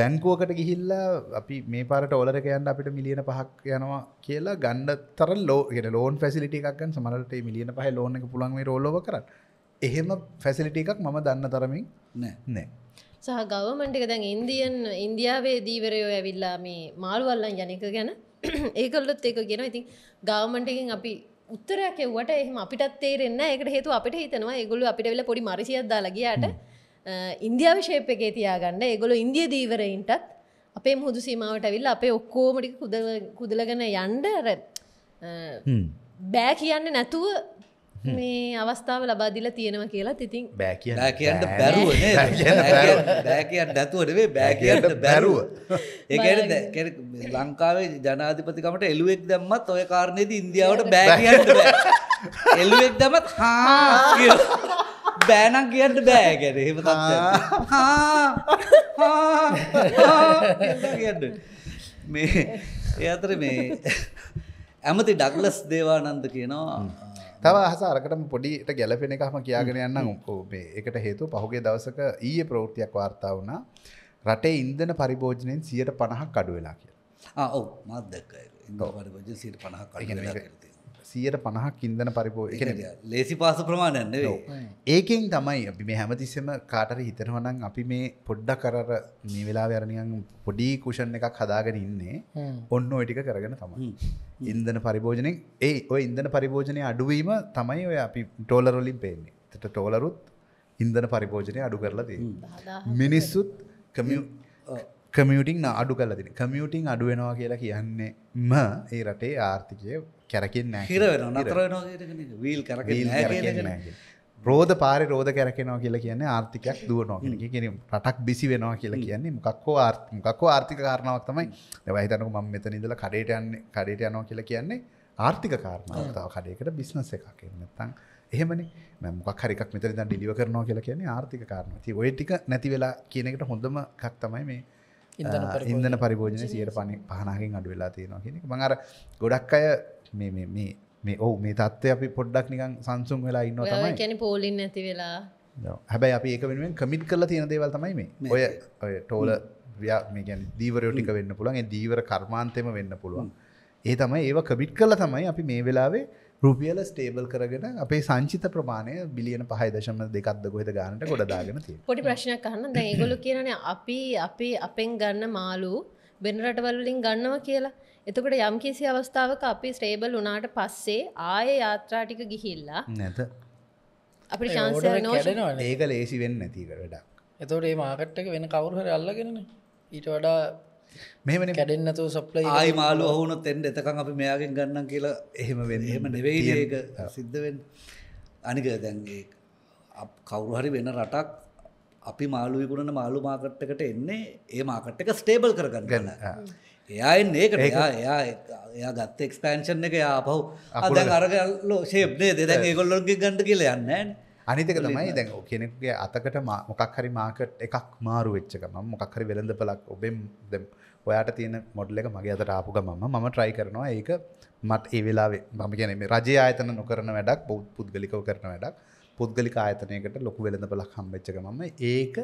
බැංකුවකට ගිහිල්ලා අපි මේ පාරට ඔලරක යන්න අපිට මිලියන පහක් යනවා කියලා ගණ්ඩ තර ලෝ ගෙන ලෝන් ෆැසිලිටිකක්ගන් සමරට මිලියන පහ ලෝන එක පුළන්ේ රෝලෝ කරන්න එහෙම ෆැසිලිට එකක් මම දන්න තරමින් නෑ නෑ සහ ගවමන්ටික දැන් ඉන්දියන් ඉන්දියාවේ දීවරයෝ ඇවිල්ලා මේ මාළුවල්ලන් යනක ගැන [clears throat] ඒකල්ලොත් ඒක ගෙන ඉතින් ගවමන්ටකින් අපි උත්තරයක් එව්වට එහම අපිටත් තේරෙන්න එකට හේතු අපට හිතනවා ඒගොලු අපිට වෙල පොඩි මරිසියද්දා ලගියට ඉන්දියාව ශේප් එකේ තියාගන්න ඒගොලු ඉන්දිය දීවරයින්ටත් අපේ මුහුදු සීමාවට ඇවිල්ල අපේ ඔක්කෝමටි කුදලගෙන යන්ඩ බෑ කියන්න නැතුව මේ අවස්ථාව ලබාදිල තියෙනවා කියලා තිතින් බැකිය කියන්න බැරුව බෑකයන් නැතුවටේ බෑකයට බැරුව ඒකට ලංකාවේ ජනාධිපතිකමට එලුවෙක් දැම්මත් ඔය කාරණයද ඉන්දියාවට බෑකන්න එල්ුවෙක් දමත් හා බෑනක් කියන්න බෑගැන හෙම කියන්න මේ ඒ අතර මේ ඇමති ඩක්ලස් දේවානන්ද කියනවා තව අහස අරකටම පොඩිට ගැලපෙන එකහම කියාගෙන යන්න උකෝබේ එකට හේතු පහුගේ දවසක ඊයේ ප්‍රවෘතියක් වාර්තා වුණා රටේ ඉන්දන පරිභෝජනයෙන් සියයට පණහක් අඩු වෙලා කියලා ඔව් මත්දක්කයි ඉ පරිභෝජ සිට පණහක් අඩු වෙලා කරති සියයට පණහක් ඉදන පරිපෝ ලේසි පාස ප්‍රමාණයන්න ඒකෙන් තමයි අපි මේ හැමතිස්සම කාටර හිතනවනම් අපි මේ පොඩ්ඩ කර මේ වෙලා වැරණියන් පොඩි කුෂන් එකක් හදාගෙන ඉන්නේ ඔන්න ඔටික කරගෙන තමයි ඉන්දන පරිභෝජනය ඒ ඔය ඉන්දන පරිභෝජනය අඩුවීම තමයි ඔය අපි ටෝලරොලින් පේන්නේ තට ටෝලරුත් ඉන්දන පරිභෝජනය අඩු කරලද මිනිස්සුත් කමිය කමියටිං අඩු කලදින කමියටිං අඩුවෙනවා කියලා කියන්නේම ඒ රටේ ආර්ථිකය කැරකින්න හිරවෙන නතරනෝ වීල් කරකින්න රෝධ පාරි රෝධ කැරකෙනවා කියලා කියන්නේ ආර්ථිකයක් දුවනවා කියෙන රටක් බිසි වෙනවා කියලා කියන්නේ මොකක්කෝ ආර්ථිකක්කෝ ආර්ථික කාරණාවක් තමයි දවහිතනක ම මෙතන ඉදල කඩට යන්න කඩට යනවා කියලා කියන්නේ ආර්ථික කාරණාවතාව කඩයකට බිස්නස එකක් කියන්නත්තං එහෙමනි මොක් හරික් මෙතර දන් ඩිලිව කරනවා කියලා කියන්නේ ආර්ථික කාරණ ති ඔය ටික නැති වෙලා කියනෙකට හොඳම එකක් තමයි මේ ඉදන පරිභෝජන සියට පණ පහනාගෙන් අඩු වෙලා තියෙනවා කියෙනෙ මඟර ගොඩක් අය මේ ඔවු මේ තත්ත්ව අපි පොඩ්ඩක් නිකන් සංසුන් වෙලා ඉන්න තමයි කැන පෝලින් නැති වෙලා හැබැයි අපි ඒක වෙනුවෙන් කමිට් කරලා තියෙන දේවල් තමයි මේ ඔය ඔය ටෝල මේගැන දීවරයෝටික වෙන්න පුළුවන් දීවර කර්මාන්තයම වෙන්න පුළුවන් ඒ තමයි ඒව කමිට් කරලා තමයි අපි මේ වෙලාවේ රුපියල ස්ටේබල් කරගෙන අපේ සංචිත ප්‍රමාණය බිලියන පහයි දශම දෙකක්ද ගොහද ගන්නට ගොඩදාගෙන තිය පොඩි ප්‍රශ්නයක් කහන්න දැ ඒගොලු කියරන අපි අපි අපෙන් ගන්න මාලු බෙනරටවල්ලින් ගන්නව කියලා එතකට යම් කිසි අවස්ථාවක අපි ස්ටේබල් වනාට පස්සේ ආය යාත්‍රා ටික ගිහිල්ලා නැත අපි චාන්ස ඒක ලේසි වෙන්න නැතිකටක් එතවට ඒ මාකට්ටක වෙන කවුරුහර අල්ලගෙනන ඊට වඩා මෙම කැඩෙන්න්නතු සප්ලයි ආයි මාලු ඔහුනොත් එෙන්ට එතකං අපි මෙයාගෙන් ගන්න කියලා එහෙම වෙන එහෙම නෙවෙයි ඒක සිද්ධවෙන් අනික දැන්ගේ කවුරුහරි වෙන රටක් අපි මාළුවකුණන මාළු මාකට්ටකට එන්නේ ඒ මාකට්ටක ස්ටේබල් කරගන්න ගන්න එයා ඒකට එයා එයා ගත්ත එක්ස්පෑන්ෂන් එක යාපහු අදැන් අරගල්ලෝ ශේප්නේ දෙදැන් ඒගොල්ලොගේ ගණඩ කියල යන්න අනිතක තමයි දැන් කෙනෙක්ගේ අතකට මොකක් හරි මාකට් එකක් මාරු වෙච්චකම මොකක්හරි වෙළඳ පලක් ඔබෙම් දෙම් ඔයාට තියෙන මොඩ්ල එක මගේ අතට ආපුග මම ම ට්‍රයි කරනවා ඒක මට ඒ වෙලාවේ මම ගැන මේ රජය ආයතන නොකරන වැඩක් බෞද් පුද්ගලිකව කරන වැඩක් පුද්ගලික ආයතනයකට ලොකු වෙළඳ පලක් හම්වෙච්චක මම ඒක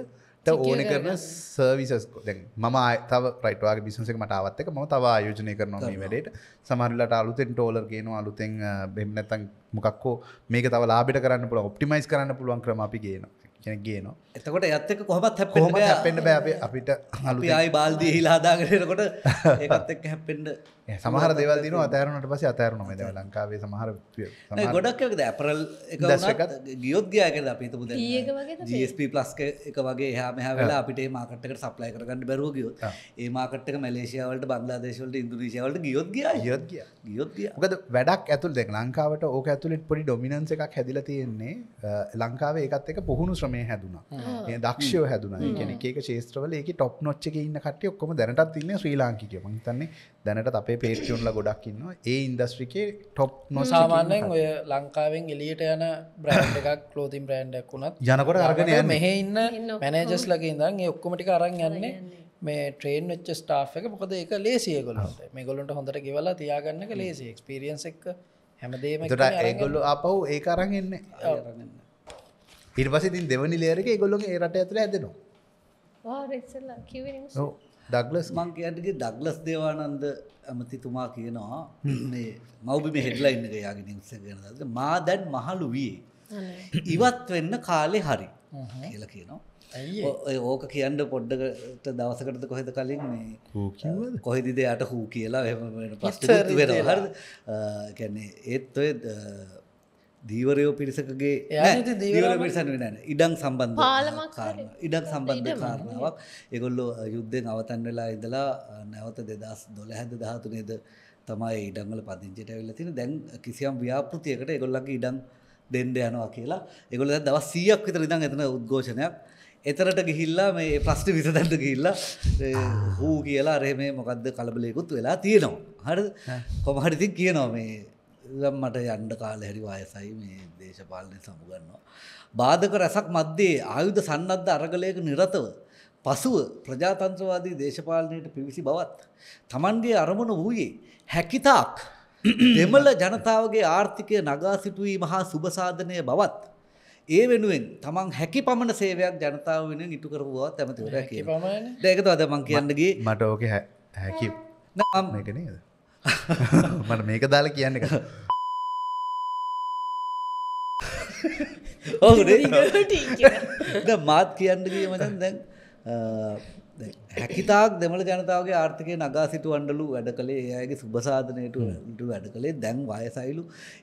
ඕන කරන සර්විසස් මම තව රයිටවාගේ බිසන්සක මටාවත්තක ම තවා යෝජනය කරනවා මේ වැඩට සමරලට අලුතෙන් ටෝලර් ගෙන අලුතෙන් බෙම්නැතන් මොකක්කෝ මේක තව ලාබට කරන්න පුළ ඔප්ටිමයිස් කරන්න පුළුවන් ක්‍රම අපි ගේන ගැන ගේනවා එතකොට ඇත්තක කොහමත් හැ කොහම හැපෙන්න්න බෑ අපිට හලු අයි බාල්දී හිලාදාගරකොට [laughs] ඒත් එක් හැපෙන්ඩ සමහර දෙවල් දින අතෑරනට පස අතෑරන ද ලංකාවේ සමහර ගොඩක්ද ඇපරල් ගියොද්ගයාකල අපිතපුද ජස්ප ප්ලස්ක එක වගේ හා මෙහ වෙලා අපිට මාකට්ක සප්ලයි කරගන්න බැරුව ගියොත් ඒ මාකට්ක මලේෂයාවලට බංලාදේශවලට ඉදුනේශවලට ගියොත්ගිය යොත් ගියොත්ගිය ගද වැඩක් ඇතුල් දෙක් ලංකාවට ඕක ඇතුලෙට පොඩි ඩොමිනන්ස එකක් හැදිල තියෙන්නේ ලංකාවේ එකත් එක පුහුණු ශ්‍රමය හැදුණා දක්ෂයෝ හැදුන ගැන එක චේත්‍රවල එක ටොප් නොච්චක ඉන්න කට ඔක්කොම දැනටත් ඉන්න ශ්‍රී ලාංකිකය මහිතන්නේ දැනට අපේ පේටියුන්ල ගොඩක් ඉන්න ඒ ඉන්දස්්‍රිකේ ටොප් නොසාමාන්‍යෙන් ඔය ලංකාවෙන් එලියට යන බ්‍රන්් එකක් ලෝතින් බ්‍රන්්ඩක් වුණත් යනකොට අරගෙන මෙහෙ ඉන්න මැනජස් ලගේ ඉදන්ගේ ඔක්කොමටි අරන් යන්නේ මේ ට්‍රේන් වෙච්ච ස්ටාෆ් එක මොකද ඒක ලේසිය ගොලට මේ ගොලොන්ට හොඳට ගෙවලා තියාගන්න ලේසි එක්ස්පිරියන්ස් එක හැමදේම ඒගොල්ලු අපව් ඒ අරගන්න අරගන්න ඉට පසිතින් දෙවනි ලේරක ගොල්ලොන් රට ඇතර ඇදනවා ඩක්ලස් මං කියටගේ ඩක්ලස් දේවානන්ද ඇමතිතුමා කියනවා මේ මවබිම හෙඩ්ලයින්න එක යාගෙන නිස ගෙනද මා දැන් මහලු වී ඉවත් වෙන්න කාලෙ හරි කියල කියනවා ඕක කියන්න පොඩ්ඩකට දවසකරත කොහෙද කලින් මේ කොහෙදිද යට හූ කියලා එ පස් වෙන හර ගැන්නේ ඒත් ඔය දීවරයෝ පිරිසකගේ පිරිසන්න ඉඩක් සම්බන්ධ ඉඩක් සම්බන්ධ කාරණාවක් එකොල්ලෝ යුද්ධෙන් අවතන් වෙලා ඉදලා නැවත දෙදස් දොළ හැද දහතුනේද තමයි ඉඩංගල පදිංචිට වෙල්ල තින දැන් කිසියම් ව්‍යාපෘතියකට එකොල්ලගේ ඉඩම් දෙන්ඩ යනවා කියලා එකොල දවස් සියක් විතර ඉදං එතන උද්ඝෝෂණයක් එතරට ගිහිල්ලා මේ ප්‍රශ්ටි විසදැන්ට ගිල්ලා හූ කියලා රේ මේ මොකක්ද කලබලයකුත් වෙලා තියෙනවා හරි කොමහරිතින් කියනවා මේ මට යන්ඩ කාල හැරි වායසයි මේ දේශපාලනය සමුගන්නවා. බාධක රැසක් මධ්‍යේ ආයුධ සන්නද්ධ අරගලයක නිරතව. පසුව ප්‍රජාතන්ත්‍රවාදී දේශපාලනයට පිවිසි බවත්. තමන්ගේ අරමුණ වූයේ හැකිතාක් දෙමල ජනතාවගේ ආර්ථිකය නගා සිටුවීම හා සුභසාධනය බවත්. ඒ වෙනුවෙන් තමන් හැකි පමණ සේවයක් ජනතාව වෙන ඉටු කරපුවා ඇමතිවර දැකත අදමං කියන්නගේ මට ඕක හැකි නම්කනේද. මට මේක දාලා කියන්න එක ඔහු මාත් කියන්න කිය මතන් දැන් හැකිතාක් දෙමළ ජනතාවගේ ආර්ථකය නගා සිටු අන්ඩලු වැඩ කළේ ඒගේ සුබසාධනයට ට වැඩ කළේ දැන් වයසයිලු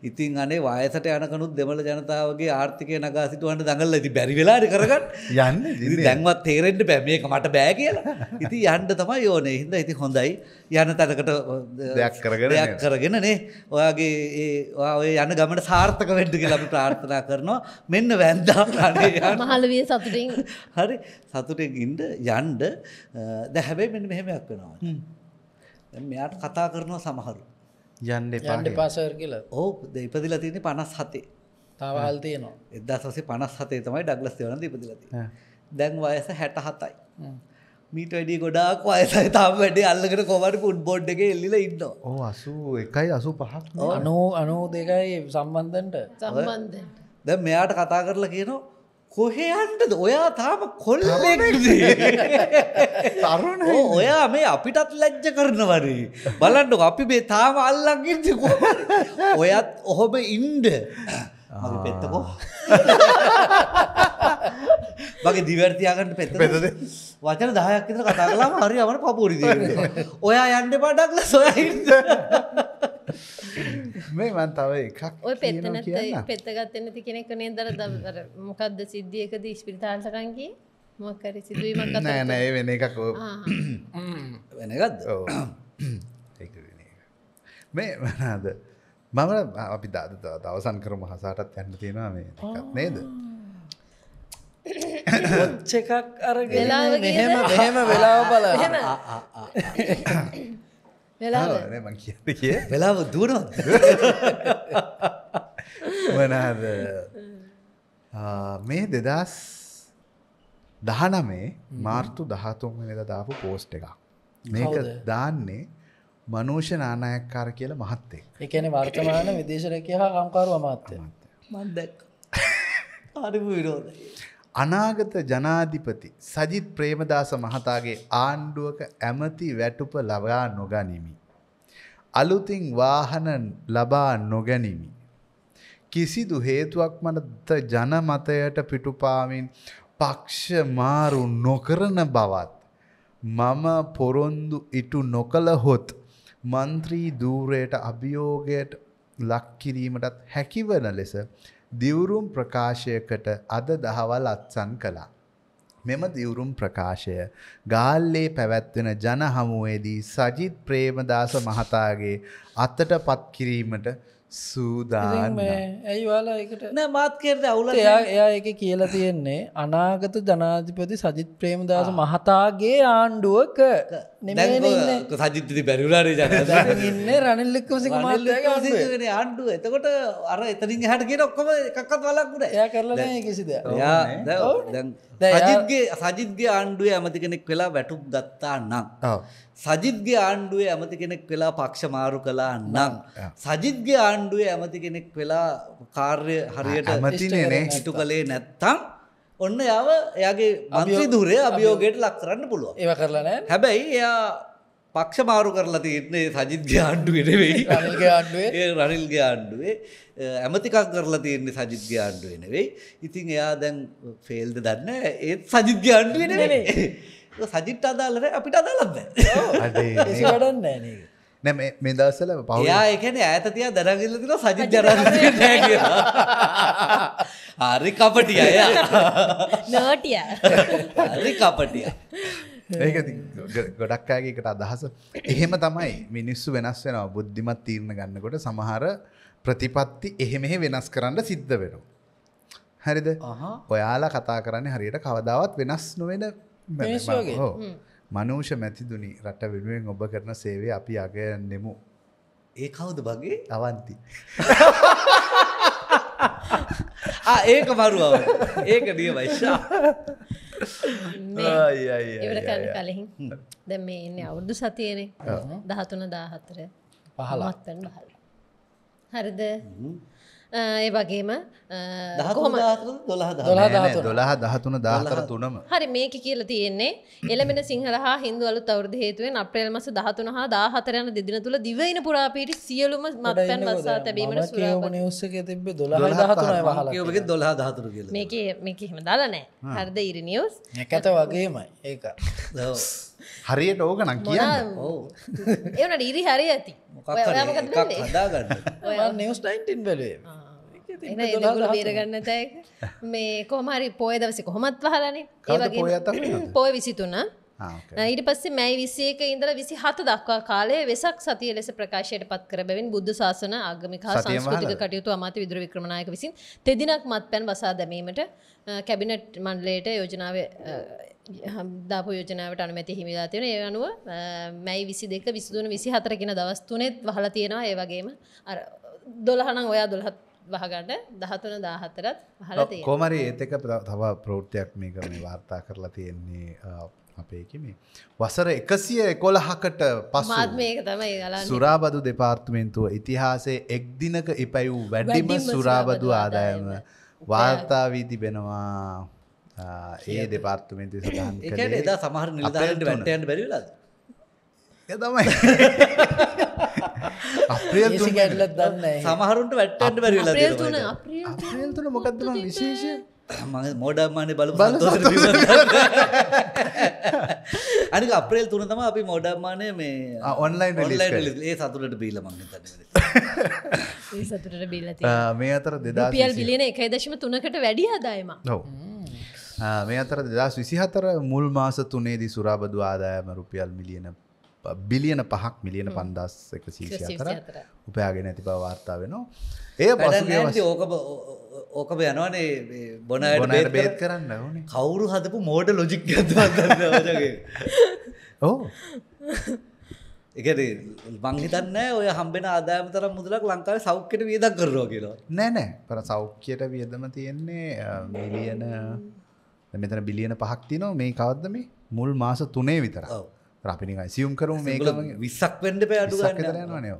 ඉතින් අනේ වයසට යනකනුත් දෙමළ ජනතාවගේ ආර්ථකය නගා සිටුවන්ට දඟල් ඇති බැරිවෙලාට කරගන්න යන්න දැන්වත් තේරෙන්ට බැමියක මට බෑ කියලා [laughs] ඉති යන්ට තමයි ඕනේ හිද ඉති හොඳයි යන තැනකට කරගයක් කරගෙන නේ ඔයාගේ ඒ යන ගමට සාර්ථක වෙන්ඩ කියලම ප්‍රාර්ථනා කරනවා මෙන්න වැන්දා [laughs] මහලවිය සතුටින් හරි සතුටෙන් ඉන්ඩ යන්ඩ ද හැබැයි මෙන්න මෙහෙමයක් වෙනවා මෙයාට කතා කරනවා සමහරු යන්න යන්න පාසර් කියලා ඕ ඉපදිලා තියන්නේ පනස් හතේ තවල් තියනවා එදදාසසේ පනස් හතේ තමයි ඩක්ලස් වන ඉපදිලති දැන් වයස හැට හතයි මීට වැඩි ගොඩක් අයසයි තම වැඩි අල්ලකට කොමට පුඩ් බොඩ් එක එල්ලිල ඉන්න ඕ අසු එකයි අසු පහක් අනෝ අනෝ දෙකයි සම්බන්ධන්ට සම්බන්ධ ද මෙයාට කතා කරලා කියනවා කොහෙන්ටද ඔයා තාම කොල්ලෙක්ද [laughs] තරුණ ඔයා මේ අපිටත් ලැජ්ජ කරනවරේ බලන්නක අපි මේ තාම අල්ලගින්ද ඔයත් ඔහොම ඉන්ඩ මගේ පෙත්තකෝ මගේ දිවර්තියාගට පෙත්ත පෙතද වචන දහයක් ඉතර කතා කලාම හරි අමන පපුරිද ඔයා යන්ඩ පඩක්ල සොයහිද මේ මන් තව එකක් ඔය පෙත්තනත් පෙත්තගත්තන ති කෙනෙක් නේ දර දර මොකක්ද සිද්ධියකද ඉස්පිරිතාන්සකන්ගේ මොකර සිදුවීමක් නෑ නෑ වෙන එකක් [clears throat] වෙනගත් [clears throat] මේ වනාද මම අපි දාද දවසන් කරම හසාටත් යන්න තියෙනවා මේ එකත් නේද චෙකක් අර ගෙලා හෙම වෙලාව බල [clears throat] වෙලා කිය කිය වෙලාව දුරොත් වනාද [laughs] මේ දෙදස් දහනමේ මාර්තු දහතුන් වෙනද දාපු පෝස්ට් එකක් මේක දාන්නේ මනෝෂ නානායක්කාර කියල මහත්තේ එකන වර්තමාන විදේශරකය හා කම්කාරුව අමාත්‍ය මන්දක් අරිපු විරෝධ අනාගත ජනාධිපති සජිත් ප්‍රේමදාස මහතාගේ ආණ්ඩුවක ඇමති වැටුප ලබා නොගනිමි. අලුතින් වාහන ලබා නොගැනිමි. කිසිදු හේතුවක් මනත ජනමතයට පිටුපාමින් පක්ෂ මාරු නොකරන බවත්. මම පොරොන්දු ඉටු නොකළ හොත් මන්ත්‍රී දූරයට අභියෝගයට ලක්කිරීමටත් හැකිවන ලෙස දිවුරුම් ප්‍රකාශයකට අද දහවල් අත්සන් කළා. මෙම දිවුරුම් ප්‍රකාශය ගාල්ලේ පැවැත්වෙන ජනහමුවේදී සජිත් ප්‍රේමදාස මහතාගේ අතට පත්කිරීමට සූදාන්න ඇයි වාලා එකට නෑ මාත්කයට අවුල එයා එයා එක කියලා තියෙන්නේ අනාගත ජනාධිපති සජිත් ප්‍රේමදාස මහතාගේ ආණ්ඩුවක සජිතති බැරිලාර ඉන්න රනිල්ලෙක් ආණ්ඩුව එතකොට අර එතනින් හට කියෙන ඔක්කොම එකක්කත් වලක්ුට එය කරලා කිසිද සජිත්ගේ සජිත්ගේ ආණ්ඩුව ඇමති කෙනෙක් වෙලා වැටුක් ගත්තා නම් සජිත්ගේ ආණ්ඩුවේ ඇමති කෙනෙක් වෙලා පක්ෂ මාරු කලා නම්. සජිත්ගේ ආණ්ඩුවේ ඇමති කෙනෙක් වෙලා කාර්ය හරියට ටු කළේ නැත්තම් ඔන්න යව එයාගේ මන්ත්‍රී දුරේ අභියෝගයට ලක් කරන්න පුළුව ඒව කරලන හැබැයි එයා පක්ෂ මාරු කරලා තියන්නේ සජිත්ගේ ආණ්ඩුවෙන වෙයි [laughs] ඒ රනිල්ගේ ආණ්ඩුවේ ඇමතිකක් කරලා තියන්නේ සජිත්ගේ ආණ්ඩුවෙන වෙයි ඉතින් එයා දැන් ෆෙල්ද දන්න ඒත් සජිත්ගේ ආණ්ඩුවෙන වෙයි සජිට් අදාලර අපිට අදාලත්ද වැඩන්න නැ මේ දස්සල පවයා එකන ඇත තිය දැනගල්ල තින සජිත් ජර හරි කපටිය අය නෝටිය හරි කපටිය ඒක ගොඩක්කායගේකට අදහස එහෙම තමයි මිනිස්සු වෙනස් වෙනවා බුද්ධිමත් තීරණ ගන්නකොට සමහර ප්‍රතිපත්ති එහෙමෙහෙ වෙනස් කරන්න සිද්ධ වෙනවා. හරිද ඔයාලා කතා කරන්නේ හරියට කවදාවත් වෙනස් නොවෙන මිනිස්ගේ මනෝෂ මැතිදුනි රට වෙනුවෙන් ඔබ කරන සේවේ අපි අගයන්නෙමු ඒ කවුද බගේ අවන්ති [laughs] ඒක මරුව ඒක දිය වශ්‍යා කලෙහි දැ මේ එන්න අවුද්දු සතියනේ දහතුන දාහතර පහලත්වෙන් බහල හරිද ඒ වගේම කොම දොලහ දහතුන දාතර තුනම හරි මේක කියල තියෙන්නේ [clears throat] එළමෙන සිංහල හා හින්දුවල තවරද හේතුවෙන් අපේල් මස දහතුන හා දාහතරයන දෙදින තුළ දිවයින පුරාපිට සියලුම මත්තැන් වසා තැබීමට සුරාවනයස්සක තිබ දොල දහතුනගේ දොලා දහතුර කියල මේක මේක හෙම දලනෑ හරද ඉරි නිියස් නැකත වගේමයි ඒක දවස්. හරියට ඕගනක් කියන්න එවනට [laughs] ඉරි හරි ඇති හදාගන්න නිවස් ටයින්ටන් බලේ බේරගන්න තැක [laughs] මේ කොමහරි පෝය දවසි කොහොමත් වහලනේ පෝය විසිතුන්න ඊට පස්සේ මැයි විසේක ඉඳල විසි හත දක්වා කාලේ වෙසක් සතිය ලෙස ප්‍රකාශයට පත් කරබැවින් බුද්ධ සාසන ආගමික සංස්කෘතික කටයුතු අමාත විදුර වික්‍රමණයක විසින් තෙදිනක් මත් පැන් වසා දැමීමට කැබිනට් මණ්ඩලයට යෝජනාව දාපු යෝජනාවට අනුමැති හිමිලා තියෙන ඒ අනුව මැයි විසි දෙක විසිදුන විසි හතරකින දවස්තුනෙත් වහල තියෙනවා ඒවගේම අර දොළහනං ඔයා දොළහත් වහගට දහතුන දාහතරත් හල කොමරි ඒතක තව ප්‍රෝෘතියක් මේක මේ වාර්තා කරලා තියෙන්නේ අපේකි මේ වසර එකසිය එකොළහකට පස් සුරාබදු දෙපාර්ත්මෙන්තුව ඉතිහාසේ එක්දිනක ඉපැයූ වැඩිම සුරාබදු ආදායම වාර්තාවී තිබෙනවා ඒ දෙපාර්තුමේන්ති සහන් එකට එදා සමහර නිලධාරට වැටයන්ට බැරිලාද එතමයි අප්‍රියල් තුන ඇල්ලත් දන්න සමහරුන්ට වැට්ටන්ට බැරිලා අප්‍රියල් තුන මොකක්දම විශේෂය මඟ මෝඩම්මාන බල බල අනික අප්‍රේල් තුන තම අපි මෝඩම්මානය මේ ඔන්ලයින් ඒ සතුරට බීල මං සතුට බිල මේ අතර දෙදා පියල් බිලින එකයි දශම තුනකට වැඩිය දායම නොව මේ අතර දෙදස් විසිහතර මුල් මාස තුනේදී සුරාබදු ආදායම රුපියල් මිලියන බිලියන පහක් මිලියන පන්දස් එක සීෂය කර උපයාගෙන ඇති බව වාර්තා වෙනවා ඒ පසුගේ ඕක ඕකම යනවානේ බොනට බේත් කරන්න ඕන කවුරු හදපු මෝඩ ලොජික් ඕ එක බංහිතන්න ඔය හම්බෙන ආදායම තර මුදලක් ලංකාව සෞඛ්‍යට වියදක් කරරෝ කියලා නෑනෑ පර සෞඛ්‍යයට වියදම තියෙන්නේ මිලියන මෙතන බිලියන පහක් තිනෝ මේ කවද්ද මේ මුල් මාස තුනේ විතර රපිනි සියුම් කරු මේ විස්සක් වඩ පැඩු නයෝ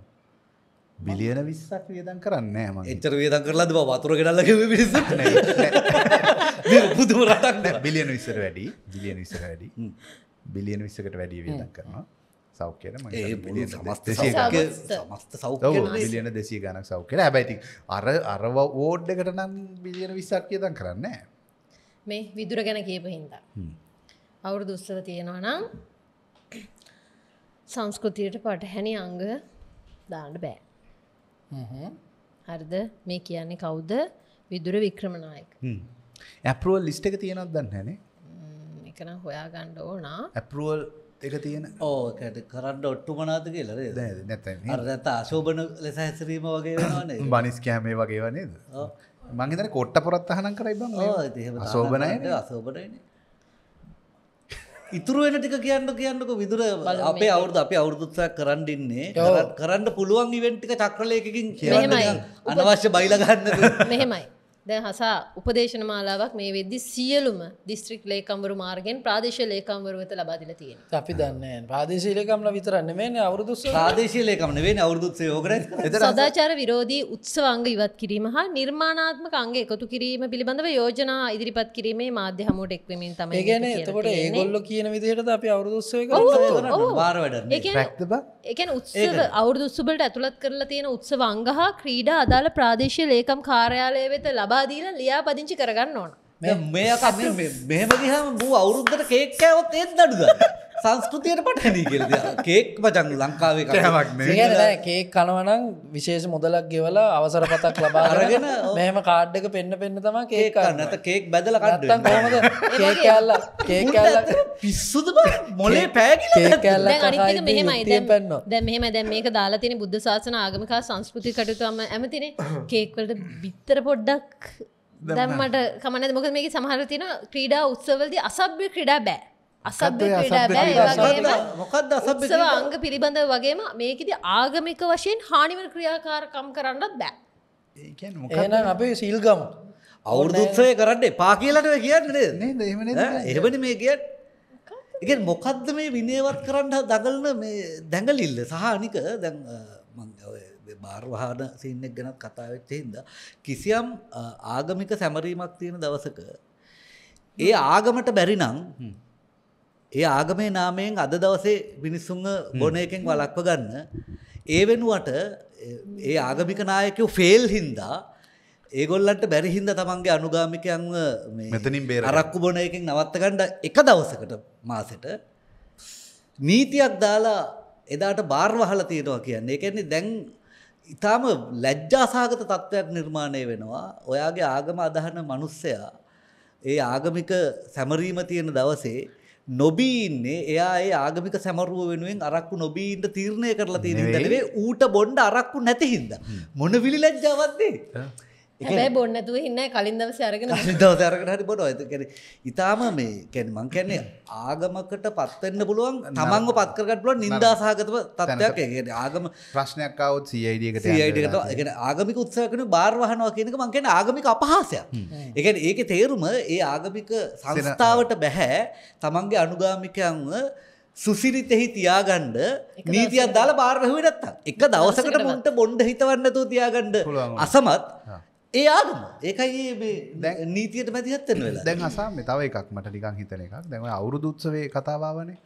බිලියන විස්සක් වියදන් කරන්න ම එචර වියදන් කරලාද වතුර ගෙනල්ලක පිස බුදුම රටක් බිලියන විසර වැඩි බිලියන විසර වැඩි බිලියන විස්සකට වැඩිය වියදන් කරනවා සෞඛ්‍යයට මස්ත සෞඛ්‍ය බිලියන දෙසී ගනක් සෞඛ්‍යයට හැබැයිති අර අරව ඕඩ්ඩකට නම් බිලියන විස්සක් කියදන් කරන්නේ මේ විදුර ගැන කියපු හින්දා. අවුරු දුස්සව තියෙනවා නම් සංස්කෘතියට පටහැනි අංග දාන්න බෑ. හරිද මේ කියන්නේ කවුද විදුර වික්‍රමණයක. ඇපරුවල් ලිස්ට එක තියෙනත් දන්න හැනේ එකන හොයා ගණ්ඩ ඕනා ඇපරුවල් එක තියෙන ඕකට කරන්න ඔට්ටු මනාත කියලර නැත අරත අශෝභන ලෙස හැසිරීම වගේ වනේ බනිස් කෑමේ වගේ වනේද මගේතන කොට්ට පොරත් අහන කරයි බං සෝබනය අසෝබටන ඉතුරුවෙන ටික කියන්න කියන්නක විදුර අපේ අවුරද අප අවුරුදුත්සයක් කරන්නඉන්නේ කරන්න පුළුවන් ඉවෙන්ටික චක්‍රලයකින් කියන්න අනවශ්‍ය බයිලගන්න මෙහෙමයි දැ හසා උපදේශන මාලාවක් මේ වෙද්දි සියලුම දිස්ත්‍රික් ලේකම්වරු මාර්ගෙන් ප්‍රදේශ ලේකම්වරුවත ලබාදිල තියෙන අපි දන්න ප්‍රදේශ ලේකම්ල විතරන්න මේ අවුදු ප්‍රදේශ ලේකම්න වේ අවුදුත් යෝගර සදාචාර විරෝධී උත්සවංග ඉවත් කිරීම හා නිර්මාණාත්මක අංග එකතු කිරීම පිළිබඳව යෝජනා ඉදිරිපත් කිරීමේ මාධ්‍ය හමුවට එක්වමින් තම ගැන එතකොට ඒගොල්ල කියන විදිහට අපි අවුදුස්සය එකන උත්සව අවුදුස්සබට ඇතුළත් කරලා තියෙන උත්සවංගහා ක්‍රීඩා අදාළ ප්‍රාදේශය ලේකම් කාර්යාලය වෙත ලබ ලබාදීල ලියාපදිංචි කරගන්න ඕන මේකත් මෙහමදිහම බූ අවුරුද්ධට කේක්කෑවොත් ඒත් දඩුද සංස්කෘතියට පටනී කියල කේක් පචන් ලංකාවේ කරක් කේක් කනවනම් විශේෂ මොදලක් ගෙවලා අවසර පතක් ලබා අරගෙන මෙහම කාඩ්ඩක පෙන්න්න පෙන්න්න තම කේක නත කේක් බැදල කට්ටන් කෝමද කල්ල කේක් පිස්සුද මොලේ පෑගල මෙහම දැ මෙහම දැ මේක දාලා තින බුද්ධ ශාසන ආගමකා සංස්කෘති කටුතුම ඇමතිනේ කේක්වලට [coughs] බිත්තර පොඩ්ඩක් දැම්මට කමන මොක මේ සමහර තින ක්‍රීඩා උත්සවලදි අසභ්‍ය ක්‍රඩා බෑ අසභ්‍ය ක්‍රීඩා බෑ ඒ වගේම මොකද්ද අසභ්‍ය ක්‍රීඩා අංග පිළිබඳව වගේම මේකෙදි ආගමික වශයෙන් හානිවන ක්‍රියාකාරකම් කරන්නත් බෑ ඒ කියන්නේ මොකක්ද එහෙනම් අපි සීල් ගමු අවුරුදු උත්සවය කරන්න එපා කියලාට ඔය කියන්නේ නේද නේද එහෙම නේද එහෙමනේ මේ කියන්නේ ඒ කියන්නේ මොකද්ද මේ විනයවත් කරන්න දඟලන මේ දැඟලිල්ල සහ අනික දැන් මම ඔය බාර්වාහන සීන් එක ගැනත් කතා වෙච්ච හින්දා කිසියම් ආගමික සැමරීමක් තියෙන දවසක ඒ ආගමට බැරි නම් ඒ ආගමේ නාමයෙන් අද දවසේ මිනිස්සුන්ව බොන එකෙන් වලක්ව ගන්න ඒ වෙනුවට ඒ ආගමික නායකෝ ෆෙල් හින්දා ඒගොල්ලන්ට බැරිහින්ද තමන්ගේ අනුගාමිකයන්ව මෙතනින් බේ අරක්කු බොන එකෙන් නවත්තකණ්ඩ එක දවසකට මාසට නීතියක් දාලා එදාට බාර්වහල තියෙනවා කියන්නේ එකන්නේ දැන් ඉතාම ලැජ්ජාසාගත තත්ත්වයක් නිර්මාණය වෙනවා ඔයාගේ ආගම අදහන මනුස්සයා ඒ ආගමික සැමරීම තියෙන දවසේ නොබීන්නේ එයා ඒ ආගමික සැමරුව වෙනුවෙන් අරක්කු නොබීන්ට තීරණය කරලා තියෙන දැනවේ ඌට බොන්්ඩ අරක්කු නැතිහින්ද. මොන විලි ලැජ්ජාවත්දේ. හැබැයි බොන්නතුව ඉන්න කලින් දවස අරගෙන දවසරගෙන හරි බොඩ ඇත කර ඉතාම මේ කැන මං කැන්නේ ආගමකට පත්වෙන්න පුළුවන් තමන්ව පත්කරගට පුලුව නින්දාසාහගතව තත්වයක් ඒට ආගම ප්‍රශ්නයක් අවුත් සයිඩියකට යිඩකට එකන ආගමික උත්සයකන බාර්වහනවා කියනක මං කැන ආගමික අපහාසයක් එකන ඒක තේරුම ඒ ආගමික සංස්ථාවට බැහැ තමන්ගේ අනුගාමිකයන්ව සුසිරිතෙහි තියාගණ්ඩ නීතියක් දාලා බාර්හුවනත්තා එක දවසකට මුන්ට බොන්්ඩ හිතවන්නතු තියාගණ්ඩ අසමත් ඒ ආගම ඒකයි ඒ නීතියට මැතිහත්තෙන් වෙලා දැන් හසාම තව එකක් මට නිකං හිතන එකක් දැම අවුරුදුත්සවේ කතාවාවනේ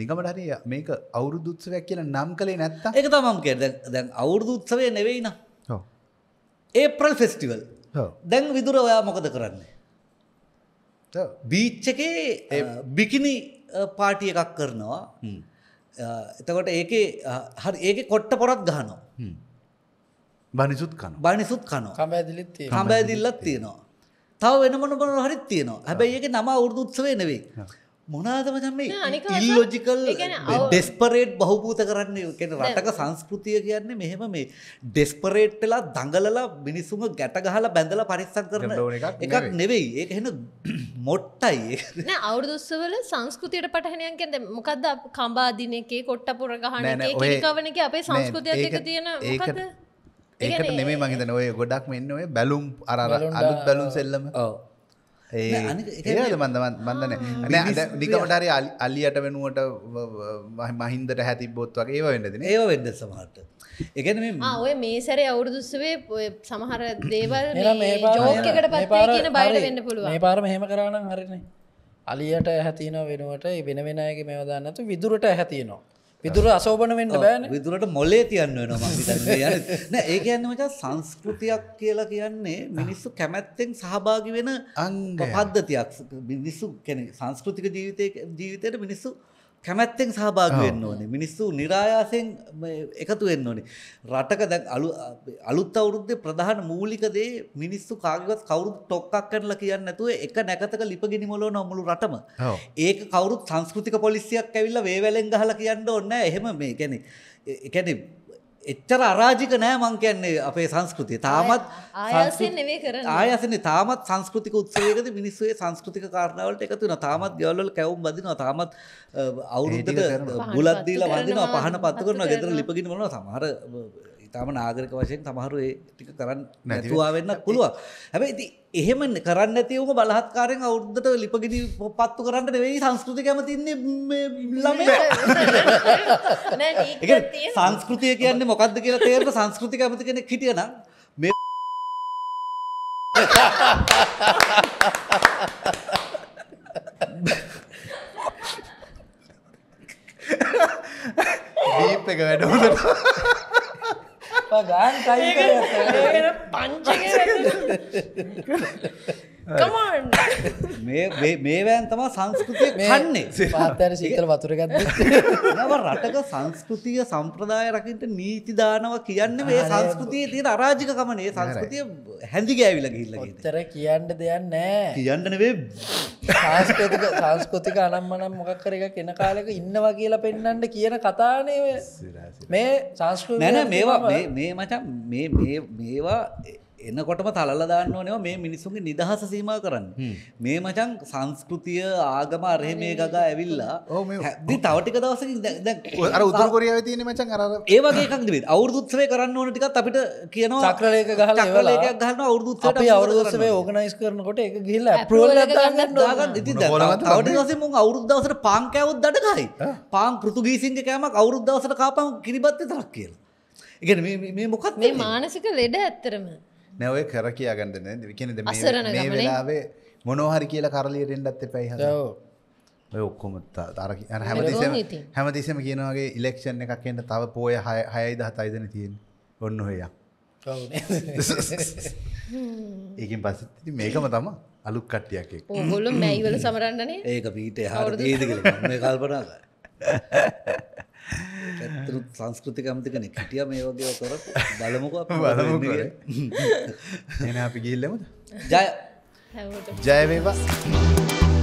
නිගමට හරි මේක අවුරුදුත්සවයක් කියන නම් කළේ නැත්ත එක තමම් කෙර දැන් අවුරුදුත්සවය නෙවෙයින ඒප්‍රල් ෆෙස්ටිවල් දැන් විදුර ඔයා මොකද කරන්නේ බීච්චකේ බිකිනි පාටිය එකක් කරනවා එතකොට ඒක හරි ඒක කොට්ට පොරත් ගහනවා බනිසුත් කන බනිසුත් කන කමඇදිලිත් කමඇදිල්ලත් තියෙනවා තව වෙන මොන බොන හරිත් තියෙනවා හැබැයි එක නම වුරුදු උත්සවේ නෙවේ මොනාදමචන් මේ ඉල්ලෝජිකල් ඩෙස්පරේට් බහුපූත කරන්නේ කෙන රටක සංස්කෘතිය කියන්නේ මෙහෙම මේ ඩෙස්පරේට් වෙලා දඟලලා මිනිසුම ගැට ගහලා බැඳලා පරිස්සම් කරන එකක් නෙවෙයි ඒක එහෙන මොට්ටයි අවුරුදුස්සවල සංස්කෘතියට පටහනයන් කැද මොකක්ද කම්බාදින එකේ කොට්ට පුර ගහන කවනක අපේ සංස්කෘතියක් එක තියෙන ඒකද ඒකට නෙමේ මහිතන ඔය ගොඩක්ම එන්න ඔය බැලුම් අර අලුත් බැලුම් සෙල්ලම ඒද මන්දමන් බන්දන නිකමටරි අල්ලියට වෙනුවට මහින්දට හැති බොත් වගේ ඒ වෙන්නද ඒ වෙඩ සමහට එකන ඔය මේ සැරේ අවුරුදුස්සවේ සමහර දේවල් ජෝකට ප කියන බයට වෙන්න පුළුව මේ පාරම හෙම කරන්න හරන්නේ අලියට ඇහැතින වෙනුවට වෙන වෙනගේ මෙවදන්නතු විදුරට ඇහැතිනවා විදුර අසෝපන වෙන්න බෑන විදුරට මොලේ තියන්න නොම ඒකන්න මචා සංස්කෘතියක් කියලා කියන්නේ මිනිස්සු කැමැත්තෙන් සහභාගි වෙන අංග පද්ධතියක් මිනිස්සු කැන සංස්කෘතික ජීවිතය ජීවිතයට මිනිස්සු කැමැත්තෙන් සහභාගවෙන්න ඕනේ මිනිස්සු නිරායාසයෙන් එකතු වෙන්න ඕනේ රටක දැ අලුත් අවුරුද්දේ ප්‍රධාන මූලිකදේ මිනිස්සු කාගවත් කවරුත් ටොක්කක් කරලා කියන්න ඇතුව එක නැකතක ලිපගිනිමලෝ නොමුළු රටම ඒක කවරුත් සංස්කෘතික පොලිසියක් ඇවිල්ල වේවැලෙන් ගහල කියන්න ඔන්න එහෙම මේ කැනෙ එකැනේ එච්චර අරාජික නෑ මං කියන්නේ අපේ සංස්කෘතිය තාමත් ආයසන තාමත් සංස්කෘතික උත්සේකද මිනිස්සේ සංස්කෘතික කාරණාවලට එකතුන තාමත් ගවල්ල කැවුම් බදිනවා තාමත් අවුරුද්ධට බුලද්දීලා වදිනවා පහන පත්ත කරනවා ගෙදර ලිපගෙන වනවා සමහර ඉතාම නාගරක වශයෙන් සමහරු ටික කරන්න නැතුවාවෙන්න පුළුව හැබයි ති එහෙම කරන්න ඇතිවම බලහත්කාරෙන් අවුද්ධට ලිපගිදි පත්තු කරන්න වෙයි සංස්කෘති කැමතින්නේ ලම සංස්කෘතිය කියන්නේ මොකක්ද කියලා තේරට සංස්කෘති කැමති කෙන හිටියන මේ දීප් එක වැඩ හොඳට ਭਗਵਾਨ ਕਾਈ ਕਰੇ ਪੰਜ ਕੇ [laughs] මේවෑන් තමා සංස්කෘතිය කන්නේ පාතර ශීතල වතුරගත් නව රටක සංස්කෘතිය සම්ප්‍රදාය රකින්ට නීති දානව කියන්න මේ සංස්කෘතිය තියෙන අරාජිකමනේ සංස්කෘතිය හැඳි ගෑවිල ගිල්ල තර කියන්න දෙයන්න නෑ කියන්නනවේ සංස්කෘතික සංස්කෘතික අනම්මනම් මොකක්කර එක කෙන කාලෙක ඉන්නවා කියලා පෙන්නන්ට කියන කතානය මේ සංස්කෘ නැන මේවා මේ මචන් මේවා එනකොටම තලල දාන්න ඕනව මේ මිනිසුන්ගේ නිදහස සීම කරන්න මේ මචන් සංස්කෘතිය ආගම අරහෙ මේ ගගා ඇවිල්ලා හැදි තවටික දවස අර උතුරකොරිය තියන මචන් අර ඒවගේ එකක් දෙේ අවුදුත්සය කරන්න ඕන ටිකත් අපිට කියනවා චක්‍රලයක ගහල ඒවලක ගහන්න අවුදුත්සට අවුදුසේ ඕගනයිස් කරනකොට එක ගිල්ල ම අවුරුද්දවසට පාංකෑවුත් දටකයි පාම් පෘතුගීසින්ක කෑමක් අවුරුද්දවසට කාපම් කිරිබත්ත තරක් කියලා. එකන මේ මොකක් මේ මානසික ලෙඩ ඇත්තරම නැවය කර කියා ගන්නද කනද මේ වෙලාවේ මොනෝහරි කියල කරලියටෙන්ටත් පැයිහ ඔය ඔක්කොමත් තර හැමතිසම හැමතිසම කියනවගේ ඉලෙක්ෂන් එකක් කියෙන්ට තව පෝය හයයි දහ අයිදන තියෙන් ඔන්න හොයා ඒකින් පස මේකම තම අලුක් කට්ටියක් හොලු මැයිවල සමරන්නනේ ඒක පීට හර දීදක කල්පනාද ඇතුරුත් සංස්කෘතිකම්තිකන කිටිය මේ වගේ තොර බලමුක බලමු එන අපි ගිල්ලමුද ජය ජයවේවා